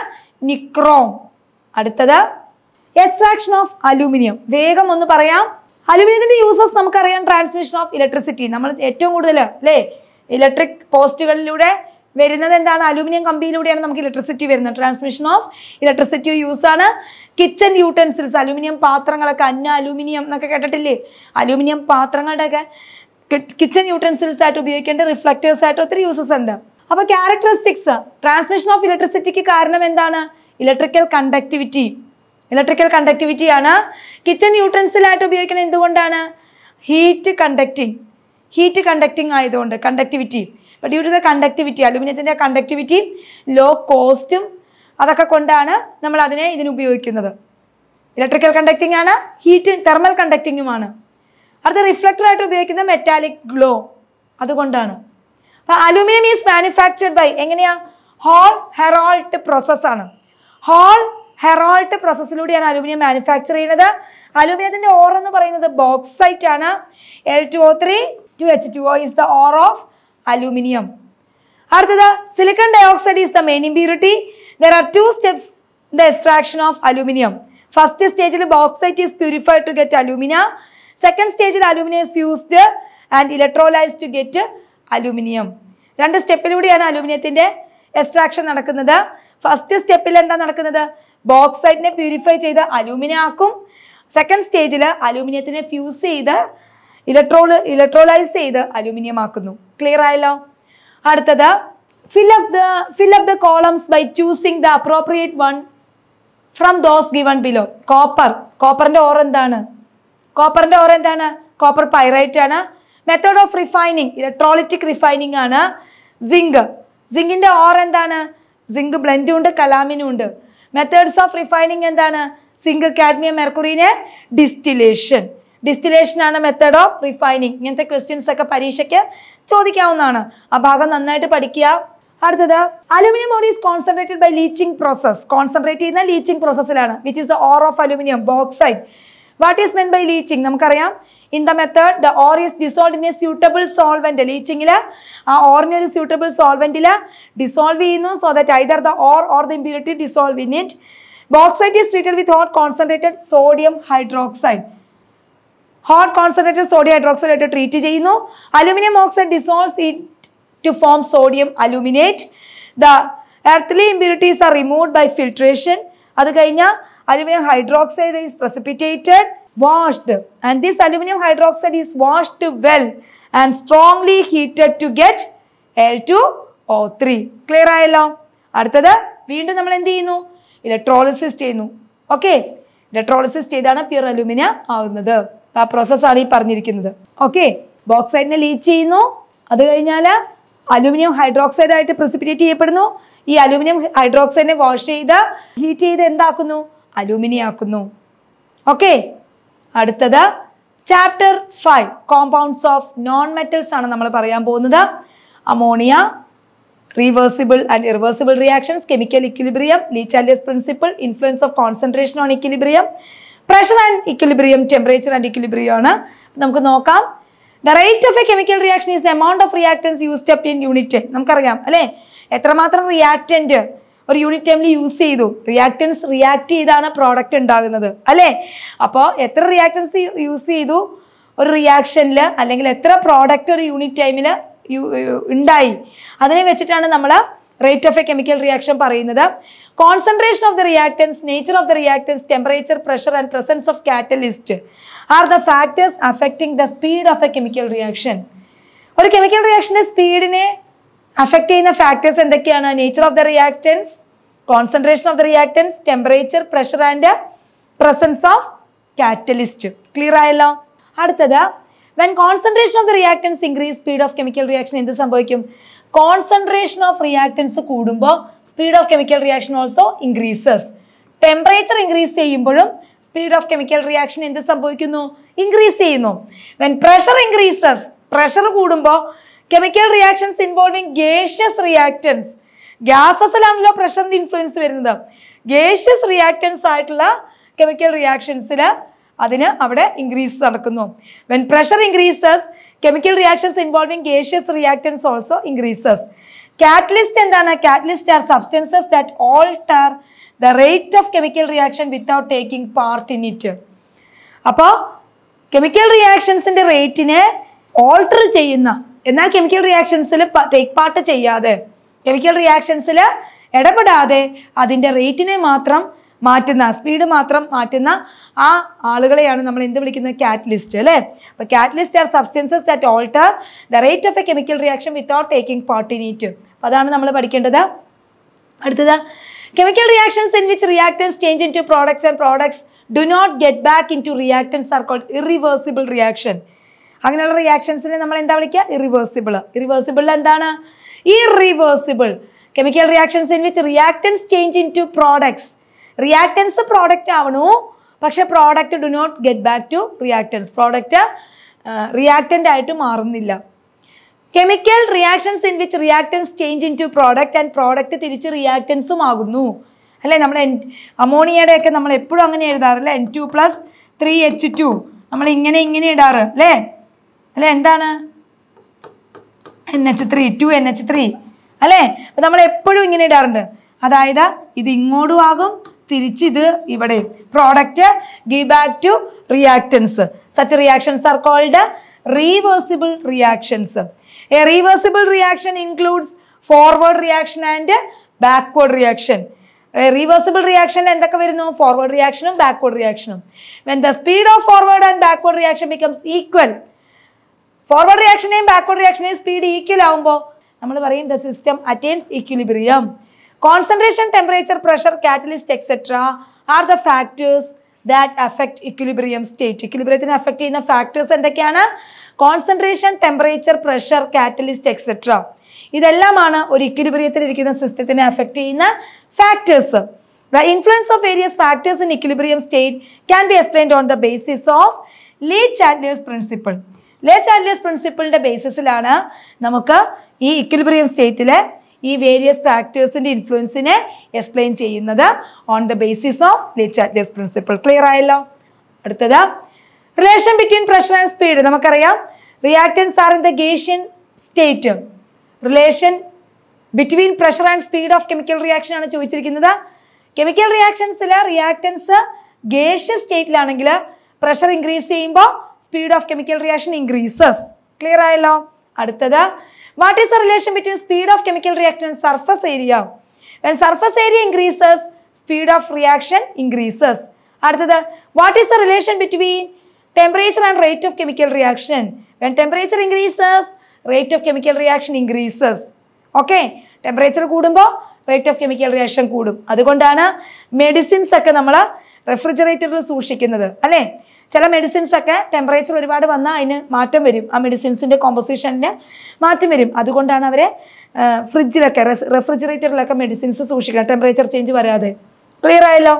Speaker 1: നിക്രോം അടുത്തത് എക്സ്ട്രാക്ഷൻ ഓഫ് അലൂമിനിയം വേഗം ഒന്ന് പറയാം അലുമിനിയത്തിന്റെ യൂസസ് നമുക്കറിയാം ട്രാൻസ്മിഷൻ ഓഫ് ഇലക്ട്രിസിറ്റി നമ്മൾ ഏറ്റവും കൂടുതൽ അല്ലേ ഇലക്ട്രിക് പോസ്റ്റുകളിലൂടെ വരുന്നത് എന്താണ് അലൂമിനിയം കമ്പിയിലൂടെയാണ് നമുക്ക് ഇലക്ട്രിസിറ്റി വരുന്നത് ട്രാൻസ്മിഷൻ ഓഫ് ഇലക്ട്രിസിറ്റി യൂസ് ആണ് കിച്ചൺ യൂട്ടൻസിൽസ് അലൂമിനിയം പാത്രങ്ങളൊക്കെ അന്ന അലൂമിനിയം എന്നൊക്കെ കേട്ടിട്ടില്ലേ അലൂമിനിയം പാത്രങ്ങളുടെയൊക്കെ കിച്ചൺ യൂട്ടൻസിൽസ് ആയിട്ട് ഉപയോഗിക്കേണ്ട റിഫ്ലക്റ്റേഴ്സ് ആയിട്ട് ഒത്തിരി യൂസസ് ഉണ്ട് അപ്പോൾ ക്യാരക്ടറിസ്റ്റിക്സ് ട്രാൻസ്മിഷൻ ഓഫ് ഇലക്ട്രിസിറ്റിക്ക് കാരണം എന്താണ് ഇലക്ട്രിക്കൽ കണ്ടക്ടിവിറ്റി ഇലക്ട്രിക്കൽ കണ്ടക്ടിവിറ്റി ആണ് കിച്ചൺ യൂട്ടൻസിലായിട്ട് ഉപയോഗിക്കുന്നത് എന്തുകൊണ്ടാണ് ഹീറ്റ് കണ്ടക്റ്റിംഗ് ഹീറ്റ് കണ്ടക്റ്റിംഗ് ആയതുകൊണ്ട് conductivity but due to the conductivity അലുമിനിയത്തിൻ്റെ കണ്ടക്ടിവിറ്റിയും ലോ കോസ്റ്റും അതൊക്കെ കൊണ്ടാണ് നമ്മൾ അതിനെ ഇതിന് ഉപയോഗിക്കുന്നത് ഇലക്ട്രിക്കൽ കണ്ടക്റ്റിംഗ് ആണ് ഹീറ്റ് തെർമൽ കണ്ടക്റ്റിങ്ങുമാണ് അടുത്ത റിഫ്ലക്ടറായിട്ട് ഉപയോഗിക്കുന്ന മെറ്റാലിക് ഗ്ലോ അതുകൊണ്ടാണ് അപ്പോൾ അലുമിനിയം ഈസ് മാനുഫാക്ചർഡ് ബൈ എങ്ങനെയാ ഹോൾ ഹെറോൾട്ട് പ്രോസസ്സാണ് ഹോൾ ഹെറോൾട്ട് പ്രോസസ്സിലൂടെയാണ് അലുമിനിയം മാനുഫാക്ചർ ചെയ്യുന്നത് അലുമിനിയത്തിൻ്റെ ഓർ എന്ന് പറയുന്നത് ബോക്സൈറ്റ് ആണ് L two O three two H two O is the ore of aluminium അടുത്തത് silicon dioxide is the main impurity there are two steps the extraction of aluminium first സ്റ്റേജിൽ bauxite is purified to get alumina second സ്റ്റേജിൽ aluminium is fused and electrolyse to get aluminium രണ്ട് സ്റ്റെപ്പിലൂടെയാണ് അലൂമിനിയത്തിൻ്റെ extraction നടക്കുന്നത് first സ്റ്റെപ്പിൽ എന്താ നടക്കുന്നത് ബോക്സൈറ്റിനെ purify ചെയ്ത് അലൂമിനിയ ആക്കും സെക്കൻഡ് സ്റ്റേജിൽ അലൂമിനിയത്തിനെ ഫ്യൂസ് ചെയ്ത് ഇലക്ട്രോൾ ഇലക്ട്രോലൈസ് ചെയ്ത് അലുമിനിയം ആക്കുന്നു ക്ലിയർ ആയല്ലോ അടുത്തത് fill up the fill up the columns by choosing the appropriate one from those given below copper കോപ്പറിൻ്റെ ഓർ എന്താണ് കോപ്പറിൻ്റെ ഓർ എന്താണ് കോപ്പർ പൈറൈറ്റ് ആണ് method of refining electrolytic refining ആണ് സിങ്ക് സിങ്കിൻ്റെ ഓർ എന്താണ് സിങ്ക് ബ്ലെൻഡും ഉണ്ട് കലാമിനും ഉണ്ട് മെത്തേഡ്സ് ഓഫ് റിഫൈനിങ് എന്താണ് സിങ്ക് കാഡ്മിയം മെർക്കുറീനെ ഡിസ്റ്റിലേഷൻ ഡിസ്റ്റിലേഷൻ ആണ് മെത്തേഡ് ഓഫ് റിഫൈനിങ് ഇങ്ങനത്തെ ക്വസ്റ്റ്യൻസ് ഒക്കെ പരീക്ഷയ്ക്ക് ചോദിക്കാവുന്നതാണ് ആ ഭാഗം നന്നായിട്ട് പഠിക്കുക അടുത്തത് aluminium ore is concentrated by leaching process concentrate ചെയ്യുന്ന ലീച്ചിങ് പ്രോസസ്സിലാണ് which is the ore of aluminium bauxite what is meant by leaching നമുക്കറിയാം in the method the ore is dissolve in a suitable solvent ലീച്ചിങ്ങിൽ ആ ഓറിനെ ഒരു suitable സോൾവെന്റിൽ dissolve ചെയ്യുന്നു so that either the ore or the impurity dissolve in it bauxite is treated with hot concentrated sodium hydroxide hot concentrated sodium hydroxide treat ചെയ്യുന്നു aluminium oxide dissolves it to form sodium aluminate the earthly impurities are removed by filtration അത് കഴിഞ്ഞാൽ aluminium hydroxide is precipitated washed and this aluminium hydroxide is washed well and strongly heated to get L two O three clear ആയല്ലോ അടുത്തത് വീണ്ടും നമ്മൾ എന്ത് ചെയ്യുന്നു electrolysis ചെയ്യുന്നു okay electrolysis ചെയ്താണ് പ്യുർ അലുമിനിയം ആകുന്നത് ആ പ്രോസസ്സാണ് ഈ പറഞ്ഞിരിക്കുന്നത് ഓക്കെ ബോക്സൈഡിനെ ലീച്ച് ചെയ്യുന്നു അത് കഴിഞ്ഞാൽ അലൂമിനിയം ഹൈഡ്രോക്സൈഡ് ആയിട്ട് പ്രിസിപ്പിറ്റേറ്റ് ചെയ്യപ്പെടുന്നു ഈ അലൂമിനിയം ഹൈഡ്രോക്സൈഡിനെ വാഷ് ചെയ്ത് ഹീറ്റ് ചെയ്ത് എന്താക്കുന്നു അലൂമിനിയം ആക്കുന്നു ഓക്കെ അടുത്തത് chapter five compounds of non metals ആണ് നമ്മൾ പറയാൻ പോകുന്നത് ammonia reversible and irreversible reactions chemical equilibrium Le Chatelier's principle influence of concentration on equilibrium pressure and equilibrium temperature and equilibrium ആണ് നമുക്ക് നോക്കാം the rate of a chemical reaction is the amount of reactants used up in unit നമുക്കറിയാം അല്ലേ എത്രമാത്രം reactant ഒരു unit ടൈമിൽ use ചെയ്തു reactance react ചെയ്താണ് പ്രോഡക്റ്റ് ഉണ്ടാകുന്നത് അല്ലേ അപ്പോൾ എത്ര റിയാക്ടൻസ് യൂസ് ചെയ്തു ഒരു റിയാക്ഷനിൽ അല്ലെങ്കിൽ എത്ര പ്രോഡക്റ്റ് ഒരു യൂണിറ്റ് ടൈമിൽ ഉണ്ടായി അതിനെ വെച്ചിട്ടാണ് നമ്മൾ rate of a chemical reaction പറയുന്നത് concentration of the reactants nature of the reactants temperature pressure and presence of catalyst are the factors affecting the speed of a chemical reaction ഒരു chemical റിയാക്ഷൻ്റെ സ്പീഡിനെ affect ചെയ്യുന്ന factors എന്തൊക്കെയാണ് nature of the reactants concentration of the reactants temperature pressure and presence of catalyst clear ആയല്ലോ അടുത്തത് when concentration of the reactants increase speed of chemical reaction എന്ത് സംഭവിക്കും concentration of reactants കൂടുമ്പോൾ speed of chemical reaction also increases temperature increase ചെയ്യുമ്പോഴും speed of chemical reaction എന്ത് സംഭവിക്കുന്നു increase ചെയ്യുന്നു when pressure increases pressure കൂടുമ്പോൾ chemical reactions involving gaseous reactants ഗ്യാസസിലാണല്ലോ പ്രഷറിൻ്റെ ഇൻഫ്ലുവൻസ് വരുന്നത് ഗേഷ്യസ് റിയാക്റ്റൻസ് ആയിട്ടുള്ള കെമിക്കൽ റിയാക്ഷൻസിൽ അതിന് അവിടെ ഇൻക്രീസ് നടക്കുന്നു when pressure increases chemical reactions involving gaseous reactants also increases catalyst എന്താണ് catalyst are substances that alter the rate of chemical reaction without taking part in it അപ്പോൾ chemical റിയാക്ഷൻസിന്റെ റേറ്റിനെ alter ചെയ്യുന്ന എന്നാൽ കെമിക്കൽ റിയാക്ഷൻസിൽ ടേക്ക് പാർട്ട് ചെയ്യാതെ chemical റിയാക്ഷൻസിൽ ഇടപെടാതെ അതിൻ്റെ റേറ്റിനെ മാത്രം മാറ്റുന്ന സ്പീഡ് മാത്രം മാറ്റുന്ന ആ ആളുകളെയാണ് നമ്മൾ എന്ത് വിളിക്കുന്നത് കാറ്റലിസ്റ്റ് അല്ലേ അപ്പോൾ catalyst are substances that alter the rate of a chemical reaction without taking part in it അപ്പോൾ അതാണ് നമ്മൾ പഠിക്കേണ്ടത് അടുത്തത് chemical reactions in which reactants change into products and products do not get back into reactants are called irreversible reaction അങ്ങനെയുള്ള റിയാക്ഷൻസിനെ നമ്മൾ എന്താ വിളിക്കുക ഇറിവേഴ്സിബിൾ ഇറിവേഴ്സിബിൾ എന്താണ് irreversible chemical reactions in which reactants change into products reactants product ആവണു പക്ഷെ product do not get back to reactants product reactant ആയിട്ട് മാറുന്നില്ല chemical reactions in which reactants change into product and product തിരിച്ച് റിയാക്റ്റൻസും ആകുന്നു അല്ലേ നമ്മൾ N അമോണിയയുടെയൊക്കെ നമ്മൾ എപ്പോഴും അങ്ങനെ എഴുതാറല്ലേ N two plus three H two നമ്മൾ ഇങ്ങനെ ഇങ്ങനെ ഇടാറ് അല്ലേ അല്ലേ എന്താണ് N H three two N H three അല്ലേ അപ്പം നമ്മൾ എപ്പോഴും ഇങ്ങനെ ഇടാറുണ്ട് അതായത് ഇത് ഇങ്ങോട്ടും ആകും തിരിച്ചിത് ഇവിടെ product give back to reactants such reactions are called reversible reactions a reversible reaction includes forward reaction and backward reaction reversible റിയാക്ഷനിൽ എന്തൊക്കെ വരുന്നു ഫോർവേഡ് റിയാക്ഷനും ബാക്ക്വേഡ് റിയാക്ഷനും when the speed of forward and backward reaction becomes equal forward റിയാക്ഷനെയും backward റിയാക്ഷനെയും speed equal ആവുമ്പോൾ നമ്മൾ പറയും the system attains equilibrium concentration temperature pressure catalyst etcetera are the factors that affect equilibrium state ഇക്വിലിബ്രിയത്തിന് affect ചെയ്യുന്ന factors എന്തൊക്കെയാണ് concentration temperature pressure catalyst etcetera ഇതെല്ലാമാണ് ഒരു ഇക്വിലിബ്രിയത്തിൽ ഇരിക്കുന്ന സിസ്റ്റത്തിനെ അഫക്റ്റ് ചെയ്യുന്ന factors the influence of various factors in equilibrium state can be explained on the basis of Le Chatelier's principle Le Chatelier's പ്രിൻസിപ്പിളിൻ്റെ ബേസിസിലാണ് നമുക്ക് ഈ ഇക്വിലിബ്രിയം സ്റ്റേറ്റിലെ ഈ വേരിയസ് ഫാക്ടേഴ്സിൻ്റെ ഇൻഫ്ലുവൻസിനെ എക്സ്പ്ലെയിൻ ചെയ്യുന്നത് on the basis of Le Chatelier's principle clear ആയല്ലോ അടുത്തത് relation between pressure and speed നമുക്കറിയാം reactants are in the gaseous state relation between pressure and speed of chemical reaction ആണ് ചോദിച്ചിരിക്കുന്നത് കെമിക്കൽ റിയാക്ഷൻസിൽ റിയാക്ടൻസ് ഗേഷ്യ സ്റ്റേറ്റിലാണെങ്കിൽ പ്രഷർ ഇൻക്രീസ് ചെയ്യുമ്പോൾ speed of chemical reaction increases clear ആയല്ലോ അടുത്തത് what is the relation between speed of chemical reaction surface area area? When surface area increases, speed of reaction അടുത്തത് what is the relation between temperature and rate of chemical reaction when temperature increases rate of chemical reaction increases okay temperature കൂടുമ്പോൾ rate of chemical reaction കൂടും അതുകൊണ്ടാണ് medicines ഒക്കെ നമ്മൾ റെഫ്രിജറേറ്ററിൽ സൂക്ഷിക്കുന്നത് അല്ലേ ചില medicines ഒക്കെ ടെമ്പറേച്ചർ ഒരുപാട് വന്നാൽ അതിന് മാറ്റം വരും ആ മെഡിസിൻസിൻ്റെ കോമ്പോസിഷനിൽ മാറ്റം വരും അതുകൊണ്ടാണ് അവരെ ഫ്രിഡ്ജിലൊക്കെ റെഫ്രിജറേറ്ററിലൊക്കെ മെഡിസിൻസ് സൂക്ഷിക്കണം ടെമ്പറേച്ചർ ചേഞ്ച് വരാതെ ക്ലിയർ ആയല്ലോ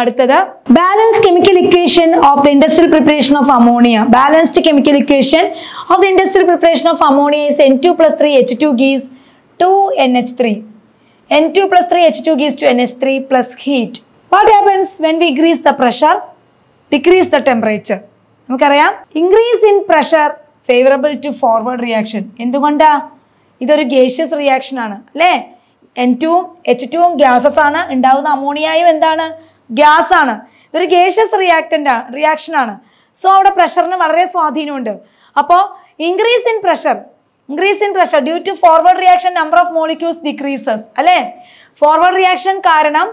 Speaker 1: അടുത്തത് balance chemical equation of the industrial preparation of ammonia balanced chemical equation of the industrial preparation of ammonia is N two plus three H two gives two N H three N two plus three H two gives two N H three plus heat what happens when we increase the pressure decrease the temperature നമുക്കറിയാം increase in pressure favourable to forward reaction എന്തുകൊണ്ടാ ഇതൊരു gaseous reaction ആണ് അല്ലേ N ടുവും H ടുവും gases ആണ് ഉണ്ടാവുന്ന അമോണിയായും എന്താണ് ഗ്യാസ് ആണ് ഇതൊരു ഗേഷ്യസ് റിയാക്റ്റൻ്റ് ആണ് റിയാക്ഷൻ ആണ് സോ അവിടെ പ്രഷറിന് വളരെ സ്വാധീനമുണ്ട് അപ്പോൾ increase in pressure increase in pressure due to forward reaction number of molecules decreases അല്ലേ ഫോർവേഡ് റിയാക്ഷൻ കാരണം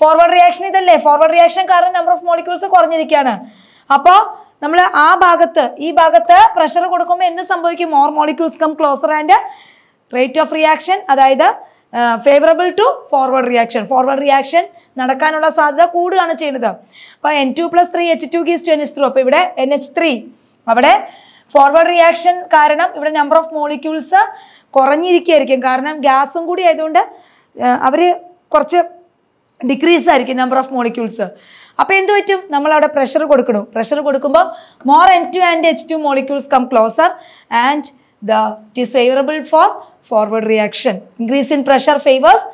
Speaker 1: ഫോർവേഡ് റിയാക്ഷൻ ഇതല്ലേ ഫോർവേഡ് റിയാക്ഷൻ കാരണം നമ്പർ ഓഫ് മോളിക്യൂൾസ് കുറഞ്ഞിരിക്കുകയാണ് അപ്പോൾ നമ്മൾ ആ ഭാഗത്ത് ഈ ഭാഗത്ത് പ്രഷർ കൊടുക്കുമ്പോൾ എന്ത് സംഭവിക്കും more molecules come closer and rate of reaction അതായത് favourable to forward reaction forward reaction നടക്കാനുള്ള സാധ്യത കൂടുകയാണ് ചെയ്യുന്നത് അപ്പോൾ N two plus three H two gives two N H three അപ്പോൾ ഇവിടെ എൻ എച്ച് ത്രീ അവിടെ ഫോർവേഡ് റിയാക്ഷൻ കാരണം ഇവിടെ നമ്പർ ഓഫ് മോളിക്യൂൾസ് കുറഞ്ഞിരിക്കുകയായിരിക്കും കാരണം ഗ്യാസും കൂടി ആയതുകൊണ്ട് അവർ കുറച്ച് ഡിക്രീസ് ആയിരിക്കും നമ്പർ ഓഫ് മോളിക്യൂൾസ് അപ്പോൾ എന്ത് പറ്റും നമ്മൾ അവിടെ പ്രഷർ കൊടുക്കണം പ്രഷർ കൊടുക്കുമ്പോൾ more N two and H two molecules come closer and the it is favourable for forward reaction increase in pressure favours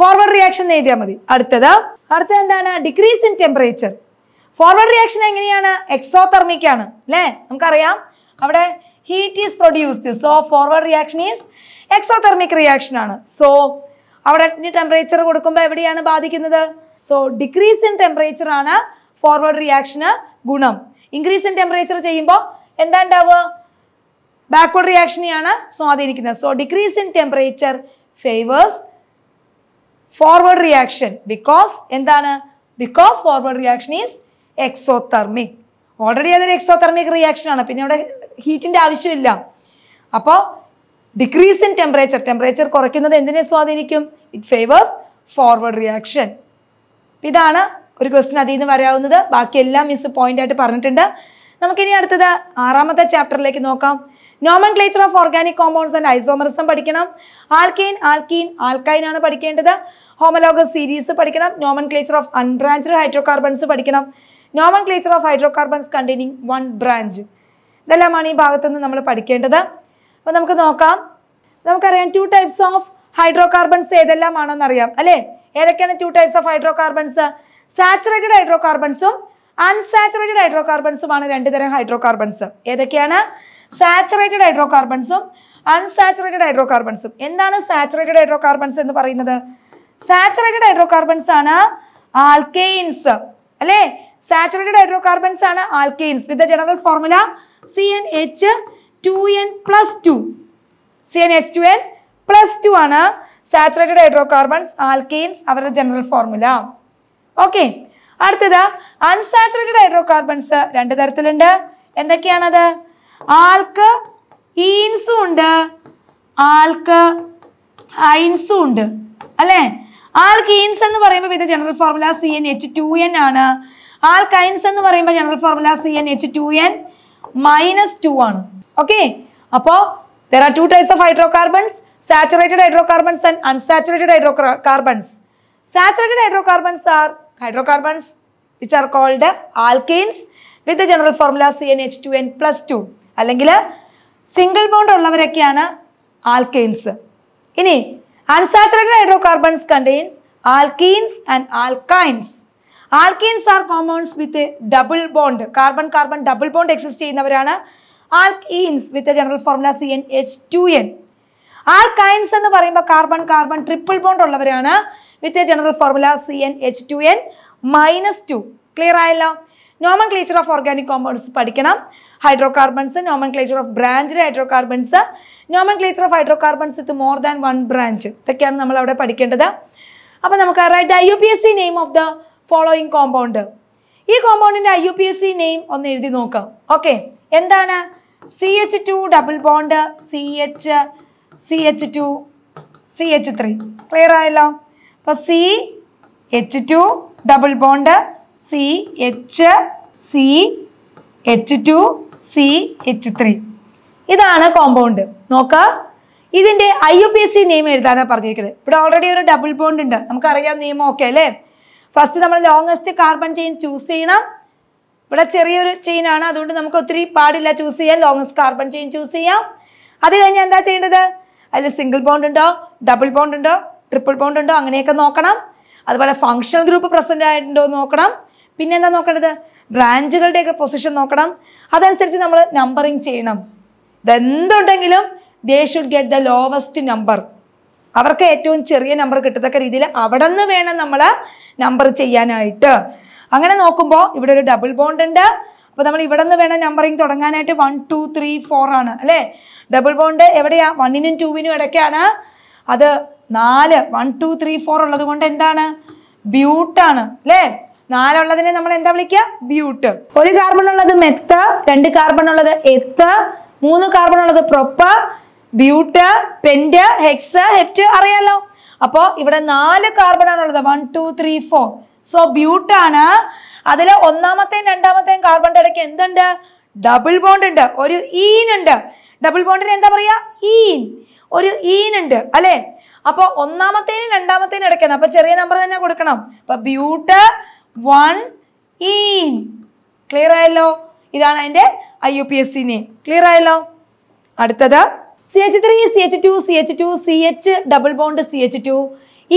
Speaker 1: forward reaction എഴുതിയാൽ മതി അടുത്തത് അടുത്തത് എന്താണ് decrease in temperature forward reaction എങ്ങനെയാണ് എക്സോതെർമിക് ആണ് അല്ലേ നമുക്കറിയാം അവിടെ heat is produced so forward reaction is exothermic reaction ആണ് സോ അവിടെ ഇനി ടെമ്പറേച്ചർ കൊടുക്കുമ്പോൾ എവിടെയാണ് ബാധിക്കുന്നത് സോ ഡിക്രീസ് ഇൻ ടെമ്പറേച്ചർ ആണ് ഫോർവേഡ് റിയാക്ഷന് ഗുണം ഇൻക്രീസ് ഇൻ ടെമ്പറേച്ചർ ചെയ്യുമ്പോൾ എന്താ ഉണ്ടാവുക ബാക്ക്വേർഡ് റിയാക്ഷനെയാണ് സ്വാധീനിക്കുന്നത് so decrease in temperature favours forward reaction because എന്താണ് because forward reaction is exothermic already അതൊരു എക്സോതെർമിക് റിയാക്ഷൻ ആണ് പിന്നെ അവിടെ ഹീറ്റിൻ്റെ ആവശ്യമില്ല അപ്പോൾ ഡിക്രീസ് ഇൻ ടെമ്പറേച്ചർ ടെമ്പറേച്ചർ കുറയ്ക്കുന്നത് എന്തിനെ സ്വാധീനിക്കും ഇറ്റ് ഫേവേഴ്സ് ഫോർവേഡ് റിയാക്ഷൻ ഇതാണ് ഒരു ക്വസ്റ്റൻ അതിൽ നിന്ന് വരാവുന്നത് ബാക്കിയെല്ലാം മിസ് പോയിന്റ് ആയിട്ട് പറഞ്ഞിട്ടുണ്ട് നമുക്കിനി അടുത്തത് ആറാമത്തെ ചാപ്റ്ററിലേക്ക് നോക്കാം nomenclature of organic compounds and isomerism പഠിക്കണം ആൽക്കെയിൻ ആൽക്കീൻ ആൽക്കൈൻ ആണ് പഠിക്കേണ്ടത് ഹോമലോഗ സീരീസ് പഠിക്കണം nomenclature of hydrocarbons പഠിക്കണം nomenclature of carbons containing one branch ഇതെല്ലാമാണ് ഈ ഭാഗത്തുനിന്ന് നമ്മൾ പഠിക്കേണ്ടത് അപ്പോൾ നമുക്ക് നോക്കാം നമുക്കറിയാം two types of hydrocarbons ഏതെല്ലാമാണെന്ന് അറിയാം അല്ലേ ഏതൊക്കെയാണ് two types of hydrocarbons saturated ഹൈഡ്രോ കാർബൺസും അൺസാച്ചുറേറ്റഡ് ഹൈഡ്രോ കാർബൺസുമാണ് രണ്ട് തരം ഹൈഡ്രോ കാർബൺസ് ഏതൊക്കെയാണ് സാച്ചുറേറ്റഡ് ഹൈഡ്രോ കാർബൺസും അൺസാച്ചുറേറ്റഡ് ഹൈഡ്രോ കാർബൺസും എന്താണ് സാച്ചുറേറ്റഡ് ഹൈഡ്രോ കാർബൺസ് എന്ന് പറയുന്നത് സാച്ചുറേറ്റഡ് ഹൈഡ്രോ കാർബൺസ് ആണ് ആൽക്കെയിൻസ് അല്ലേ സാച്ചുറേറ്റഡ് ഹൈഡ്രോ കാർബൺസ് ആണ് alkanes with general formula C N H two N plus two C N H two N plus two ആണ് സാച്ചുറേറ്റഡ് ഹൈഡ്രോ കാർബൺസ് ആൽക്കെയിൻസ് അവരുടെ general formula okay അടുത്തത് unsaturated hydrocarbons രണ്ട് തരത്തിലുണ്ട് എന്തൊക്കെയാണത് ആൾക്ക് ഈൻസും ഉണ്ട് ആൾക്ക് ഐൻസും ഉണ്ട് അല്ലേ ആൾക്ക് ഈൻസ് എന്ന് പറയുമ്പോൾ ഇത് general formula C N H two N ആണ് ആൽക്കൈൻസ് എന്ന് പറയുമ്പോൾ general formula C N H two N minus two ആണ് ഓക്കെ അപ്പോ there are two types of hydrocarbons saturated hydrocarbons and unsaturated hydrocarbons saturated hydrocarbons are hydrocarbons which are called alkanes with general formula C N H two N plus two അല്ലെങ്കിൽ single bond ഉള്ളവരൊക്കെയാണ് alkanes ഇനി unsaturated hydro carbons contains alkenes and alkynes alkenes are compounds with double bond carbon carbon double bond exist ചെയ്യുന്നവരാണ് alkenes with a general formula C N H two N alkynes എന്ന് പറയുമ്പോൾ carbon carbon triple bond ഉള്ളവരാണ് with a general formula C N H two N minus two clear ആയല്ലോ nomenclature of organic compounds പഠിക്കണം hydrocarbons nomenclature of ബ്രാഞ്ചിലെ hydrocarbons nomenclature of hydrocarbons ഇത് more than one branch ഇതൊക്കെയാണ് നമ്മൾ അവിടെ പഠിക്കേണ്ടത് അപ്പോൾ നമുക്ക് write I U P S C name of the following compound ഈ കോമ്പൗണ്ടിൻ്റെ I U P S C name ഒന്ന് എഴുതി നോക്കാം ഓക്കെ എന്താണ് C H two double bond C H C H two C H three clear ആയല്ലോ അപ്പോൾ C H two double bond C H C H two C H three ഇതാണ് compound നോക്കുക ഇതിൻ്റെ I U P S C നിയമം എഴുതാനാണ് പറഞ്ഞിരിക്കുന്നത് ഇവിടെ already ഒരു ഡബിൾ ബോണ്ട് ഉണ്ട് നമുക്കറിയാം നിയമം ഓക്കെ അല്ലേ ഫസ്റ്റ് നമ്മൾ ലോങ്ങസ്റ്റ് കാർബൺ ചെയിൻ ചൂസ് ചെയ്യണം ഇവിടെ ചെറിയൊരു ചെയിൻ ആണ് അതുകൊണ്ട് നമുക്ക് ഒത്തിരി പാടില്ല ചൂസ് ചെയ്യാം ലോങ്സ്റ്റ് കാർബൺ ചെയിൻ ചൂസ് ചെയ്യാം അത് കഴിഞ്ഞ് എന്താ ചെയ്യേണ്ടത് അതിൽ സിംഗിൾ ബോണ്ട് ഉണ്ടോ ഡബിൾ ബോണ്ട് ഉണ്ടോ ട്രിപ്പിൾ ബോണ്ട് ഉണ്ടോ അങ്ങനെയൊക്കെ നോക്കണം അതുപോലെ ഫങ്ഷണൽ ഗ്രൂപ്പ് പ്രസൻ്റ് ആയിട്ടുണ്ടോ നോക്കണം പിന്നെ എന്താ നോക്കേണ്ടത് ബ്രാഞ്ചുകളുടെയൊക്കെ പൊസിഷൻ നോക്കണം അതനുസരിച്ച് നമ്മൾ നമ്പറിങ് ചെയ്യണം ഇതെന്തുണ്ടെങ്കിലും they should get the lowest number അവർക്ക് ഏറ്റവും ചെറിയ നമ്പർ കിട്ടത്തക്ക രീതിയിൽ അവിടെ നിന്ന് വേണം നമ്മൾ നമ്പർ ചെയ്യാനായിട്ട് അങ്ങനെ നോക്കുമ്പോൾ ഇവിടെ ഒരു ഡബിൾ ബോണ്ട് ഉണ്ട് അപ്പോൾ നമ്മൾ ഇവിടെ നിന്ന് വേണം നമ്പറിങ് തുടങ്ങാനായിട്ട് വൺ ടു ത്രീ ഫോർ ആണ് അല്ലേ ഡബിൾ ബോണ്ട് എവിടെയാ വണ്ണിനും ടൂവിനും ഇടയ്ക്കാണ് അത് നാല് വൺ ടു ത്രീ ഫോർ ഉള്ളത് കൊണ്ട് എന്താണ് ബ്യൂട്ടാണ് അല്ലേ നാലുള്ളതിനെ നമ്മൾ എന്താ വിളിക്കുക ബ്യൂട്ട് ഒരു കാർബൺ ഉള്ളത് മെത്ത് രണ്ട് കാർബൺ ഉള്ളത് എത്ത് മൂന്ന് കാർബൺ ഉള്ളത് prop but pent hex hept അറിയാലോ അപ്പോൾ ഇവിടെ നാല് കാർബൺ ആണുള്ളത് one two three four so ബ്യൂട്ടാണ് അതിൽ ഒന്നാമത്തെയും രണ്ടാമത്തെയും കാർബൺ ഇടയ്ക്ക് എന്തുണ്ട് ഡബിൾ ബോണ്ട് ഉണ്ട് ഒരു ഈൻ ഉണ്ട് ഡബിൾ ബോണ്ടിന് എന്താ പറയുക ഈൻ ഒരു ഈൻ ഉണ്ട് അല്ലേ അപ്പോൾ ഒന്നാമത്തേനും രണ്ടാമത്തേനും ഇടയ്ക്കാണ് അപ്പോൾ ചെറിയ നമ്പർ തന്നെ കൊടുക്കണം അപ്പോൾ ബ്യൂട്ട് വൺ ഈൻ ക്ലിയർ ആയല്ലോ ഇതാണ് അതിൻ്റെ I U P S C name clear ആയല്ലോ അടുത്തത് C H three C H two C H two C H double bond C H two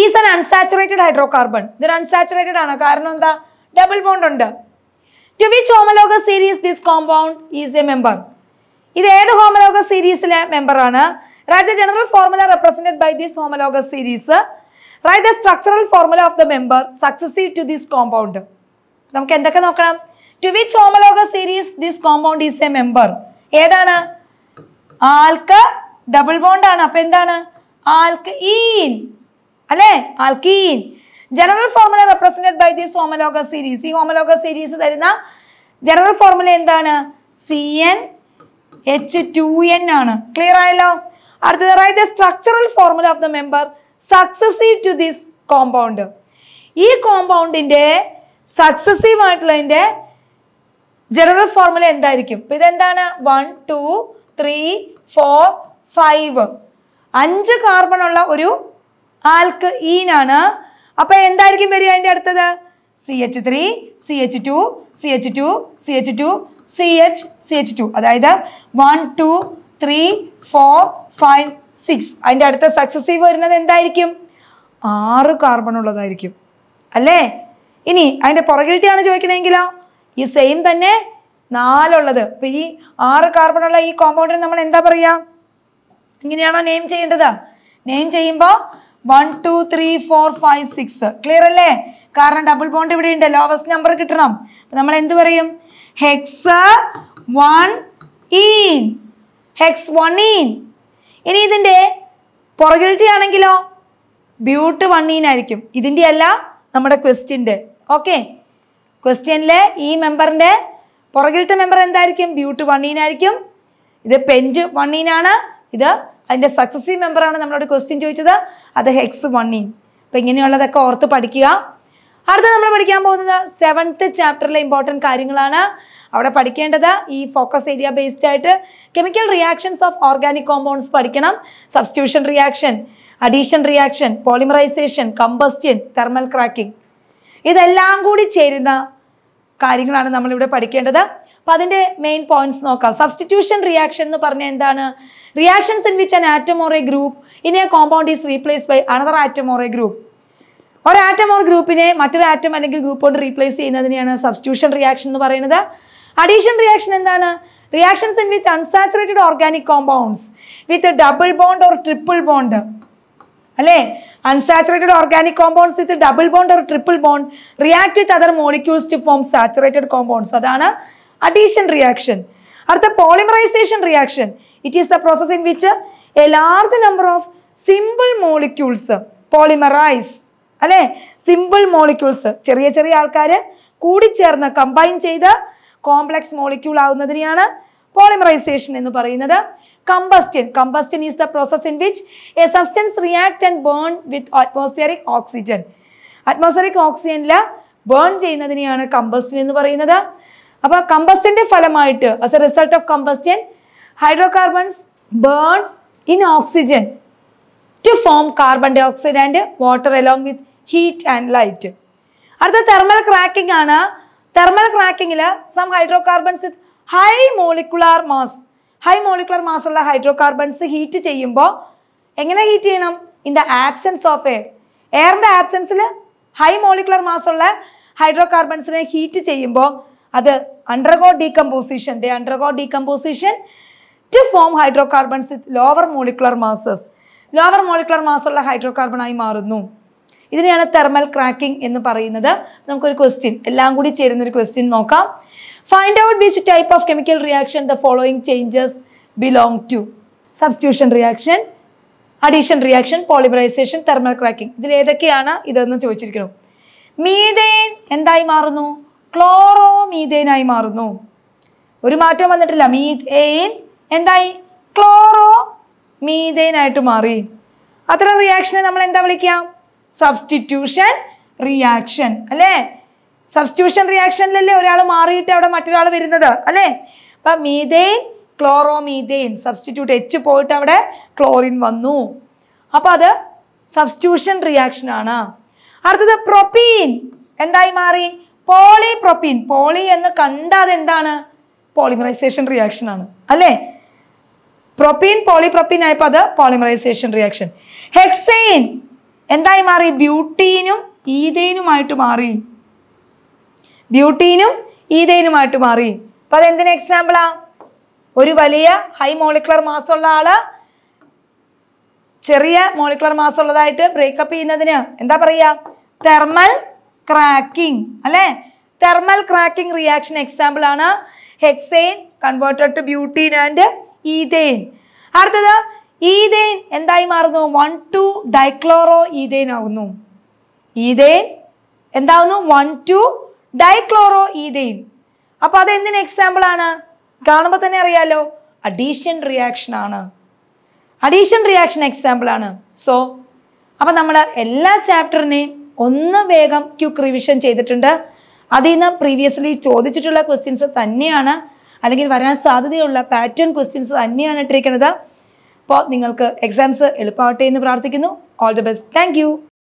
Speaker 1: is an unsaturated hydrocarbon ഇതൊരു unsaturated ആണ് കാരണം എന്താ double bond ഉണ്ട് to which homologous series this compound is a member ഇത് ഏത് homologous സീരീസിലെ മെമ്പറാണ് right the general formula represented by this homologous series right the structural formula of the member successive to this compound നമുക്ക് എന്തൊക്കെ നോക്കണം to which homologous series this compound is a member ഏതാണ് ആൽക്ക double bond ആണ് അപ്പൊ എന്താണ് alkene e അല്ലേ alkene general formula represented by this homologous series ഈ ഹോമലോഗ സീരീസ് തരുന്ന ജനറൽ ഫോർമുല എന്താണ് C N H two N ആണ് ക്ലിയർ ആയല്ലോ അടുത്തത് right the structural formula of the member successive to this compound ഈ കോമ്പൗണ്ടിൻ്റെ successive ആയിട്ടുള്ളതിൻ്റെ ജനറൽ ഫോർമുല എന്തായിരിക്കും ഇപ്പം ഇതെന്താണ് one two three four five അഞ്ച് കാർബൺ ഉള്ള ഒരു ആൽക്ക് ഈനാണ് അപ്പോൾ എന്തായിരിക്കും വരിക അതിൻ്റെ അടുത്തത് C H three C H two C H two C H two C H C H two അതായത് one two three four five six അതിൻ്റെ അടുത്ത സക്സസീവ് വരുന്നത് എന്തായിരിക്കും ആറ് കാർബൺ ഉള്ളതായിരിക്കും അല്ലേ ഇനി അതിൻ്റെ ആണ് ചോദിക്കണമെങ്കിലോ ഈ സെയിം തന്നെ നാലുള്ളത് അപ്പൊ ഈ ആറ് കാർബൺ ഉള്ള ഈ കോമ്പൗണ്ടിന് നമ്മൾ എന്താ പറയാ ഇങ്ങനെയാണോ നെയിം ചെയ്യേണ്ടത് നെയിം ചെയ്യുമ്പോൾ one two three four five six clear അല്ലേ കാരണം ഡബിൾ ബോണ്ട് ഇവിടെ ഉണ്ട് ലോവസ്റ്റ് നമ്പർ കിട്ടണം നമ്മൾ എന്ത് പറയും hex one ene hex one ene ഇനി ഇതിൻ്റെ പുറകിലിറ്റി ആണെങ്കിലോ ബ്യൂട്ട് വൺ ഈൻ ആയിരിക്കും ഇതിൻ്റെ അല്ല നമ്മുടെ ക്വസ്റ്റ്യൻ്റെ ഓക്കെ ക്വസ്റ്റ്യനിലെ ഈ മെമ്പറിൻ്റെ പുറകിലത്തെ മെമ്പർ എന്തായിരിക്കും ബ്യൂട്ട് വൺ ഈൻ ആയിരിക്കും ഇത് പെഞ്ച് വൺ ആണ് ഇത് അതിൻ്റെ സക്സസീവ് മെമ്പറാണ് നമ്മളോട് ക്വസ്റ്റ്യൻ ചോദിച്ചത് അത് ഹെക്സ് വണ്ണിൻ അപ്പോൾ ഇങ്ങനെയുള്ളതൊക്കെ ഓർത്ത് പഠിക്കുക അടുത്ത നമ്മൾ പഠിക്കാൻ പോകുന്നത് സെവൻത്ത് ചാപ്റ്ററിലെ ഇമ്പോർട്ടൻ്റ് കാര്യങ്ങളാണ് അവിടെ പഠിക്കേണ്ടത് ഈ ഫോക്കസ് ഏരിയ ബേസ്ഡ് ആയിട്ട് chemical reactions of organic compounds പഠിക്കണം substitution reaction addition reaction polymerization combustion thermal cracking ഇതെല്ലാം കൂടി ചേരുന്ന കാര്യങ്ങളാണ് നമ്മളിവിടെ പഠിക്കേണ്ടത് അപ്പം അതിൻ്റെ മെയിൻ പോയിന്റ്സ് നോക്കാം സബ്സ്റ്റിറ്റ്യൂഷൻ റിയാക്ഷൻ എന്ന് പറഞ്ഞാൽ എന്താണ് reactions in which an atom or a group in a compound is replaced by another atom or a group ഒരു ആറ്റം ഓർ ഗ്രൂപ്പിനെ മറ്റൊരു ആറ്റം അല്ലെങ്കിൽ ഗ്രൂപ്പ് കൊണ്ട് റീപ്ലേസ് ചെയ്യുന്നതിനെയാണ് സബ്സ്റ്റിറ്റ്യൂഷൻ റിയാക്ഷൻ എന്ന് പറയുന്നത് അഡീഷൻ റിയാക്ഷൻ എന്താണ് reactions in which unsaturated organic compounds with double bond or triple bond അല്ലേ unsaturated organic compounds with double bond or triple bond react with other molecules to form saturated compounds അതാണ് addition reaction അടുത്ത polymerization reaction it is the process in which a large number of simple molecules polymerize polymerize. അല്ലേ simple molecules ചെറിയ ചെറിയ ആൾക്കാർ കൂടിച്ചേർന്ന് combine ചെയ്ത് complex molecule ആവുന്നതിനെയാണ് polymerization എന്ന് പറയുന്നത് combustion combustion is the process in which a substance react and burn with atmospheric oxygen atmospheric ഓക്സിജനിൽ burn ചെയ്യുന്നതിനെയാണ് കമ്പസ്റ്റിൻ എന്ന് പറയുന്നത് അപ്പൊ കമ്പസ്റ്റിന്റെ ഫലമായിട്ട് as a result of combustion hydrocarbons burn in oxygen to form carbon dioxide and water along with heat and light അടുത്ത thermal cracking ആണ് thermal ക്രാക്കിങ്ങിൽ some hydrocarbons with high molecular mass high molecular ഉള്ള hydrocarbons heat ചെയ്യുമ്പോൾ എങ്ങനെ heat ചെയ്യണം in the absence of air എയറിൻ്റെ ആബ്സെൻസിൽ high molecular mass ഉള്ള ഹൈഡ്രോ കാർബൺസിനെ ഹീറ്റ് ചെയ്യുമ്പോൾ അത് undergo decomposition the undergo decomposition to form hydrocarbons with lower molecular masses lower molecular മാസുള്ള ഹൈഡ്രോകാർബണായി മാറുന്നു ഇതിനെയാണ് തെർമൽ ക്രാക്കിംഗ് എന്ന് പറയുന്നത് നമുക്കൊരു ക്വസ്റ്റ്യൻ എല്ലാം കൂടി ചേരുന്ന ഒരു ക്വസ്റ്റ്യൻ നോക്കാം find out which type of chemical reaction the following changes belong to substitution reaction addition reaction polymerization thermal cracking ഇതിൽ ഏതൊക്കെയാണ് ഇതെന്ന് ചോദിച്ചിരിക്കണം മീതേൻ എന്തായി മാറുന്നു ക്ലോറോ ക്ലോറോമീതേനായി മാറുന്നു ഒരു മാറ്റവും വന്നിട്ടില്ല മീതേൻ എന്തായി ക്ലോറോ മീതേനായിട്ട് മാറി അത്ര റിയാക്ഷനെ നമ്മൾ എന്താ വിളിക്കാം സബ്സ്റ്റിറ്റ്യൂഷൻ റിയാക്ഷൻ അല്ലേ സബ്സ്റ്റിറ്റ്യൂഷൻ റിയാക്ഷനിലല്ലേ ഒരാൾ മാറിയിട്ട് അവിടെ മറ്റൊരാൾ വരുന്നത് അല്ലേ അപ്പം മീതേൻ മീതേൻ സബ്സ്റ്റിറ്റ്യൂട്ട് എച്ച് പോയിട്ട് അവിടെ ക്ലോറിൻ വന്നു അപ്പോൾ അത് സബ്സ്റ്റിറ്റ്യൂഷൻ റിയാക്ഷനാണ് അടുത്തത് പ്രൊപ്പീൻ എന്തായി മാറി പോളിപ്രൊപ്പീൻ പോളി എന്ന് കണ്ടാൽ എന്താണ് പോളിമറൈസേഷൻ റിയാക്ഷൻ ആണ് അല്ലേ പ്രൊപ്പീൻ പോളിപ്രൊപ്പീൻ ആയപ്പോൾ അത് പോളിമറൈസേഷൻ റിയാക്ഷൻ ഹെക്സൈൻ എന്തായി മാറി ബ്യൂട്ടീനും ഈതേനുമായിട്ട് മാറി ബ്യൂട്ടീനും ഈതേനുമായിട്ട് മാറി അപ്പൊ അതെന്തിന് എക്സാമ്പിളാ ഒരു വലിയ ഹൈ മോളിക്കുലർ മാസമുള്ള ആള് ചെറിയ മോളിക്കുലർ മാസമുള്ളതായിട്ട് ബ്രേക്കപ്പ് ചെയ്യുന്നതിന് എന്താ പറയുക തെർമൽ ക്രാക്കിംഗ് അല്ലേ തെർമൽ ക്രാക്കിംഗ് റിയാക്ഷൻ എക്സാമ്പിൾ ആണ് hexane converted to butene and ethane അടുത്തത് ഈതെയിൻ എന്തായി മാറുന്നു വൺ ടു ഡൈക്ലോറോ ഈതെയിൻ ആകുന്നു ഈതെയിൻ എന്താവുന്നു വൺ ടു ഡൈക്ലോറോ ഈതെയിൻ അത് അതെന്തിന് എക്സാമ്പിൾ ആണ് കാണുമ്പോ തന്നെ അറിയാലോ അഡീഷൻ റിയാക്ഷൻ ആണ് അഡീഷൻ റിയാക്ഷൻ എക്സാമ്പിൾ ആണ് സോ അപ്പൊ നമ്മൾ എല്ലാ ചാപ്റ്ററിനെയും ഒന്ന് വേഗം ക്യുക്ക് റിവിഷൻ ചെയ്തിട്ടുണ്ട് അതിൽ നിന്ന് പ്രീവിയസ്ലി ചോദിച്ചിട്ടുള്ള ക്വസ്റ്റ്യൻസ് തന്നെയാണ് അല്ലെങ്കിൽ വരാൻ സാധ്യതയുള്ള പാറ്റേൺ ക്വസ്റ്റ്യൻസ് തന്നെയാണ് ഇട്ടിരിക്കുന്നത് അപ്പോൾ നിങ്ങൾക്ക് എക്സാംസ് എളുപ്പമാവട്ടെ എന്ന് പ്രാർത്ഥിക്കുന്നു ഓൾ ദി ബെസ്റ്റ് താങ്ക്